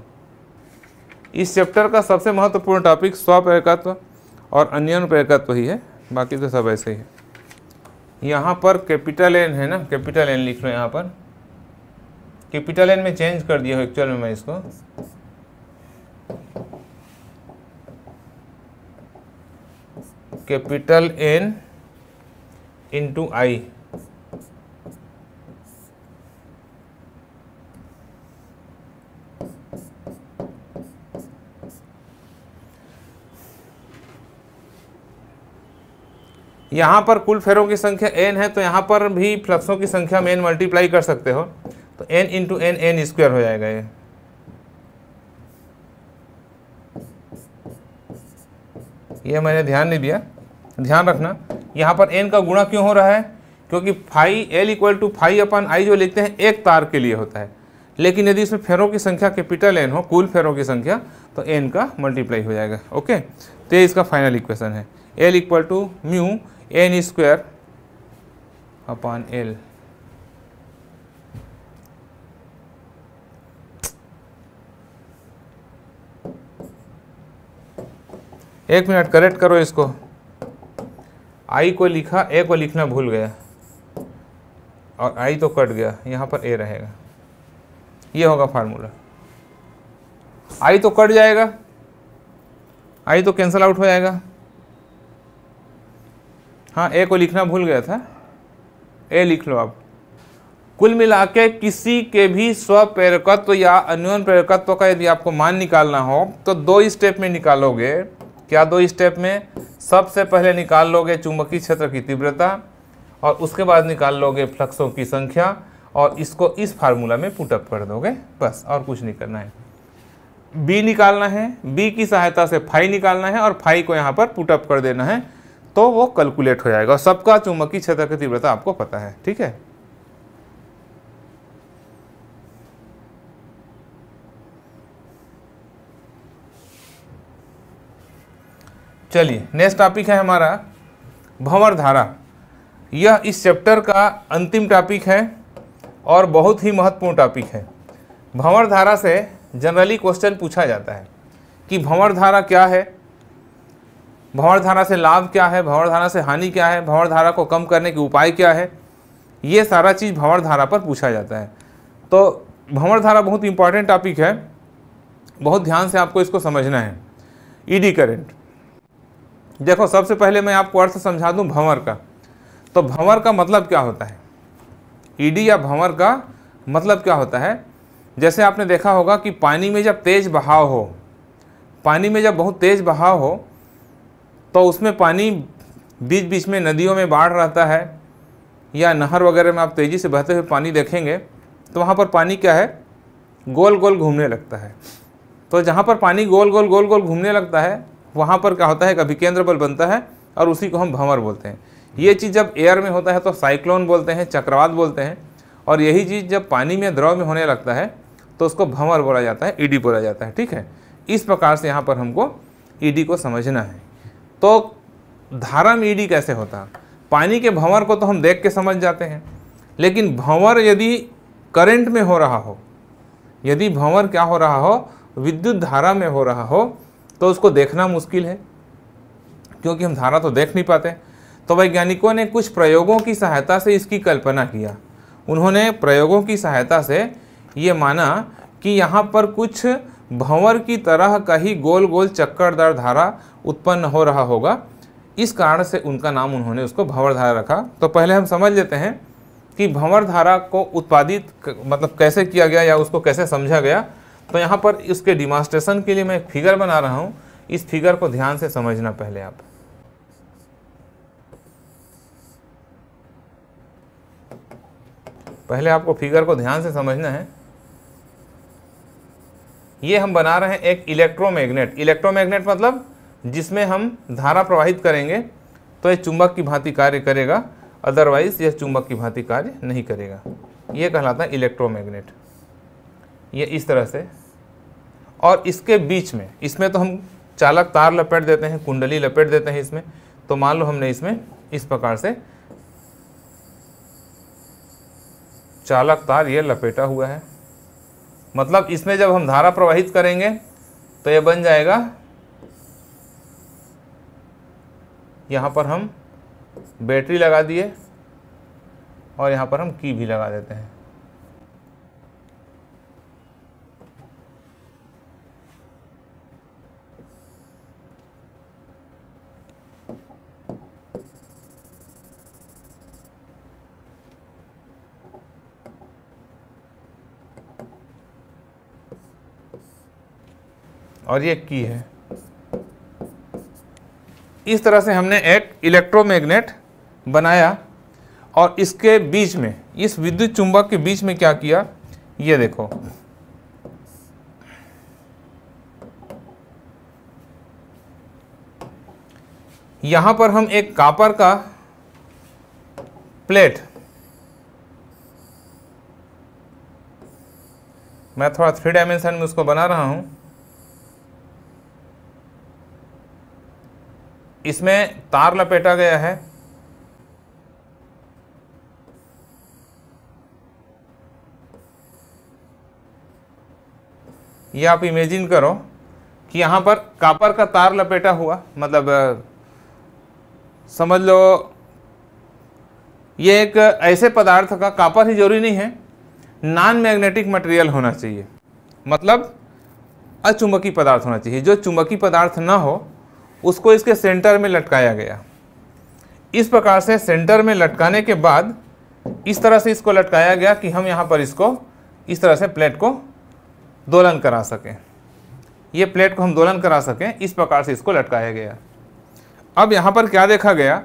इस चैप्टर का सबसे महत्वपूर्ण टॉपिक स्वप्रेरकत्व और अन्य अनुप्रय का तो ही है बाकी तो सब ऐसे ही है यहाँ पर कैपिटल एन है ना कैपिटल एन लिख लो यहाँ पर कैपिटल एन में चेंज कर दिया हूँ एक्चुअल में मैं इसको कैपिटल एन इंटू आई यहाँ पर कुल फेरों की संख्या एन है तो यहाँ पर भी फ्लक्सों की संख्या में एन मल्टीप्लाई कर सकते हो तो N into N N square हो जाएगा ये ये मैंने ध्यान नहीं दिया ध्यान रखना यहाँ पर एन का गुणा क्यों हो रहा है क्योंकि phi L equal to phi upon I जो लिखते हैं एक तार के लिए होता है लेकिन यदि इसमें फेरों की संख्या कैपिटल एन हो कुल फेरों की संख्या तो एन का मल्टीप्लाई हो जाएगा ओके तो ये इसका फाइनल इक्वेशन है L equal to mu N square upon L एक मिनट करेक्ट करो इसको आई को लिखा ए को लिखना भूल गया और आई तो कट गया यहाँ पर ए रहेगा ये होगा फार्मूला आई तो कट जाएगा आई तो कैंसिल आउट हो जाएगा हाँ ए को लिखना भूल गया था ए लिख लो आप कुल मिला के किसी के भी स्वप्रेरकत्व या अन्योन प्रेरकत्व का यदि आपको मान निकालना हो तो दो स्टेप में निकालोगे क्या दो स्टेप में सबसे पहले निकाल लोगे चुंबकीय क्षेत्र की तीव्रता और उसके बाद निकाल लोगे फ्लक्सों की संख्या और इसको इस फार्मूला में पुटअप कर दोगे बस और कुछ नहीं करना है बी निकालना है बी की सहायता से फाई निकालना है और फाई को यहाँ पर पुटअप कर देना है तो वो कैलकुलेट हो जाएगा सबका चुंबकीय क्षेत्र की तीव्रता आपको पता है ठीक है चलिए नेक्स्ट टॉपिक है हमारा भंवर धारा यह इस चैप्टर का अंतिम टॉपिक है और बहुत ही महत्वपूर्ण टॉपिक है भंवर धारा से जनरली क्वेश्चन पूछा जाता है कि भंवर धारा क्या है भंवर धारा से लाभ क्या है भंवर धारा से हानि क्या है भंवर धारा को कम करने के उपाय क्या है ये सारा चीज़ भंवर धारा पर पूछा जाता है तो भंवर धारा बहुत इंपॉर्टेंट टॉपिक है बहुत ध्यान से आपको इसको समझना है ईडी e करंट देखो सबसे पहले मैं आपको अर्थ समझा दूं भंवर का तो भंवर का मतलब क्या होता है ईडी e या भंवर का मतलब क्या होता है जैसे आपने देखा होगा कि पानी में जब तेज़ बहाव हो पानी में जब बहुत तेज़ बहाव हो तो उसमें पानी बीच बीच में नदियों में बाढ़ रहता है या नहर वगैरह में आप तेज़ी से बहते हुए पानी देखेंगे तो वहाँ पर पानी क्या है गोल गोल घूमने लगता है तो जहाँ पर पानी गोल गोल गोल गोल घूमने लगता है वहाँ पर क्या होता है एक अभिकेंद्र बल बनता है और उसी को हम भंवर बोलते हैं ये चीज़ जब एयर में होता है तो साइक्लोन बोलते हैं चक्रवात बोलते हैं और यही चीज़ जब पानी में द्रव में होने लगता है तो उसको भंवर बोला जाता है ईडी बोला जाता है ठीक है इस प्रकार से यहाँ पर हमको ईडी को समझना है तो धारा में ईडी e कैसे होता पानी के भंवर को तो हम देख के समझ जाते हैं लेकिन भंवर यदि करंट में हो रहा हो यदि भंवर क्या हो रहा हो विद्युत धारा में हो रहा हो तो उसको देखना मुश्किल है क्योंकि हम धारा तो देख नहीं पाते तो वैज्ञानिकों ने कुछ प्रयोगों की सहायता से इसकी कल्पना किया उन्होंने प्रयोगों की सहायता से ये माना कि यहाँ पर कुछ भंवर की तरह कहीं गोल गोल चक्करदार धारा उत्पन्न हो रहा होगा इस कारण से उनका नाम उन्होंने उसको भंवर धारा रखा तो पहले हम समझ लेते हैं कि भंवर धारा को उत्पादित मतलब कैसे किया गया या उसको कैसे समझा गया तो यहाँ पर इसके डिमास्ट्रेशन के लिए मैं एक फिगर बना रहा हूँ इस फिगर को ध्यान से समझना पहले आप पहले आपको फिगर को ध्यान से समझना है ये हम बना रहे हैं एक इलेक्ट्रोमैग्नेट इलेक्ट्रोमैग्नेट मतलब जिसमें हम धारा प्रवाहित करेंगे तो यह चुंबक की भांति कार्य करेगा अदरवाइज़ यह चुंबक की भांति कार्य नहीं करेगा ये कहलाता है इलेक्ट्रोमैग्नेट ये इस तरह से और इसके बीच में इसमें तो हम चालक तार लपेट देते हैं कुंडली लपेट देते हैं इसमें तो मान लो हमने इसमें इस प्रकार से चालक तार ये लपेटा हुआ है मतलब इसमें जब हम धारा प्रवाहित करेंगे तो ये बन जाएगा यहाँ पर हम बैटरी लगा दिए और यहाँ पर हम की भी लगा देते हैं और ये की है इस तरह से हमने एक इलेक्ट्रोमैग्नेट बनाया और इसके बीच में इस विद्युत चुंबक के बीच में क्या किया ये देखो यहां पर हम एक कापर का प्लेट मैं थोड़ा थ्री डायमेंशन में उसको बना रहा हूं इसमें तार लपेटा गया है ये आप इमेजिन करो कि यहां पर कापर का तार लपेटा हुआ मतलब समझ लो ये एक ऐसे पदार्थ का कापर ही जरूरी नहीं है नॉन मैग्नेटिक मटेरियल होना चाहिए मतलब अचुंबकीय पदार्थ होना चाहिए जो चुंबकीय पदार्थ ना हो उसको इसके सेंटर में लटकाया गया इस प्रकार से सेंटर में लटकाने के बाद इस तरह से इसको लटकाया गया कि हम यहाँ पर इसको इस तरह से प्लेट को दोलन करा सकें ये प्लेट को हम दोलन करा सकें इस प्रकार से इसको लटकाया गया अब यहाँ पर क्या देखा गया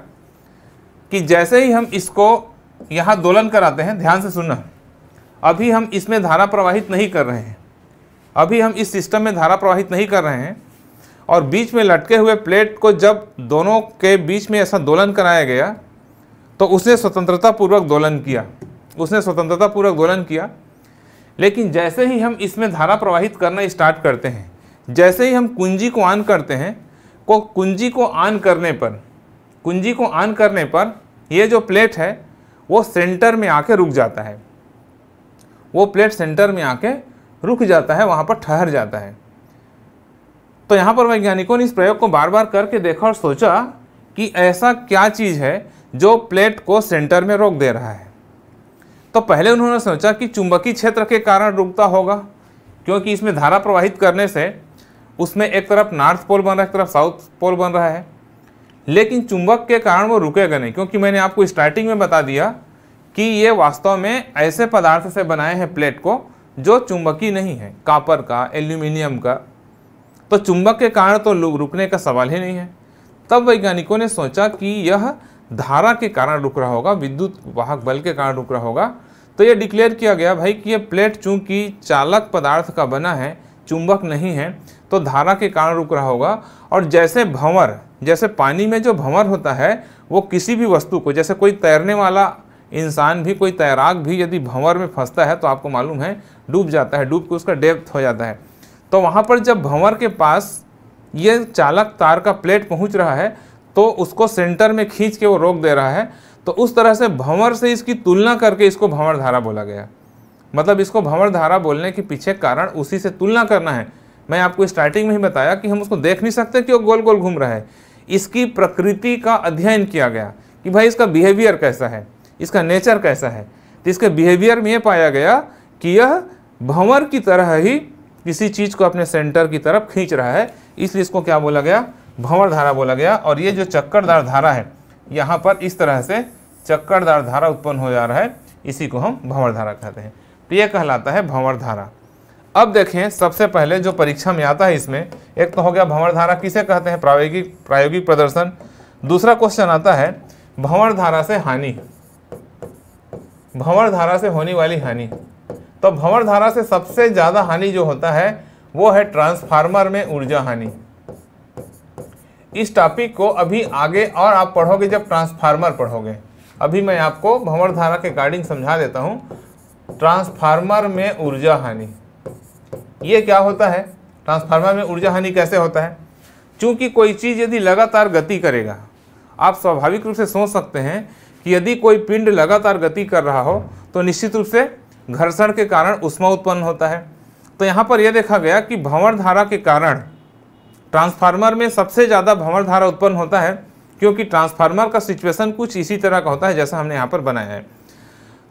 कि जैसे ही हम इसको यहाँ दोलन कराते हैं ध्यान से सुनना अभी हम इसमें धारा प्रवाहित नहीं कर रहे हैं अभी हम इस सिस्टम में धारा प्रवाहित नहीं कर रहे हैं और बीच में लटके हुए प्लेट को जब दोनों के बीच में ऐसा दोलन कराया गया तो उसने स्वतंत्रतापूर्वक दोलन किया उसने स्वतंत्रतापूर्वक दोलन किया लेकिन जैसे ही हम इसमें धारा प्रवाहित करना स्टार्ट करते हैं जैसे ही हम कुंजी को ऑन करते हैं को कुंजी को ऑन करने पर कुंजी को ऑन करने पर ये जो प्लेट है वो सेंटर में आके रुक जाता है वो प्लेट सेंटर में आके रुक जाता है वहाँ पर ठहर जाता है तो यहाँ पर वैज्ञानिकों ने इस प्रयोग को बार बार करके देखा और सोचा कि ऐसा क्या चीज़ है जो प्लेट को सेंटर में रोक दे रहा है तो पहले उन्होंने सोचा कि चुंबकीय क्षेत्र के कारण रुकता होगा क्योंकि इसमें धारा प्रवाहित करने से उसमें एक तरफ नॉर्थ पोल बन रहा है एक तरफ साउथ पोल बन रहा है लेकिन चुंबक के कारण वो रुकेगा नहीं क्योंकि मैंने आपको स्टार्टिंग में बता दिया कि ये वास्तव में ऐसे पदार्थ से बनाए हैं प्लेट को जो चुंबकीय नहीं है कापर का एल्यूमिनियम का तो चुंबक के कारण तो रुकने का सवाल ही नहीं है तब वैज्ञानिकों ने सोचा कि यह धारा के कारण रुक रहा होगा विद्युत वाहक बल के कारण रुक रहा होगा तो यह डिक्लेयर किया गया भाई कि यह प्लेट चूंकि चालक पदार्थ का बना है चुंबक नहीं है तो धारा के कारण रुक रहा होगा और जैसे भंवर जैसे पानी में जो भंवर होता है वो किसी भी वस्तु को जैसे कोई तैरने वाला इंसान भी कोई तैराक भी यदि भंवर में फंसता है तो आपको मालूम है डूब जाता है डूब के उसका डेप्थ हो जाता है तो वहाँ पर जब भंवर के पास ये चालक तार का प्लेट पहुँच रहा है तो उसको सेंटर में खींच के वो रोक दे रहा है तो उस तरह से भंवर से इसकी तुलना करके इसको भंवर धारा बोला गया मतलब इसको भंवर धारा बोलने के पीछे कारण उसी से तुलना करना है मैं आपको स्टार्टिंग में ही बताया कि हम उसको देख नहीं सकते कि वो गोल गोल घूम रहा है इसकी प्रकृति का अध्ययन किया गया कि भाई इसका बिहेवियर कैसा है इसका नेचर कैसा है तो इसके बिहेवियर में ये पाया गया कि यह भंवर की तरह ही किसी चीज़ को अपने सेंटर की तरफ खींच रहा है इसलिए इसको क्या बोला गया भंवर धारा बोला गया और ये जो चक्करदार धारा है यहाँ पर इस तरह से चक्करदार धारा उत्पन्न हो जा रहा है इसी को हम भंवर धारा कहते हैं तो ये कहलाता है भंवर धारा अब देखें सबसे पहले जो परीक्षा में आता है इसमें एक तो हो गया भंवर धारा किसे कहते हैं प्रायोगिक प्रायोगिक प्रदर्शन दूसरा क्वेश्चन आता है भंवर धारा से हानि भंवर धारा से होने वाली हानि तो भंवर धारा से सबसे ज़्यादा हानि जो होता है वो है ट्रांसफार्मर में ऊर्जा हानि इस टॉपिक को अभी आगे और आप पढ़ोगे जब ट्रांसफार्मर पढ़ोगे अभी मैं आपको भंवर धारा के अकॉर्डिंग समझा देता हूँ ट्रांसफार्मर में ऊर्जा हानि ये क्या होता है ट्रांसफार्मर में ऊर्जा हानि कैसे होता है क्योंकि कोई चीज़ यदि लगातार गति करेगा आप स्वाभाविक रूप से सोच सकते हैं कि यदि कोई पिंड लगातार गति कर रहा हो तो निश्चित रूप से घर्षण के कारण उष्मा उत्पन्न होता है तो यहाँ पर यह देखा गया कि भंवर धारा के कारण ट्रांसफार्मर में सबसे ज़्यादा भंवर धारा उत्पन्न होता है क्योंकि ट्रांसफार्मर का सिचुएशन कुछ इसी तरह का होता है जैसा हमने यहाँ पर बनाया है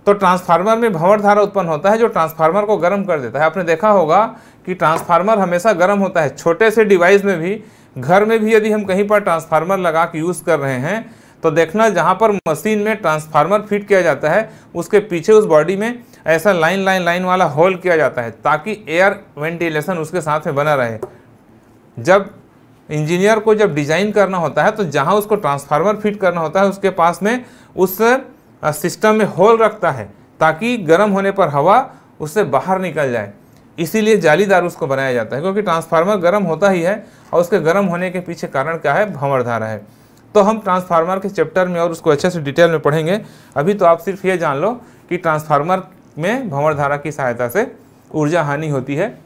तो ट्रांसफार्मर में भंवर धारा उत्पन्न होता है जो ट्रांसफार्मर को गर्म कर देता है आपने देखा होगा कि ट्रांसफार्मर हमेशा गर्म होता है छोटे से डिवाइस में भी घर में भी यदि हम कहीं पर ट्रांसफार्मर लगा के यूज़ कर रहे हैं तो देखना जहाँ पर मशीन में ट्रांसफार्मर फिट किया जाता है उसके पीछे उस बॉडी में ऐसा लाइन लाइन लाइन वाला होल किया जाता है ताकि एयर वेंटिलेशन उसके साथ में बना रहे जब इंजीनियर को जब डिज़ाइन करना होता है तो जहाँ उसको ट्रांसफार्मर फिट करना होता है उसके पास में उस सिस्टम में होल रखता है ताकि गर्म होने पर हवा उससे बाहर निकल जाए इसीलिए जालीदार उसको बनाया जाता है क्योंकि ट्रांसफार्मर गर्म होता ही है और उसके गर्म होने के पीछे कारण क्या है भंवरधारा है तो हम ट्रांसफार्मर के चैप्टर में और उसको अच्छे से डिटेल में पढ़ेंगे अभी तो आप सिर्फ ये जान लो कि ट्रांसफार्मर में भंवर धारा की सहायता से ऊर्जा हानि होती है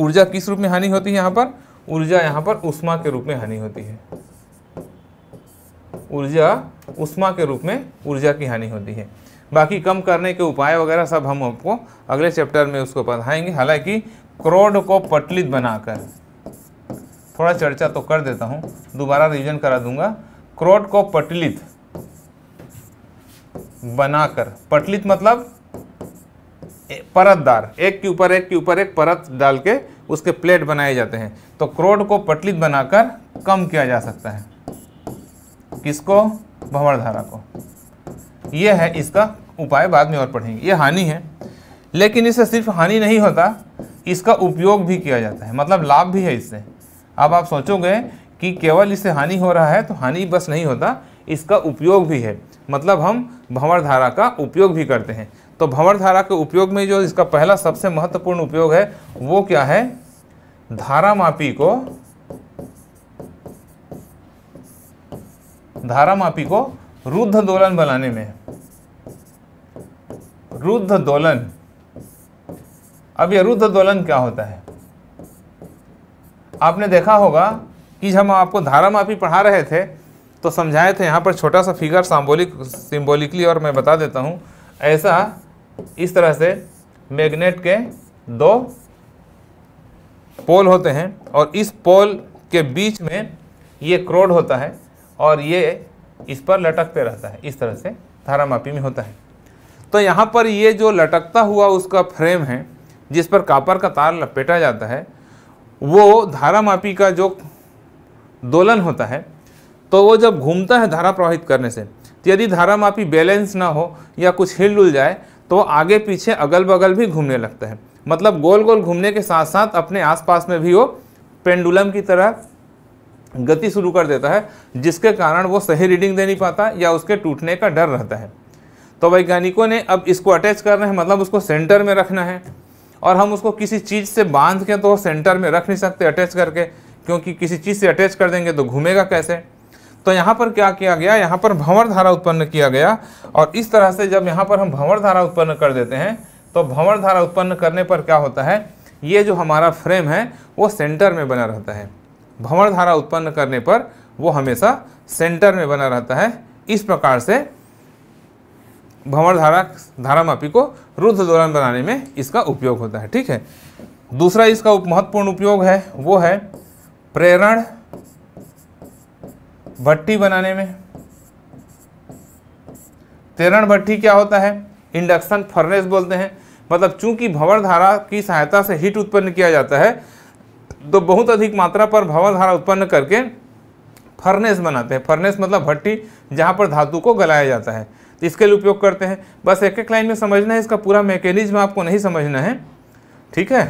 ऊर्जा किस रूप में हानि होती है यहाँ पर ऊर्जा यहाँ पर उष्मा के रूप में हानि होती है ऊर्जा उष्मा के रूप में ऊर्जा की हानि होती है बाकी कम करने के उपाय वगैरह सब हम आपको अगले चैप्टर में उसको पढ़ाएंगे हालांकि क्रोड को पटलित बनाकर थोड़ा चर्चा तो कर देता हूँ दोबारा रिविजन करा दूंगा क्रोड को पटलित बनाकर पटलित मतलब परतदार एक के ऊपर एक के ऊपर एक परत डाल के उसके प्लेट बनाए जाते हैं तो क्रोड को पटलित बनाकर कम किया जा सकता है किसको भंवर धारा को यह है इसका उपाय बाद में और पढ़ेंगे ये हानि है लेकिन इससे सिर्फ हानि नहीं होता इसका उपयोग भी किया जाता है मतलब लाभ भी है इससे अब आप सोचोगे कि केवल इससे हानि हो रहा है तो हानि बस नहीं होता इसका उपयोग भी है मतलब हम भंवर धारा का उपयोग भी करते हैं तो भंवर धारा के उपयोग में जो इसका पहला सबसे महत्वपूर्ण उपयोग है वो क्या है धारा मापी को धारा मापी को रुद्ध दोलन बनाने में रुद्ध दोलन अब यह रुद्ध दोलन क्या होता है आपने देखा होगा कि जब हम आपको धारा मापी पढ़ा रहे थे तो समझाए थे यहाँ पर छोटा सा फिगर सांबोलिक सिम्बोलिकली और मैं बता देता हूँ ऐसा इस तरह से मैग्नेट के दो पोल होते हैं और इस पोल के बीच में ये क्रोड होता है और ये इस पर लटकते रहता है इस तरह से धारामापी में होता है तो यहाँ पर ये जो लटकता हुआ उसका फ्रेम है जिस पर कापर का तार लपेटा जाता है वो धारामापी का जो दोलन होता है तो वो जब घूमता है धारा प्रवाहित करने से तो यदि धारामापी बैलेंस ना हो या कुछ हिल डुल जाए तो आगे पीछे अगल बगल भी घूमने लगता है मतलब गोल गोल घूमने के साथ साथ अपने आसपास में भी वो पेंडुलम की तरह गति शुरू कर देता है जिसके कारण वो सही रीडिंग दे नहीं पाता या उसके टूटने का डर रहता है तो वैज्ञानिकों ने अब इसको अटैच करना है मतलब उसको सेंटर में रखना है और हम उसको किसी चीज़ से बांध के तो सेंटर में रख नहीं सकते अटैच करके क्योंकि किसी चीज़ से अटैच कर देंगे तो घूमेगा कैसे तो यहाँ पर क्या किया गया यहाँ पर भंवर धारा उत्पन्न किया गया और इस तरह से जब यहाँ पर हम भंवर धारा उत्पन्न कर देते हैं तो भंवर धारा उत्पन्न करने पर क्या होता है ये जो हमारा फ्रेम है वो सेंटर में बना रहता है भंवर धारा उत्पन्न करने पर वो हमेशा सेंटर में बना रहता है इस प्रकार से भंवर धारा धारामापी को रुद्ध दौरान बनाने में इसका उपयोग होता है ठीक है दूसरा इसका महत्वपूर्ण उपयोग है वो है प्रेरण भट्टी बनाने में तेरण भट्टी क्या होता है इंडक्शन फर्नेस बोलते हैं मतलब चूंकि भंवर धारा की सहायता से हीट उत्पन्न किया जाता है तो बहुत अधिक मात्रा पर भंवर धारा उत्पन्न करके फर्नेस बनाते हैं फर्नेस मतलब भट्टी जहाँ पर धातु को गलाया जाता है तो इसके लिए उपयोग करते हैं बस एक एक लाइन में समझना है इसका पूरा मैकेनिज्म आपको नहीं समझना है ठीक है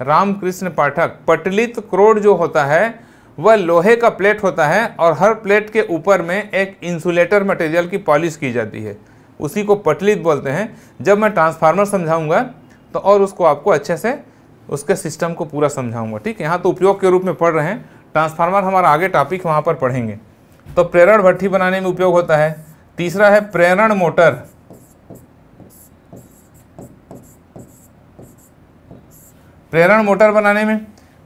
रामकृष्ण पाठक पटलित क्रोड जो होता है वह लोहे का प्लेट होता है और हर प्लेट के ऊपर में एक इंसुलेटर मटेरियल की पॉलिश की जाती है उसी को पटलित बोलते हैं जब मैं ट्रांसफार्मर समझाऊंगा तो और उसको आपको अच्छे से उसके सिस्टम को पूरा समझाऊंगा ठीक है यहाँ तो उपयोग के रूप में पढ़ रहे हैं ट्रांसफार्मर हमारा आगे टॉपिक वहाँ पर पढ़ेंगे तो प्रेरण भट्टी बनाने में उपयोग होता है तीसरा है प्रेरण मोटर प्रेरण मोटर बनाने में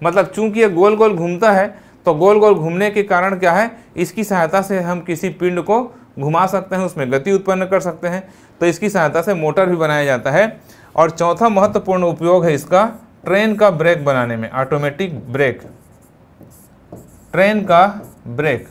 मतलब चूंकि ये गोल गोल घूमता है तो गोल गोल घूमने के कारण क्या है इसकी सहायता से हम किसी पिंड को घुमा सकते हैं उसमें गति उत्पन्न कर सकते हैं तो इसकी सहायता से मोटर भी बनाया जाता है और चौथा महत्वपूर्ण उपयोग है इसका ट्रेन का ब्रेक बनाने में ऑटोमेटिक ब्रेक ट्रेन का ब्रेक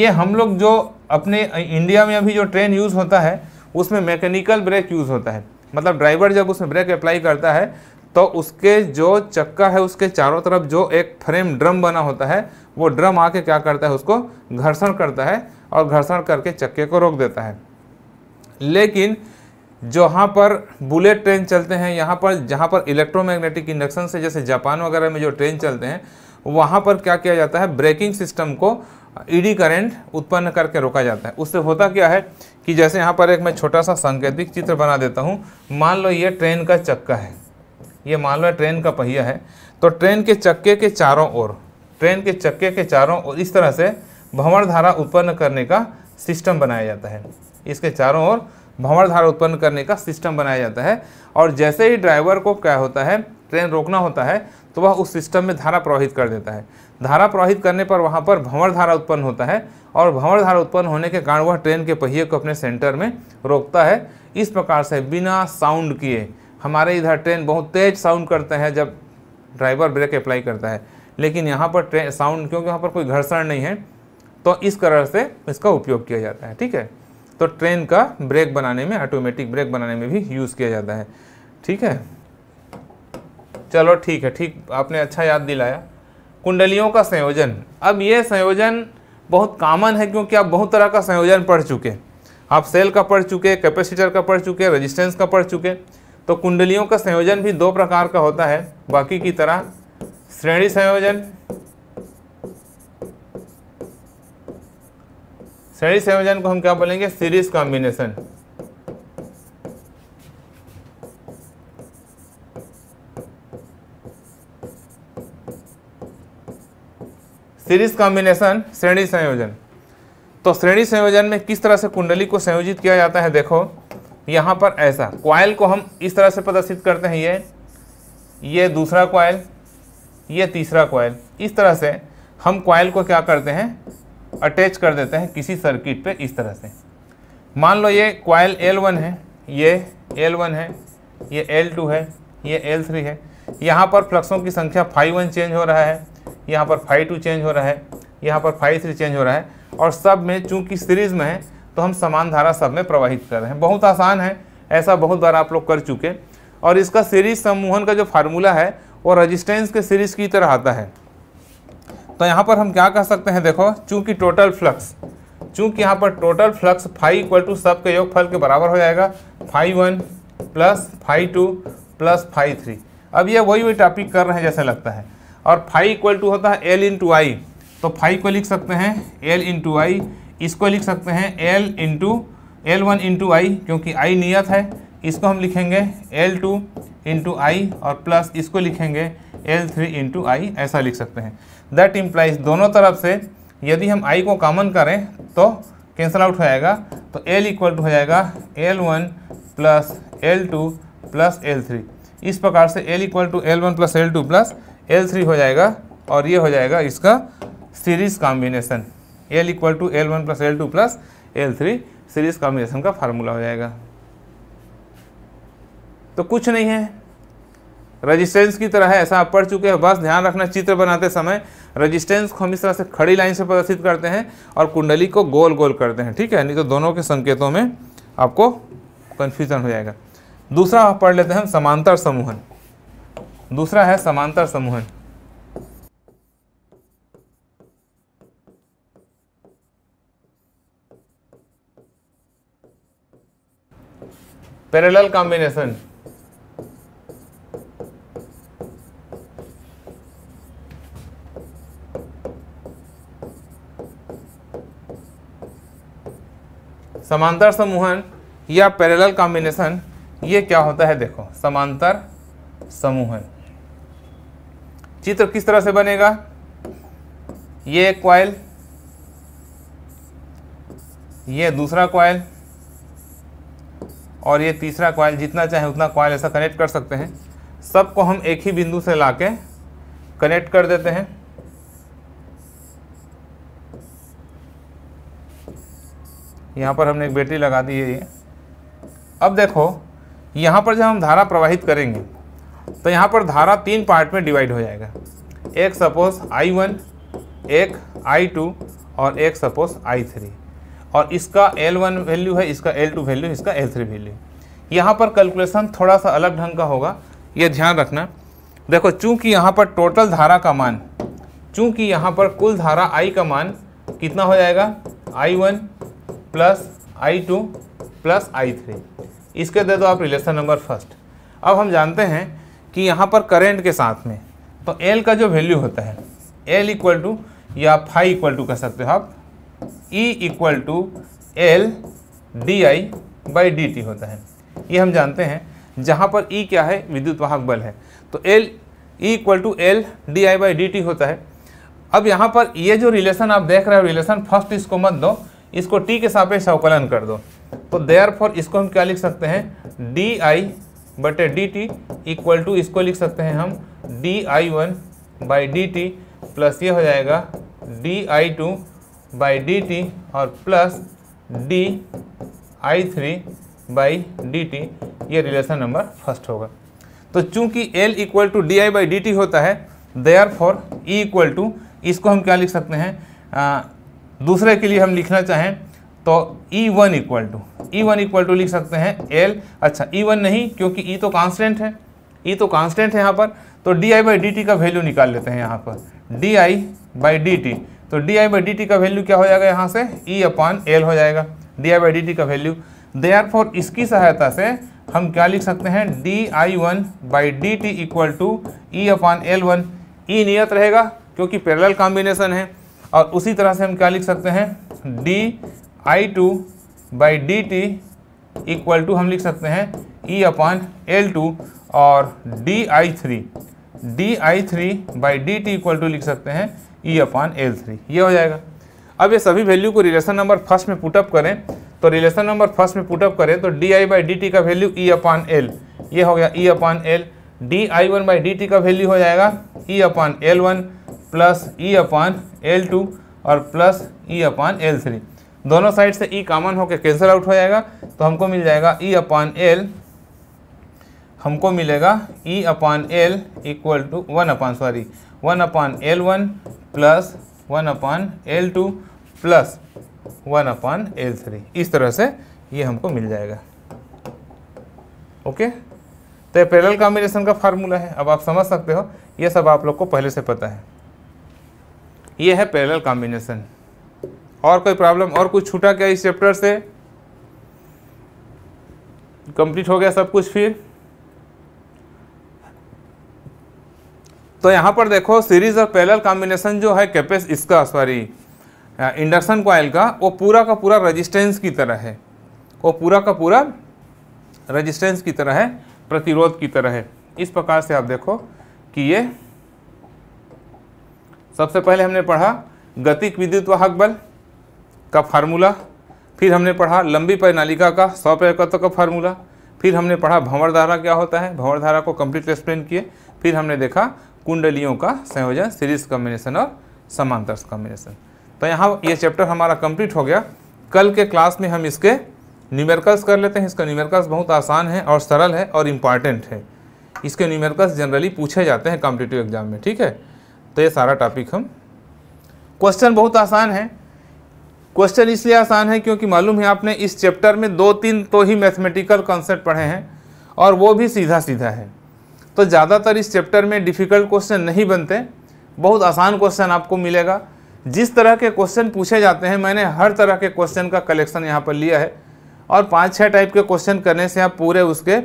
ये हम लोग जो अपने इंडिया में अभी जो ट्रेन यूज़ होता है उसमें मैकेनिकल ब्रेक यूज़ होता है मतलब ड्राइवर जब उसमें ब्रेक अप्लाई करता है तो उसके जो चक्का है उसके चारों तरफ जो एक फ्रेम ड्रम बना होता है वो ड्रम आके क्या करता है उसको घर्षण करता है और घर्षण करके चक्के को रोक देता है लेकिन जहाँ पर बुलेट ट्रेन चलते हैं यहाँ पर जहाँ पर इलेक्ट्रोमैग्नेटिक इंडक्शन से जैसे जापान वगैरह में जो ट्रेन चलते हैं वहाँ पर क्या किया जाता है ब्रेकिंग सिस्टम को ईडी e करंट उत्पन्न करके रोका जाता है उससे होता क्या है कि जैसे यहाँ पर एक मैं छोटा सा सांकेतिक चित्र बना देता हूँ मान लो ये ट्रेन का चक्का है ये मान लो ट्रेन का पहिया है तो ट्रेन के चक्के के चारों ओर ट्रेन के चक्के के चारों ओर इस तरह से भंवर धारा उत्पन्न करने का सिस्टम बनाया जाता है इसके चारों ओर भंवर धारा उत्पन्न करने का सिस्टम बनाया जाता है और जैसे ही ड्राइवर को क्या होता है ट्रेन रोकना होता है तो वह उस सिस्टम में धारा प्रवाहित कर देता है धारा प्रवाहित करने पर वहाँ पर भंवर धारा उत्पन्न होता है और भंवर धारा उत्पन्न होने के कारण वह ट्रेन के पहिए को अपने सेंटर में रोकता है इस प्रकार से बिना साउंड किए हमारे इधर ट्रेन बहुत तेज़ साउंड करते हैं जब ड्राइवर ब्रेक अप्लाई करता है लेकिन यहाँ पर ट्रेन साउंड क्योंकि यहाँ पर कोई घर्षण नहीं है तो इस तरह से इसका उपयोग किया जाता है ठीक है तो ट्रेन का ब्रेक बनाने में ऑटोमेटिक ब्रेक बनाने में भी यूज़ किया जाता है ठीक है चलो ठीक है ठीक आपने अच्छा याद दिलाया कुंडलियों का संयोजन अब ये संयोजन बहुत कॉमन है क्योंकि आप बहुत तरह का संयोजन पढ़ चुके आप सेल का पढ़ चुके कैपेसिटर का पढ़ चुके रेजिस्टेंस का पढ़ चुके तो कुंडलियों का संयोजन भी दो प्रकार का होता है बाकी की तरह श्रेणी संयोजन श्रेणी संयोजन को हम क्या बोलेंगे सीरीज कॉम्बिनेशन सीरीज कॉम्बिनेशन श्रेणी संयोजन तो श्रेणी संयोजन में किस तरह से कुंडली को संयोजित किया जाता है देखो यहाँ पर ऐसा क्वाइल को हम इस तरह से प्रदर्शित करते हैं ये ये दूसरा क्वाइल ये तीसरा क्वाइल इस तरह से हम क्वाइल को क्या करते हैं अटैच कर देते हैं किसी सर्किट पे इस तरह से मान लो ये क्वाइल L1 है ये L1 है ये L2 है ये L3 है यहाँ पर फ्लक्सों की संख्या फाइव वन चेंज हो रहा है यहाँ पर फाइव टू चेंज हो रहा है यहाँ पर फाइव थ्री चेंज हो रहा है और सब में चूंकि सीरीज में है तो हम समान धारा सब में प्रवाहित कर रहे हैं बहुत आसान है ऐसा बहुत बार आप लोग कर चुके और इसका सीरीज सम्मोहन का जो फार्मूला है वो रजिस्टेंस के सीरीज की तरह आता है तो यहाँ पर हम क्या कह सकते हैं देखो चूंकि टोटल फ्लक्स चूंकि यहाँ पर total flux five equal to सब के फल के बराबर हो जाएगा five one plus five two plus five three अब ये वही वही टॉपिक कर रहे हैं जैसे लगता है और फाइव इक्वल टू होता है एल इंटू आई तो फाइव को लिख सकते हैं एल इंटू आई इसको लिख सकते हैं L into L one into I क्योंकि आई नियत है इसको हम लिखेंगे एल टू इंटू आई और प्लस इसको लिखेंगे एल थ्री इंटू आई ऐसा लिख सकते हैं दैट इम्प्लाइज दोनों तरफ से यदि हम आई को कॉमन करें तो कैंसल आउट हो जाएगा तो एल इक्वल टू हो जाएगा L one plus L two plus L three इस प्रकार से L equal to L one plus L two plus L three हो जाएगा और ये हो जाएगा इसका series combination L equal to L one plus L two plus L three series combination का फार्मूला हो जाएगा तो कुछ नहीं है रजिस्टेंस की तरह है ऐसा आप पढ़ चुके हैं बस ध्यान रखना चित्र बनाते समय रजिस्टेंस को हम इस तरह से खड़ी लाइन से प्रदर्शित करते हैं और कुंडली को गोल गोल करते हैं ठीक है नहीं तो दोनों के संकेतों में आपको कन्फ्यूजन हो जाएगा दूसरा पढ़ लेते हैं हम समांतर समूहन दूसरा है समांतर समूहन पैरेलल कॉम्बिनेशन समांतर समूहन या पैरेलल कॉम्बिनेशन ये क्या होता है देखो समांतर समूहन चित्र किस तरह से बनेगा ये एक क्वाइल ये दूसरा क्वाइल और ये तीसरा कॉयल जितना चाहे उतना कॉयल ऐसा कनेक्ट कर सकते हैं सबको हम एक ही बिंदु से ला के कनेक्ट कर देते हैं यहाँ पर हमने एक बैटरी लगा दी है ये अब देखो यहाँ पर जब हम धारा प्रवाहित करेंगे तो यहाँ पर धारा तीन पार्ट में डिवाइड हो जाएगा एक सपोज I1, एक I2 और एक सपोज I3 और इसका L1 वैल्यू है इसका L2 वैल्यू इसका L3 वैल्यू यहाँ पर कैलकुलेशन थोड़ा सा अलग ढंग का होगा ये ध्यान रखना देखो चूंकि यहाँ पर टोटल धारा का मान चूंकि यहाँ पर कुल धारा I का मान कितना हो जाएगा I one plus I two plus I three इसके दे दो आप रिलेशन नंबर फर्स्ट अब हम जानते हैं कि यहाँ पर करेंट के साथ में तो एल का जो वैल्यू होता है एल इक्वल टू या फाई इक्वल टू कह सकते हो आप E equal to L D I by D T होता है ये हम जानते हैं जहाँ पर E क्या है विद्युत वाहक बल है तो L E equal to L D I by D T होता है अब यहाँ पर ये जो रिलेशन आप देख रहे हो रिलेशन फर्स्ट इसको मत दो इसको टी के सापेक्ष अवकलन कर दो तो देयर फॉर इसको हम क्या लिख सकते हैं डी आई बटे डी टी इक्वल टू इसको लिख सकते हैं हम D I one by D T plus ये हो जाएगा D I two by D T और plus D I three by D T ये रिलेशन नंबर फर्स्ट होगा तो चूंकि L equal to D I by D T होता है therefore E equal to इसको हम क्या लिख सकते हैं आ, दूसरे के लिए हम लिखना चाहें तो E one equal to E one equal to लिख सकते हैं एल अच्छा ई e वन नहीं क्योंकि ई e तो कांस्टेंट है ई e तो कांस्टेंट है यहाँ पर तो D I by D T का वैल्यू निकाल लेते हैं यहाँ पर D I by D T D D I by D T का वैल्यू क्या हो जाएगा यहाँ से ई अपॉन एल हो जाएगा D I by D T का वैल्यू देयर फॉर इसकी सहायता से हम क्या लिख सकते हैं D I one by D T equal to E upon L one E नियत रहेगा क्योंकि पैरेलल कॉम्बिनेशन है और उसी तरह से हम क्या लिख सकते हैं D I two by D T equal to हम लिख सकते हैं ई अपॉन एल टू और D I three D I three by D T equal to लिख सकते हैं ई अपान एल थ्री ये हो जाएगा अब ये सभी वैल्यू को रिलेशन नंबर फर्स्ट में पुटअप करें तो रिलेशन नंबर फर्स्ट में पुटअप करें तो D I by D T का वैल्यू ई अपॉन एल ये हो गया E upon L D I one by D T का वैल्यू हो जाएगा E upon L one plus E upon L two और plus E upon L three दोनों side से ई e कॉमन होकर कैंसिल आउट हो जाएगा तो हमको मिल जाएगा ई अपान एल हमको मिलेगा E upon L equal to one upon sorry one upon L one plus one upon L two plus one upon L three इस तरह से ये हमको मिल जाएगा ओके तो ये पैरल कॉम्बिनेशन का फार्मूला है अब आप समझ सकते हो ये सब आप लोग को पहले से पता है ये है पैरल कॉम्बिनेशन और कोई प्रॉब्लम और कुछ छूटा क्या इस चैप्टर से कंप्लीट हो गया सब कुछ फिर तो यहाँ पर देखो सीरीज और पैरेलल कॉम्बिनेशन जो है कैपेस इसका सॉरी इंडक्शन कॉयल का वो पूरा का पूरा रेजिस्टेंस की तरह है वो पूरा का पूरा रेजिस्टेंस की तरह है प्रतिरोध की तरह है इस प्रकार से आप देखो कि ये सबसे पहले हमने पढ़ा गतिक विद्युत वाहक बल का फार्मूला फिर हमने पढ़ा लंबी परिनालिका का सौ एकत्व का फार्मूला फिर हमने पढ़ा भंवर धारा क्या होता है भंवर धारा को कंप्लीट एक्सप्लेन किए फिर हमने देखा कुंडलियों का संयोजन सीरीज कॉम्बिनेशन और समांतर कॉम्बिनेशन तो यहाँ ये चैप्टर हमारा कंप्लीट हो गया कल के क्लास में हम इसके न्यूमेरिकल्स कर लेते हैं इसका न्यूमेरिकल्स बहुत आसान है और सरल है और इम्पॉर्टेंट है इसके न्यूमेरिकल्स जनरली पूछे जाते हैं कॉम्पिटेटिव एग्जाम में ठीक है तो ये सारा टॉपिक हम क्वेश्चन बहुत आसान है क्वेश्चन इसलिए आसान है क्योंकि मालूम है आपने इस चैप्टर में दो तीन तो ही मैथमेटिकल कॉन्सेप्ट पढ़े हैं और वो भी सीधा सीधा है तो ज़्यादातर इस चैप्टर में डिफ़िकल्ट क्वेश्चन नहीं बनते बहुत आसान क्वेश्चन आपको मिलेगा जिस तरह के क्वेश्चन पूछे जाते हैं मैंने हर तरह के क्वेश्चन का कलेक्शन यहाँ पर लिया है और पाँच छः टाइप के क्वेश्चन करने से आप पूरे उसके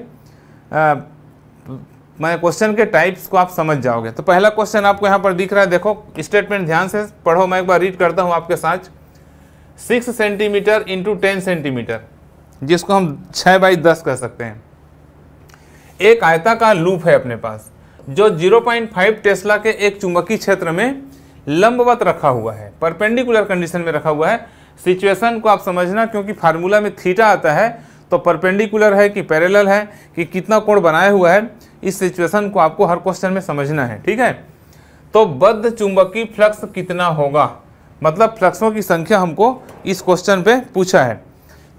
मैं क्वेश्चन के टाइप्स को आप समझ जाओगे तो पहला क्वेश्चन आपको यहाँ पर दिख रहा है देखो स्टेटमेंट ध्यान से पढ़ो मैं एक बार रीड करता हूँ आपके साथ six centimetre into ten centimetre जिसको हम छः बाई दस कह सकते हैं एक आयताकार लूप है अपने पास जो 0.5 टेस्ला के एक चुंबकीय क्षेत्र में लंबवत रखा हुआ है परपेंडिकुलर कंडीशन में रखा हुआ है सिचुएशन को आप समझना क्योंकि फार्मूला में थीटा आता है तो परपेंडिकुलर है कि पैरेलल है कि कितना कोण बनाया हुआ है इस सिचुएशन को आपको हर क्वेश्चन में समझना है ठीक है तो बद्ध चुंबकीय फ्लक्स कितना होगा मतलब फ्लक्सों की संख्या हमको इस क्वेश्चन पे पूछा है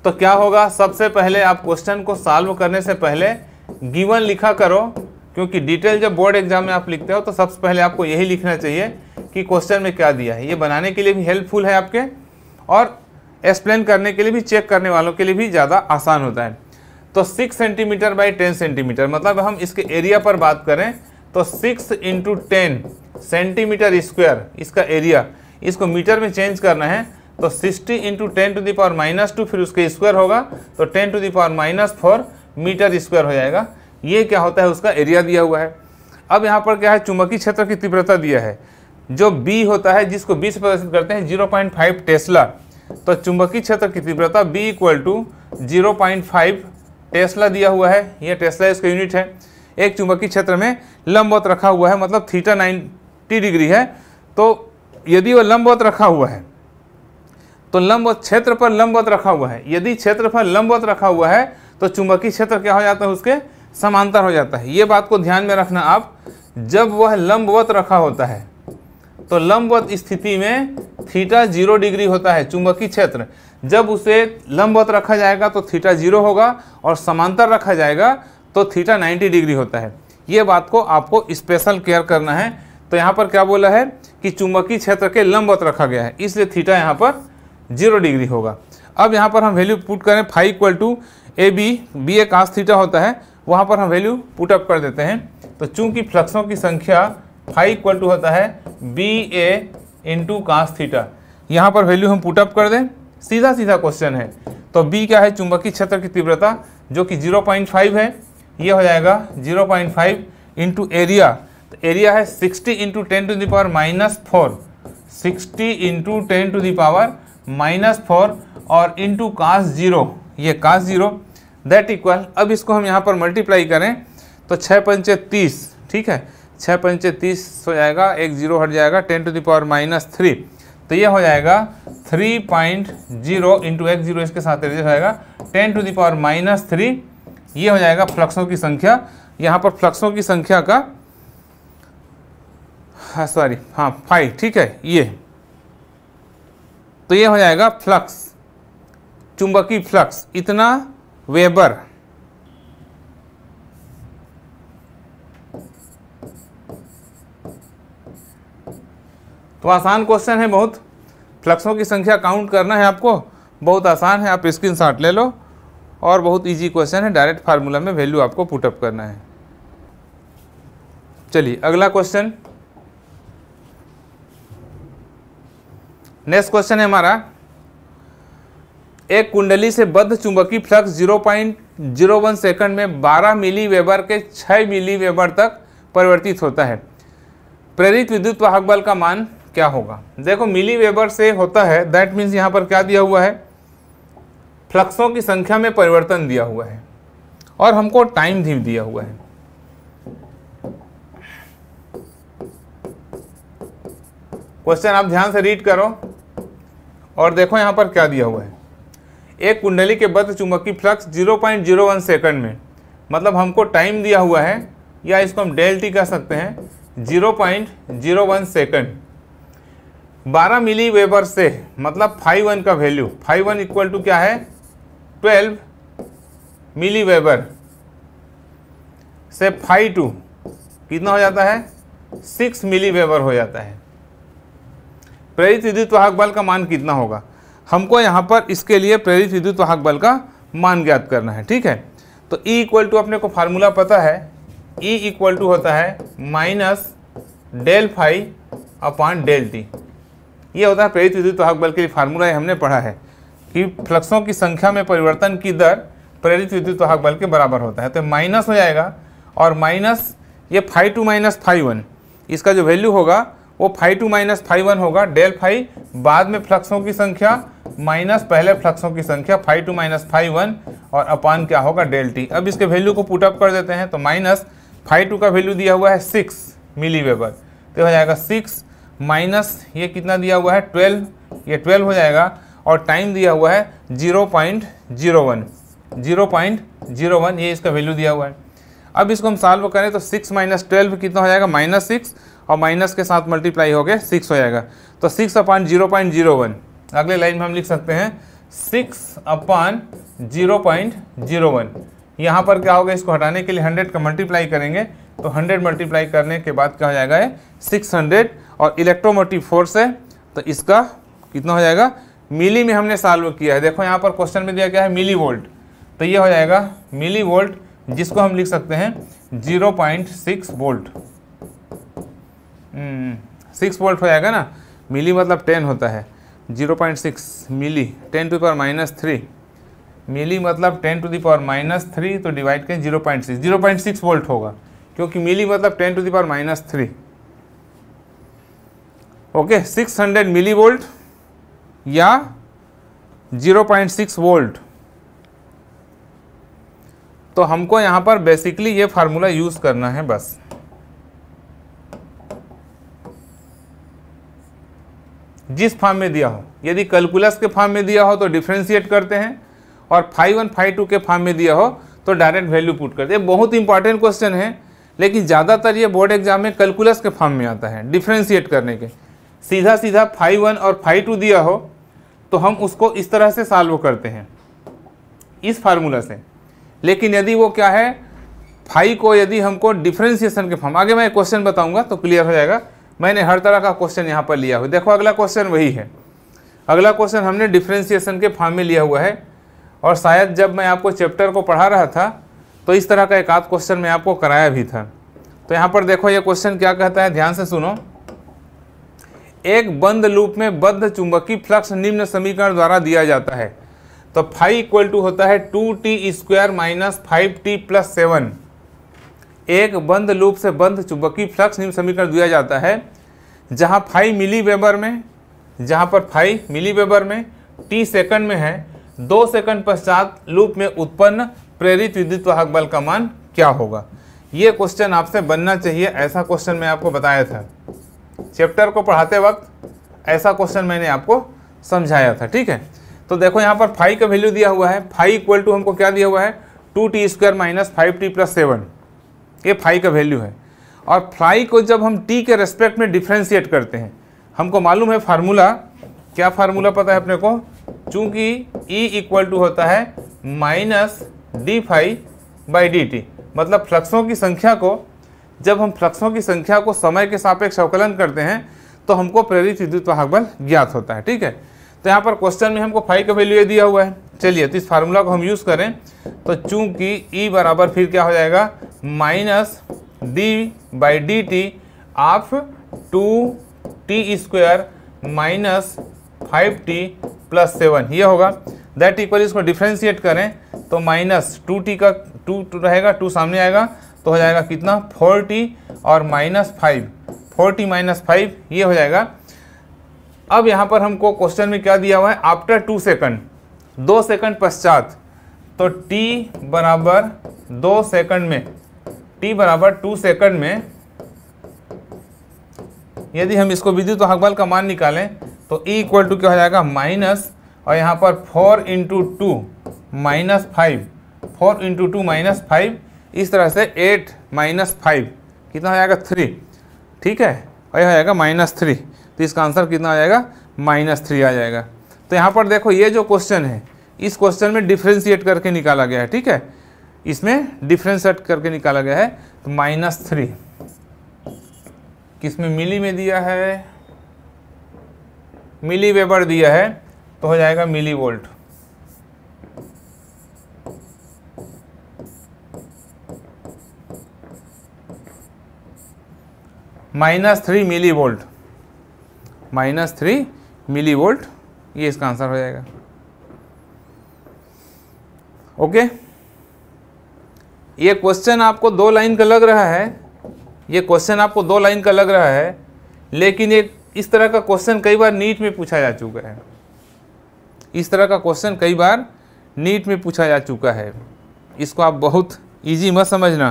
तो क्या होगा सबसे पहले आप क्वेश्चन को सॉल्व करने से पहले गिवन लिखा करो क्योंकि डिटेल जब बोर्ड एग्जाम में आप लिखते हो तो सबसे पहले आपको यही लिखना चाहिए कि क्वेश्चन में क्या दिया है ये बनाने के लिए भी हेल्पफुल है आपके और एक्सप्लेन करने के लिए भी चेक करने वालों के लिए भी ज़्यादा आसान होता है तो six centimetre by ten centimetre मतलब हम इसके एरिया पर बात करें तो six into ten centimetre square इसका एरिया इसको मीटर में चेंज करना है तो sixty into ten to the power minus two फिर उसके स्क्वायर होगा तो ten to the power minus four metre square हो जाएगा ये क्या होता है उसका एरिया दिया हुआ है अब यहाँ पर क्या है चुंबकीय क्षेत्र की तीव्रता दिया है जो बी होता है जिसको बी से प्रदर्शित करते हैं जीरो पॉइंट फाइव टेस्ला तो चुंबकीय क्षेत्र की तीव्रता B equal to zero point five tesla दिया हुआ है यह टेस्ला इसका यूनिट है एक चुंबकीय क्षेत्र में लंबवत रखा हुआ है मतलब थीटा नाइन्टी डिग्री है तो यदि वह लंबवत रखा हुआ है तो लंबवत क्षेत्र पर लंबवत रखा हुआ है यदि क्षेत्र पर लंबवत रखा हुआ है तो चुंबकीय क्षेत्र क्या हो जाता है उसके समांतर हो जाता है ये बात को ध्यान में रखना आप जब वह लंबवत रखा होता है तो लंबवत स्थिति में थीटा जीरो डिग्री होता है चुंबकीय क्षेत्र जब उसे लंबवत रखा जाएगा तो थीटा जीरो होगा और समांतर रखा जाएगा तो थीटा 90 डिग्री होता है ये बात को आपको स्पेशल केयर करना है तो यहाँ पर क्या बोला है कि चुंबकीय क्षेत्र के लंबवत रखा गया है इसलिए थीटा यहाँ पर जीरो डिग्री होगा अब यहाँ पर हम वैल्यू पुट करें five equal to A B B A cos theta होता है वहाँ पर हम वैल्यू पुटअप कर देते हैं तो चूंकि फ्लक्सों की संख्या फाइव इक्वल टू होता है B A into cos theta यहाँ पर वैल्यू हम पुटअप कर दें सीधा सीधा क्वेश्चन है तो बी क्या है चुंबकीय क्षेत्र की तीव्रता जो कि 0.5 है ये हो जाएगा 0.5 पॉइंट इंटू एरिया तो एरिया है 60 into ten to the power minus four sixty into ten to the power minus four और इंटू कास जीरो ये कास जीरो दैट इक्वल अब इसको हम यहाँ पर मल्टीप्लाई करें तो छः पंचे तीस ठीक है छः पंचे तीस हो जाएगा एक जीरो हट जाएगा ten to the power minus three तो ये हो जाएगा three point zero into X zero इसके साथ हो जाएगा ten to the power minus three ये हो जाएगा फ्लक्सों की संख्या यहाँ पर फ्लक्सों की संख्या का हाँ सॉरी हाँ फाइव ठीक है ये तो ये हो जाएगा फ्लक्स चुंबकीय फ्लक्स इतना वेबर तो आसान क्वेश्चन है बहुत फ्लक्सों की संख्या काउंट करना है आपको बहुत आसान है आप स्क्रीन शॉट ले लो और बहुत इजी क्वेश्चन है डायरेक्ट फार्मूला में वैल्यू आपको पुटअप करना है चलिए अगला क्वेश्चन नेक्स्ट क्वेश्चन है हमारा एक कुंडली से बद्ध चुंबकीय फ्लक्स 0.01 सेकंड में 12 मिली वेबर के 6 मिली वेबर तक परिवर्तित होता है प्रेरित विद्युत वाहक बल का मान क्या होगा देखो मिली वेबर से होता है दैट मीन्स यहाँ पर क्या दिया हुआ है फ्लक्सों की संख्या में परिवर्तन दिया हुआ है और हमको टाइम भी दिया हुआ है क्वेश्चन आप ध्यान से रीड करो और देखो यहाँ पर क्या दिया हुआ है एक कुंडली के बद्ध की फ्लक्स 0.01 सेकंड में मतलब हमको टाइम दिया हुआ है या इसको हम डेल टी कह सकते हैं 0.01 सेकंड 12 मिली वेबर से मतलब फाइव वन का value five one equal to क्या है 12 मिली वेबर से फाइव टू कितना हो जाता है सिक्स मिली वेबर हो जाता है प्रेरित विद्युत वाहक बल का मान कितना होगा हमको यहाँ पर इसके लिए प्रेरित विद्युत वाहक बल का मान ज्ञात करना है ठीक है तो E इक्वल टू अपने को फार्मूला पता है E इक्वल टू होता है minus del phi upon del T ये होता है प्रेरित विद्युत वाहक बल के लिए फार्मूला हमने पढ़ा है कि फ्लक्सों की संख्या में परिवर्तन की दर प्रेरित विद्युत वाहक बल के बराबर होता है तो माइनस हो जाएगा और माइनस ये five to minus five one इसका जो वैल्यू होगा वो five to minus five one होगा डेल फाइव बाद में फ्लक्सों की संख्या माइनस पहले फ्लक्सों की संख्या five to minus five one और अपान क्या होगा डेल टी अब इसके वैल्यू को पुटअप कर देते हैं तो माइनस फाइव टू का वैल्यू दिया हुआ है सिक्स मिली वेबर तो हो जाएगा सिक्स माइनस ये कितना दिया हुआ है ट्वेल्व ये ट्वेल्व हो जाएगा और टाइम दिया हुआ है zero point zero one zero point zero one ये इसका वैल्यू दिया हुआ है अब इसको हम सॉल्व करें तो सिक्स माइनस ट्वेल्व कितना हो जाएगा माइनस सिक्स और माइनस के साथ मल्टीप्लाई हो गए सिक्स हो जाएगा तो six upon zero point zero one अगले लाइन में हम लिख सकते हैं six upon zero point zero one यहाँ पर क्या होगा इसको हटाने के लिए हंड्रेड का मल्टीप्लाई करेंगे तो हंड्रेड मल्टीप्लाई करने के बाद क्या हो जाएगा सिक्स हंड्रेड और इलेक्ट्रोमोटिव फोर्स है तो इसका कितना हो जाएगा मिली में हमने सॉल्व किया है देखो यहाँ पर क्वेश्चन में दिया गया है मिली वोल्ट तो ये हो जाएगा मिली वोल्ट जिसको हम लिख सकते हैं zero point six volt hmm. Six volt हो जाएगा ना मिली मतलब टेन होता है zero point six milli ten to power minus three milli मतलब ten to the power minus three तो डिवाइड करें zero point six zero point six volt होगा क्योंकि मिली मतलब ten to the power minus three okay six hundred milli volt या zero point six volt तो हमको यहाँ पर बेसिकली ये फार्मूला यूज़ करना है बस जिस फॉर्म में दिया हो यदि कैलकुलस के फॉर्म में दिया हो तो डिफ्रेंशिएट करते हैं और फाइव वन फाइव टू के फॉर्म में दिया हो तो डायरेक्ट वैल्यू पुट करते हैं बहुत इंपॉर्टेंट क्वेश्चन है लेकिन ज़्यादातर ये बोर्ड एग्जाम में कैलकुलस के फॉर्म में आता है डिफ्रेंशिएट करने के सीधा सीधा फाइव वन और फाइव टू दिया हो तो हम उसको इस तरह से सॉल्व करते हैं इस फार्मूला से लेकिन यदि वो क्या है फाइव को यदि हमको डिफ्रेंशिएशन के फॉर्म आगे मैं क्वेश्चन बताऊँगा तो क्लियर हो जाएगा मैंने हर तरह का क्वेश्चन यहाँ पर लिया हुआ देखो अगला क्वेश्चन वही है अगला क्वेश्चन हमने डिफ्रेंसिएशन के फॉर्म में लिया हुआ है और शायद जब मैं आपको चैप्टर को पढ़ा रहा था तो इस तरह का एक आध क्वेश्चन मैं आपको कराया भी था तो यहाँ पर देखो ये क्वेश्चन क्या कहता है ध्यान से सुनो एक बंद लूप में बद्ध चुंबकीय फ्लक्स निम्न समीकरण द्वारा दिया जाता है तो फाइव इक्वल टू होता है two T square minus five T plus seven एक बंद लूप से बंद चुंबकीय फ्लक्स निम्न समीकरण दिया जाता है जहाँ फाइव मिली वेबर में जहाँ पर फाइव मिली वेबर में टी सेकंड में है दो सेकंड पश्चात लूप में उत्पन्न प्रेरित विद्युत वाहक बल का मान क्या होगा ये क्वेश्चन आपसे बनना चाहिए ऐसा क्वेश्चन मैं आपको बताया था चैप्टर को पढ़ाते वक्त ऐसा क्वेश्चन मैंने आपको समझाया था ठीक है तो देखो यहाँ पर फाइव का वैल्यू दिया हुआ है फाइव इक्वल टू हमको क्या दिया हुआ है two T square minus five T plus seven ये फाई का वैल्यू है और फाई को जब हम टी के रेस्पेक्ट में डिफ्रेंशिएट करते हैं हमको मालूम है फार्मूला क्या फार्मूला पता है अपने को चूँकि ई इक्वल टू होता है minus D phi by D T मतलब फ्लक्सों की संख्या को जब हम फ्लक्सों की संख्या को समय के सापेक्ष अवकलन करते हैं तो हमको प्रेरित विद्युत वाहक बल ज्ञात होता है ठीक है तो यहाँ पर क्वेश्चन में हमको फाइव का वैल्यू दिया हुआ है चलिए तो इस फार्मूला को हम यूज़ करें तो चूंकि ई e बराबर फिर क्या हो जाएगा minus D by D T of two T square minus five T plus seven ये होगा दैट इक्वल इसको डिफ्रेंशिएट करें तो माइनस टू टी का टू तो रहेगा टू सामने आएगा तो हो जाएगा कितना फोर टी और minus five four T minus five ये हो जाएगा अब यहाँ पर हमको क्वेश्चन में क्या दिया हुआ है आफ्टर टू सेकंड दो सेकंड पश्चात तो t बराबर दो सेकंड में t बराबर टू सेकंड में यदि हम इसको विद्युत हकबल का मान निकालें तो e इक्वल टू क्या हो जाएगा माइनस और यहाँ पर four into two minus five four into two minus five इस तरह से एट माइनस फाइव कितना हो जाएगा थ्री ठीक है और यह हो जाएगा माइनस थ्री तो इसका आंसर कितना आ जाएगा माइनस थ्री आ जाएगा तो यहाँ पर देखो ये जो क्वेश्चन है इस क्वेश्चन में डिफ्रेंशिएट करके निकाला गया है ठीक है इसमें डिफ्रेंशिएट करके निकाला गया है तो माइनस थ्री किसमें मिली में दिया है मिली वेबर दिया है तो हो जाएगा milli volt minus three milli volt minus three milli volt ये इसका आंसर हो जाएगा ओके ये क्वेश्चन आपको दो लाइन का लग रहा है ये क्वेश्चन आपको दो लाइन का लग रहा है लेकिन ये इस तरह का क्वेश्चन कई बार नीट में पूछा जा चुका है इस तरह का क्वेश्चन कई बार नीट में पूछा जा चुका है इसको आप बहुत इजी मत समझना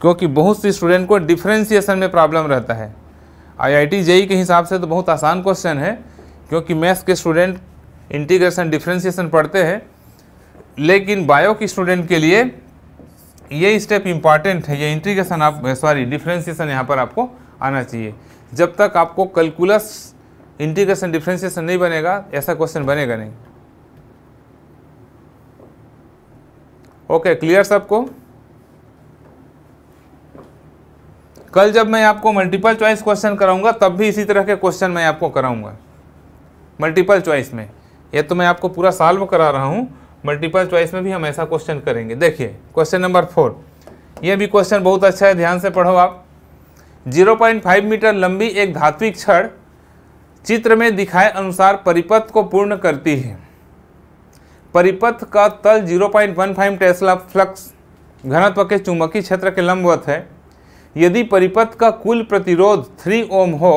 क्योंकि बहुत से स्टूडेंट को डिफ्रेंसिएशन में प्रॉब्लम रहता है आई आई टी जेई के हिसाब से तो बहुत आसान क्वेश्चन है क्योंकि मैथ्स के स्टूडेंट इंटीग्रेशन डिफ्रेंसीसन पढ़ते हैं लेकिन बायो के स्टूडेंट के लिए ये स्टेप इम्पॉर्टेंट है ये इंटीग्रेशन आप सॉरी डिफ्रेंसीसन यहाँ पर आपको आना चाहिए जब तक आपको कैलकुलस इंटीग्रेशन डिफ्रेंसीसन नहीं बनेगा ऐसा क्वेश्चन बनेगा नहीं ओके क्लियर सबको कल जब मैं आपको मल्टीपल चॉइस क्वेश्चन कराऊंगा तब भी इसी तरह के क्वेश्चन मैं आपको कराऊंगा मल्टीपल चॉइस में ये तो मैं आपको पूरा साल्व करा रहा हूँ मल्टीपल चॉइस में भी हम ऐसा क्वेश्चन करेंगे देखिए क्वेश्चन नंबर फोर ये भी क्वेश्चन बहुत अच्छा है ध्यान से पढ़ो आप 0.5 मीटर लंबी एक धात्विक छड़ चित्र में दिखाए अनुसार परिपथ को पूर्ण करती है परिपथ का तल 0.15 टेस्ला फ्लक्स घनत्व के चुंबकीय क्षेत्र के लंबवत है यदि परिपथ का कुल प्रतिरोध थ्री ओम हो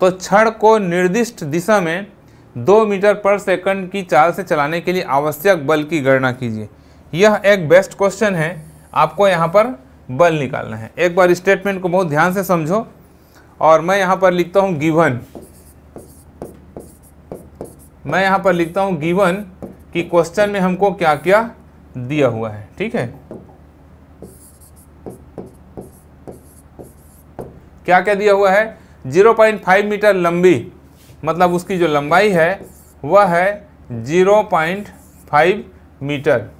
तो क्षण को निर्दिष्ट दिशा में दो मीटर पर सेकंड की चाल से चलाने के लिए आवश्यक बल की गणना कीजिए यह एक बेस्ट क्वेश्चन है आपको यहाँ पर बल निकालना है एक बार स्टेटमेंट को बहुत ध्यान से समझो और मैं यहाँ पर लिखता हूँ गिवन मैं यहाँ पर लिखता हूँ गिवन कि क्वेश्चन में हमको क्या क्या दिया हुआ है ठीक है क्या क्या दिया हुआ है 0.5 मीटर लंबी मतलब उसकी जो लंबाई है वह है 0.5 मीटर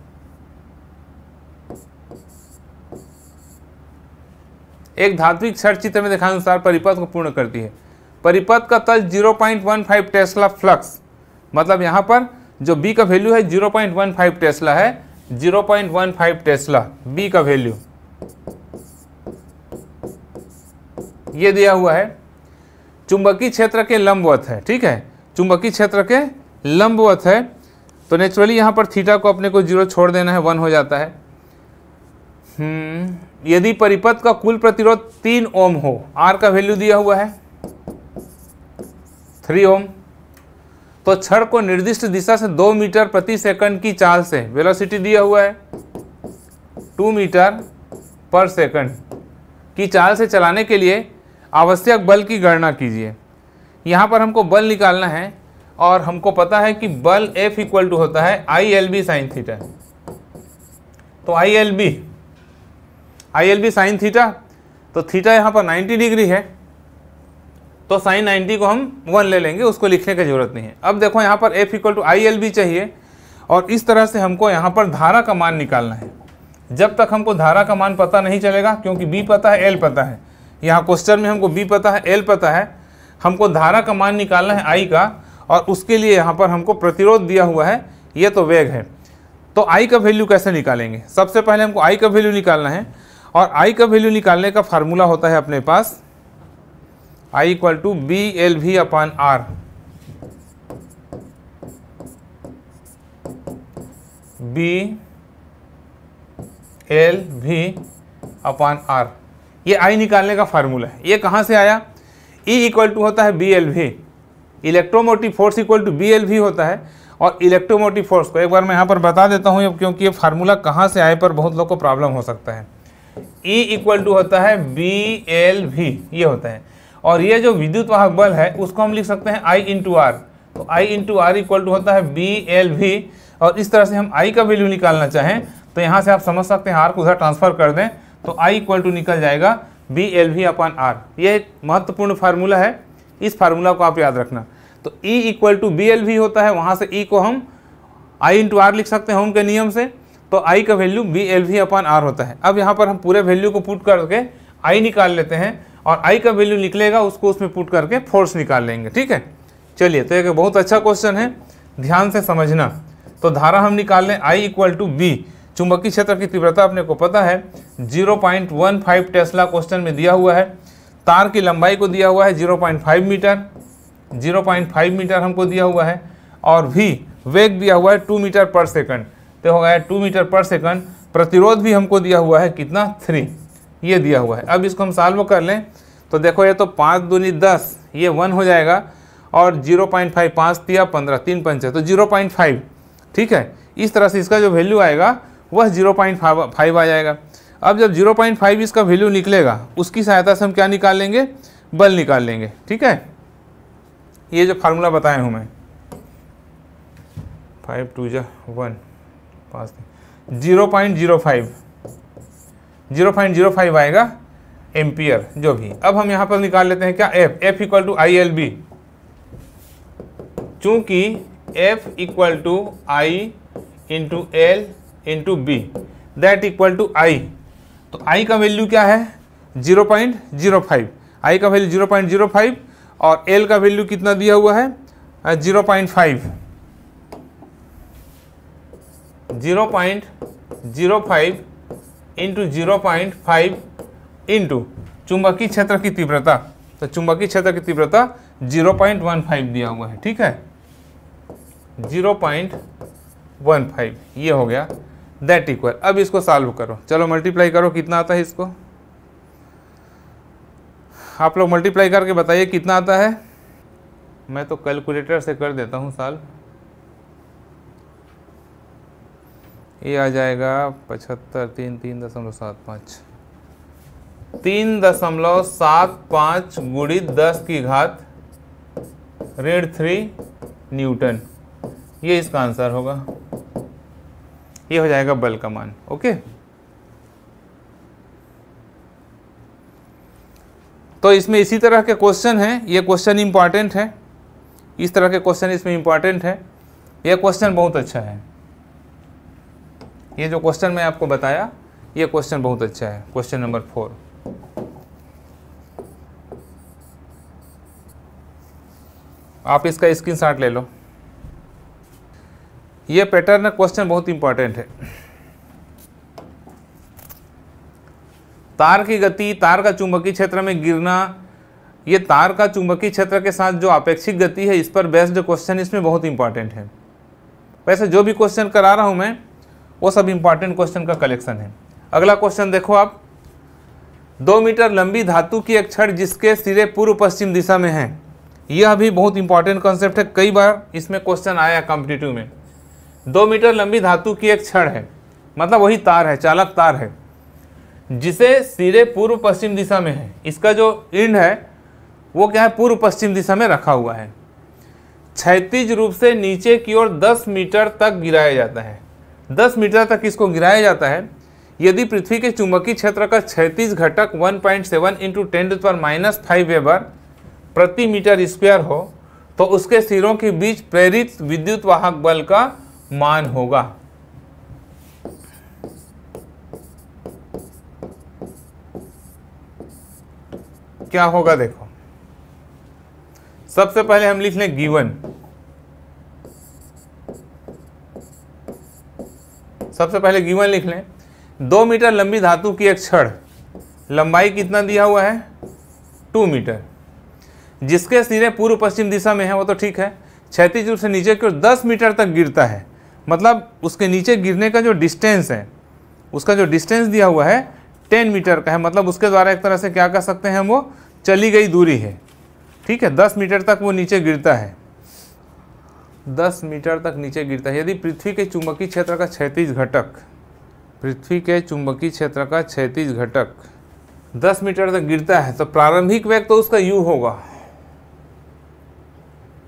एक धात्विक छठ चित्र में अनुसार परिपथ को पूर्ण करती है परिपथ का तल 0.15 टेस्ला फ्लक्स मतलब यहां पर जो बी का वैल्यू है 0.15 टेस्ला है 0.15 टेस्ला बी का वैल्यू ये दिया हुआ है चुंबकीय क्षेत्र के लंबवत है ठीक है चुंबकीय क्षेत्र के लंबवत है तो नेचुरली यहाँ पर थीटा को अपने को जीरो छोड़ देना है वन हो जाता है हम्म, यदि परिपथ का कुल प्रतिरोध तीन ओम हो आर का वैल्यू दिया हुआ है थ्री ओम तो क्षण को निर्दिष्ट दिशा से दो मीटर प्रति सेकंड की चाल से वेलोसिटी दिया हुआ है टू मीटर पर सेकंड की चाल से चलाने के लिए आवश्यक बल की गणना कीजिए यहाँ पर हमको बल निकालना है और हमको पता है कि बल F इक्वल टू होता है I L B sine theta तो I L B I L B sine theta तो थीटा यहाँ पर 90 डिग्री है तो साइन 90 को हम वन ले लेंगे उसको लिखने की ज़रूरत नहीं है अब देखो यहाँ पर F equal to I L B चाहिए और इस तरह से हमको यहाँ पर धारा का मान निकालना है जब तक हमको धारा का मान पता नहीं चलेगा क्योंकि बी पता है एल पता है यहाँ क्वेश्चन में हमको बी पता है एल पता है हमको धारा का मान निकालना है आई का और उसके लिए यहाँ पर हमको प्रतिरोध दिया हुआ है ये तो वेग है तो आई का वैल्यू कैसे निकालेंगे सबसे पहले हमको आई का वैल्यू निकालना है और आई का वैल्यू निकालने का फार्मूला होता है अपने पास I equal to B L V upon R B L V upon R ये आई निकालने का फार्मूला है ये कहाँ से आया ई इक्वल टू होता है B L V electromotive force equal to B L V होता है और इलेक्ट्रोमोटिव फोर्स को एक बार मैं यहाँ पर बता देता हूँ क्योंकि ये फार्मूला कहाँ से आए पर बहुत लोग को प्रॉब्लम हो सकता है ई इक्वल टू होता है बी एल वी ये होता है और ये जो विद्युत वाहक बल है उसको हम लिख सकते हैं आई इंटू आर तो I into R equal to होता है बी एल वी और इस तरह से हम आई का वैल्यू निकालना चाहें तो यहाँ से आप समझ सकते हैं आर को उधर ट्रांसफर कर दें तो आई इक्वल टू निकल जाएगा B L V upon R ये एक महत्वपूर्ण फार्मूला है इस फार्मूला को आप याद रखना तो E equal to B L V होता है वहाँ से ई e को हम आई इंटू आर लिख सकते हैं ओम के नियम से तो आई का value B L V upon R होता है अब यहाँ पर हम पूरे वैल्यू को पुट करके आई निकाल लेते हैं और आई का वैल्यू निकलेगा उसको उसमें पुट करके फोर्स निकाल लेंगे ठीक है चलिए तो एक बहुत अच्छा क्वेश्चन है ध्यान से समझना तो धारा हम निकाल लें आई इक्वल टू बी चुंबकीय क्षेत्र की तीव्रता अपने को पता है 0.15 टेस्ला क्वेश्चन में दिया हुआ है तार की लंबाई को दिया हुआ है 0.5 मीटर 0.5 मीटर हमको दिया हुआ है और भी वेग दिया हुआ है टू मीटर पर सेकंड तो हो गया टू मीटर पर सेकंड प्रतिरोध भी हमको दिया हुआ है कितना थ्री ये दिया हुआ है अब इसको हम साल्व कर लें तो देखो ये तो पाँच दूनी दस ये वन हो जाएगा और जीरो पॉइंट फाइव पाँच तिया पंद्रह तीन पंच तो जीरो पॉइंट फाइव ठीक है इस तरह से इसका जो वैल्यू आएगा वह जीरो पॉइंट फाइव आ जाएगा अब जब जीरो पॉइंट फाइव इसका वैल्यू निकलेगा उसकी सहायता से हम क्या निकाल लेंगे बल निकाल लेंगे ठीक है ये जो फार्मूला बताया हूँ मैं फाइव टू जो वन पाँच zero point zero five zero point zero five आएगा एम्पियर जो भी अब हम यहाँ पर निकाल लेते हैं क्या F F equal to I L B चूँकि F equal to I into L into B that equal to I तो आई का वैल्यू क्या है zero point zero five I का value zero point zero five और L का value कितना दिया हुआ है zero point five zero point zero five into zero point five into चुंबकीय क्षेत्र की तीव्रता तो चुंबकीय क्षेत्र की तीव्रता जीरो पॉइंट वन फाइव दिया हुआ है ठीक है जीरो पॉइंट वन फाइव ये हो गया दैट इक्वल अब इसको सॉल्व करो चलो मल्टीप्लाई करो कितना आता है इसको आप लोग मल्टीप्लाई करके बताइए कितना आता है मैं तो कैलकुलेटर से कर देता हूँ साल ये आ जाएगा पचहत्तर तीन तीन दशमलव सात पाँच तीन दशमलव सात पाँच गुड़ी दस की घात रेड थ्री न्यूटन ये इसका आंसर होगा ये हो जाएगा बल का मान ओके तो इसमें इसी तरह के क्वेश्चन हैं ये क्वेश्चन इंपॉर्टेंट है इस तरह के क्वेश्चन इसमें इंपॉर्टेंट है यह क्वेश्चन बहुत अच्छा है ये जो क्वेश्चन मैं आपको बताया ये क्वेश्चन बहुत अच्छा है क्वेश्चन नंबर फोर आप इसका स्क्रीनशॉट ले लो ये पैटर्न क्वेश्चन बहुत इंपॉर्टेंट है तार की गति तार का चुंबकीय क्षेत्र में गिरना ये तार का चुंबकीय क्षेत्र के साथ जो अपेक्षिक गति है इस पर बेस्ड क्वेश्चन इसमें बहुत इंपॉर्टेंट है वैसे जो भी क्वेश्चन करा रहा हूँ मैं वो सब इंपॉर्टेंट क्वेश्चन का कलेक्शन है अगला क्वेश्चन देखो आप दो मीटर लंबी धातु की एक छड़ जिसके सिरे पूर्व पश्चिम दिशा में है यह भी बहुत इंपॉर्टेंट कॉन्सेप्ट है कई बार इसमें क्वेश्चन आया कॉम्पिटिटिव में दो मीटर लंबी धातु की एक छड़ है मतलब वही तार है चालक तार है जिसे सिरे पूर्व पश्चिम दिशा में है इसका जो इंड है वो क्या है पूर्व पश्चिम दिशा में रखा हुआ है क्षैतिज रूप से नीचे की ओर 10 मीटर तक गिराया जाता है 10 मीटर तक इसको गिराया जाता है यदि पृथ्वी के चुंबकीय क्षेत्र का क्षैतिज घटक 1.7 पॉइंट सेवन इंटू टेन पर माइनस फाइव वेबर प्रति मीटर स्क्वायर हो तो उसके सिरों के बीच प्रेरित विद्युत वाहक बल का मान होगा क्या होगा देखो सबसे पहले हम लिख लें गिवन सबसे पहले गिवन लिख लें दो मीटर लंबी धातु की एक छड़ लंबाई कितना दिया हुआ है टू मीटर जिसके सिरे पूर्व पश्चिम दिशा में है वो तो ठीक है क्षैतिज रूप से नीचे की ओर दस मीटर तक गिरता है मतलब उसके नीचे गिरने का जो डिस्टेंस है उसका जो डिस्टेंस दिया हुआ है टेन मीटर का है मतलब उसके द्वारा एक तरह से क्या कर सकते हैं हम वो चली गई दूरी है ठीक है दस मीटर तक वो नीचे गिरता है दस मीटर तक नीचे गिरता है यदि पृथ्वी के चुंबकीय क्षेत्र का क्षैतिज घटक पृथ्वी के चुंबकीय क्षेत्र का क्षैतिज घटक दस मीटर तक गिरता है तो प्रारंभिक वेग तो उसका यू होगा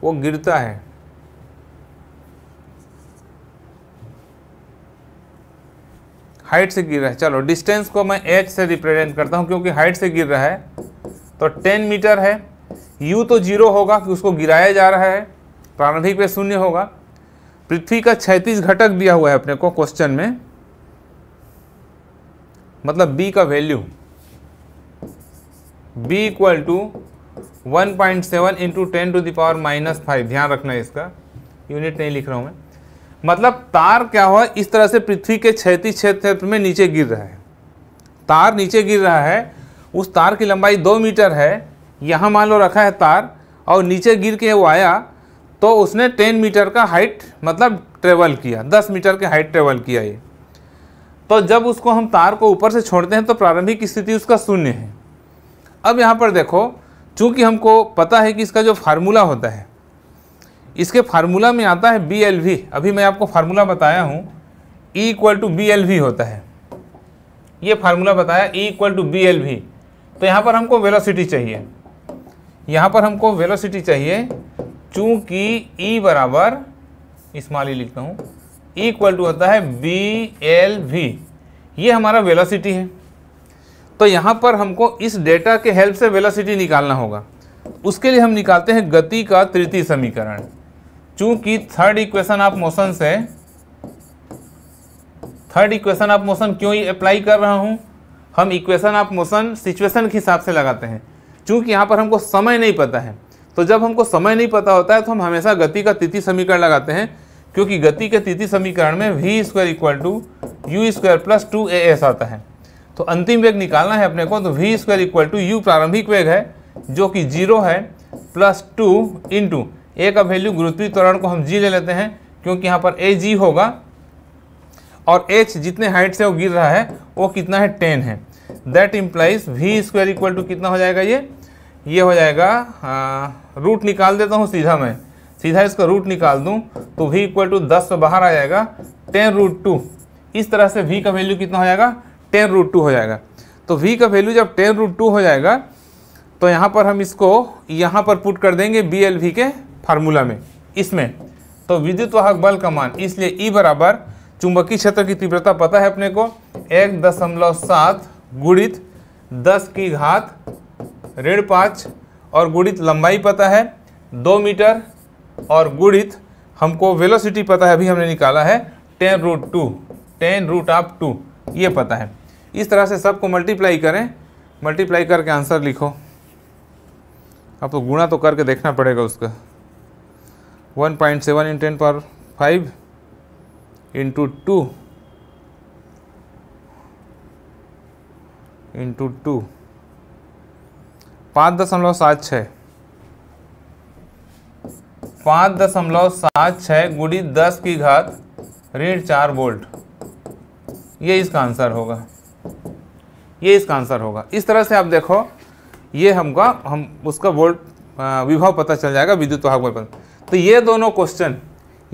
वो गिरता है हाइट से गिर रहा है चलो डिस्टेंस को मैं एच से रिप्रेजेंट करता हूँ क्योंकि हाइट से गिर रहा है तो टेन मीटर है यू तो जीरो होगा कि उसको गिराया जा रहा है प्रारंभिक पे शून्य होगा पृथ्वी का छैतीस घटक दिया हुआ है अपने को क्वेश्चन में मतलब बी का value B equal to one point seven into ten to the power minus five ध्यान रखना इसका यूनिट नहीं लिख रहा हूँ मैं मतलब तार क्या हुआ इस तरह से पृथ्वी के क्षेत्रीय क्षेत्र में नीचे गिर रहा है तार नीचे गिर रहा है उस तार की लंबाई दो मीटर है यहाँ मान लो रखा है तार और नीचे गिर के वो आया तो उसने टेन मीटर का हाइट मतलब ट्रेवल किया दस मीटर के हाइट ट्रेवल किया ये तो जब उसको हम तार को ऊपर से छोड़ते हैं तो प्रारंभिक स्थिति उसका शून्य है अब यहाँ पर देखो चूँकि हमको पता है कि इसका जो फार्मूला होता है इसके फार्मूला में आता है बी एल वी अभी मैं आपको फार्मूला बताया हूँ E equal to B L V होता है ये फार्मूला बताया E equal to B L V तो यहाँ पर हमको वेलोसिटी चाहिए यहाँ पर हमको वेलोसिटी चाहिए चूँकि ई e बराबर इस्माल ही e लिखता हूँ इक्वल टू होता है बी एल वी ये हमारा वेलोसिटी है तो यहाँ पर हमको इस डेटा के हेल्प से वेलोसिटी निकालना होगा उसके लिए हम निकालते हैं गति का तृतीय समीकरण चूंकि थर्ड इक्वेशन ऑफ मोशन से थर्ड इक्वेशन ऑफ मोशन क्यों अप्लाई कर रहा हूँ हम इक्वेशन ऑफ मोशन सिचुएशन के हिसाब से लगाते हैं चूंकि यहाँ पर हमको समय नहीं पता है तो जब हमको समय नहीं पता होता है तो हम हमेशा गति का तिथि समीकरण लगाते हैं क्योंकि गति के तिथि समीकरण में v square equal to u square plus two a s आता है तो अंतिम वेग निकालना है अपने को तो v square equal to u प्रारंभिक वेग है जो कि जीरो है प्लस टू इंटू ए का वैल्यू गुरुत्वीय त्वरण को हम जी ले लेते हैं क्योंकि यहाँ पर ए जी होगा और एच जितने हाइट से वो गिर रहा है वो कितना है टेन है that implies v square equal to कितना हो जाएगा ये ये हो जाएगा आ, रूट निकाल देता हूँ सीधा मैं सीधा इसका रूट निकाल दूँ तो वी इक्वल टू दस से बाहर आ जाएगा टेन रूट टू इस तरह से वी का वैल्यू कितना हो जाएगा टेन रूट टू हो जाएगा तो वी का वैल्यू जब टेन रूट टू हो जाएगा तो यहाँ पर हम इसको यहाँ पर पुट कर देंगे बी एल वी के फार्मूला में इसमें तो विद्युत वाहक बल का मान इसलिए ई e बराबर चुंबकीय क्षेत्र की तीव्रता पता है अपने को एक दशमलव सात गुणित दस की घात ऋण पाँच और गुणित लंबाई पता है दो मीटर और गुणित हमको वेलोसिटी पता है अभी हमने निकाला है ten root two ten root आप टू ये पता है इस तरह से सबको मल्टीप्लाई करें मल्टीप्लाई करके आंसर लिखो अब तो गुणा तो करके देखना पड़ेगा उसका वन पॉइंट सेवन इन टेन पर five into two into two पाँच दशमलव सात छः पाँच दशमलव सात छः गुड़ी दस की घात ऋण चार वोल्ट ये इसका आंसर होगा ये इसका आंसर होगा इस तरह से आप देखो ये हमका हम उसका वोल्ट विभव पता चल जाएगा विद्युत वाहक पता तो ये दोनों क्वेश्चन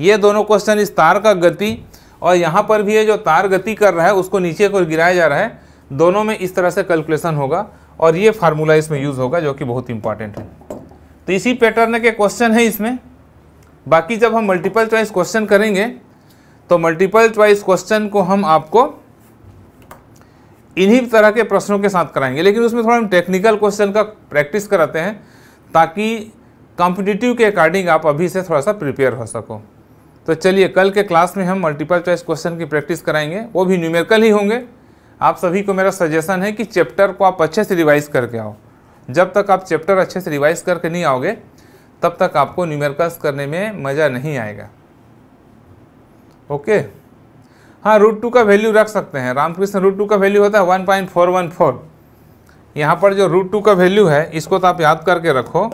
ये दोनों क्वेश्चन इस तार का गति और यहाँ पर भी ये जो तार गति कर रहा है उसको नीचे को गिराया जा रहा है दोनों में इस तरह से कैलकुलेशन होगा और ये फार्मूला इसमें यूज़ होगा जो कि बहुत इंपॉर्टेंट है तो इसी पैटर्न के क्वेश्चन है इसमें बाकी जब हम मल्टीपल चॉइस क्वेश्चन करेंगे तो मल्टीपल चॉइस क्वेश्चन को हम आपको इन्हीं तरह के प्रश्नों के साथ कराएंगे लेकिन उसमें थोड़ा हम टेक्निकल क्वेश्चन का प्रैक्टिस कराते हैं ताकि कॉम्पिटिटिव के अकॉर्डिंग आप अभी से थोड़ा सा प्रिपेयर हो सको तो चलिए कल के क्लास में हम मल्टीपल चॉइस क्वेश्चन की प्रैक्टिस कराएंगे वो भी न्यूमेरिकल ही होंगे आप सभी को मेरा सजेशन है कि चैप्टर को आप अच्छे से रिवाइज करके आओ जब तक आप चैप्टर अच्छे से रिवाइज करके नहीं आओगे तब तक आपको न्यूमेरिकल्स करने में मज़ा नहीं आएगा ओके हाँ रूट टू का वैल्यू रख सकते हैं रामकृष्ण रूट टू का वैल्यू होता है one point four one four यहाँ पर जो रूट टू का वैल्यू है इसको तो आप याद करके रखो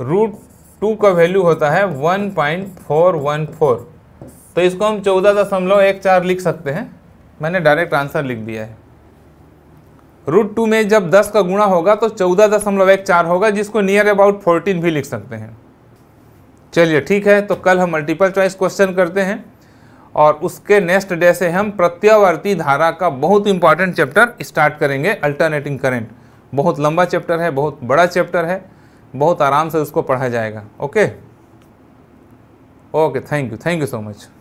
रूट टू का वैल्यू होता है one point four one four तो इसको हम चौदह दशमलव एक चार लिख सकते हैं मैंने डायरेक्ट आंसर लिख दिया है रूट टू में जब दस का गुणा होगा तो चौदह दशमलव एक चार होगा जिसको नियर अबाउट फोर्टीन भी लिख सकते हैं चलिए ठीक है तो कल हम मल्टीपल चॉइस क्वेश्चन करते हैं और उसके नेक्स्ट डे से हम प्रत्यावर्ती धारा का बहुत इंपॉर्टेंट चैप्टर स्टार्ट करेंगे अल्टरनेटिंग करेंट बहुत लंबा चैप्टर है बहुत बड़ा चैप्टर है बहुत आराम से उसको पढ़ा जाएगा okay okay thank you thank you so much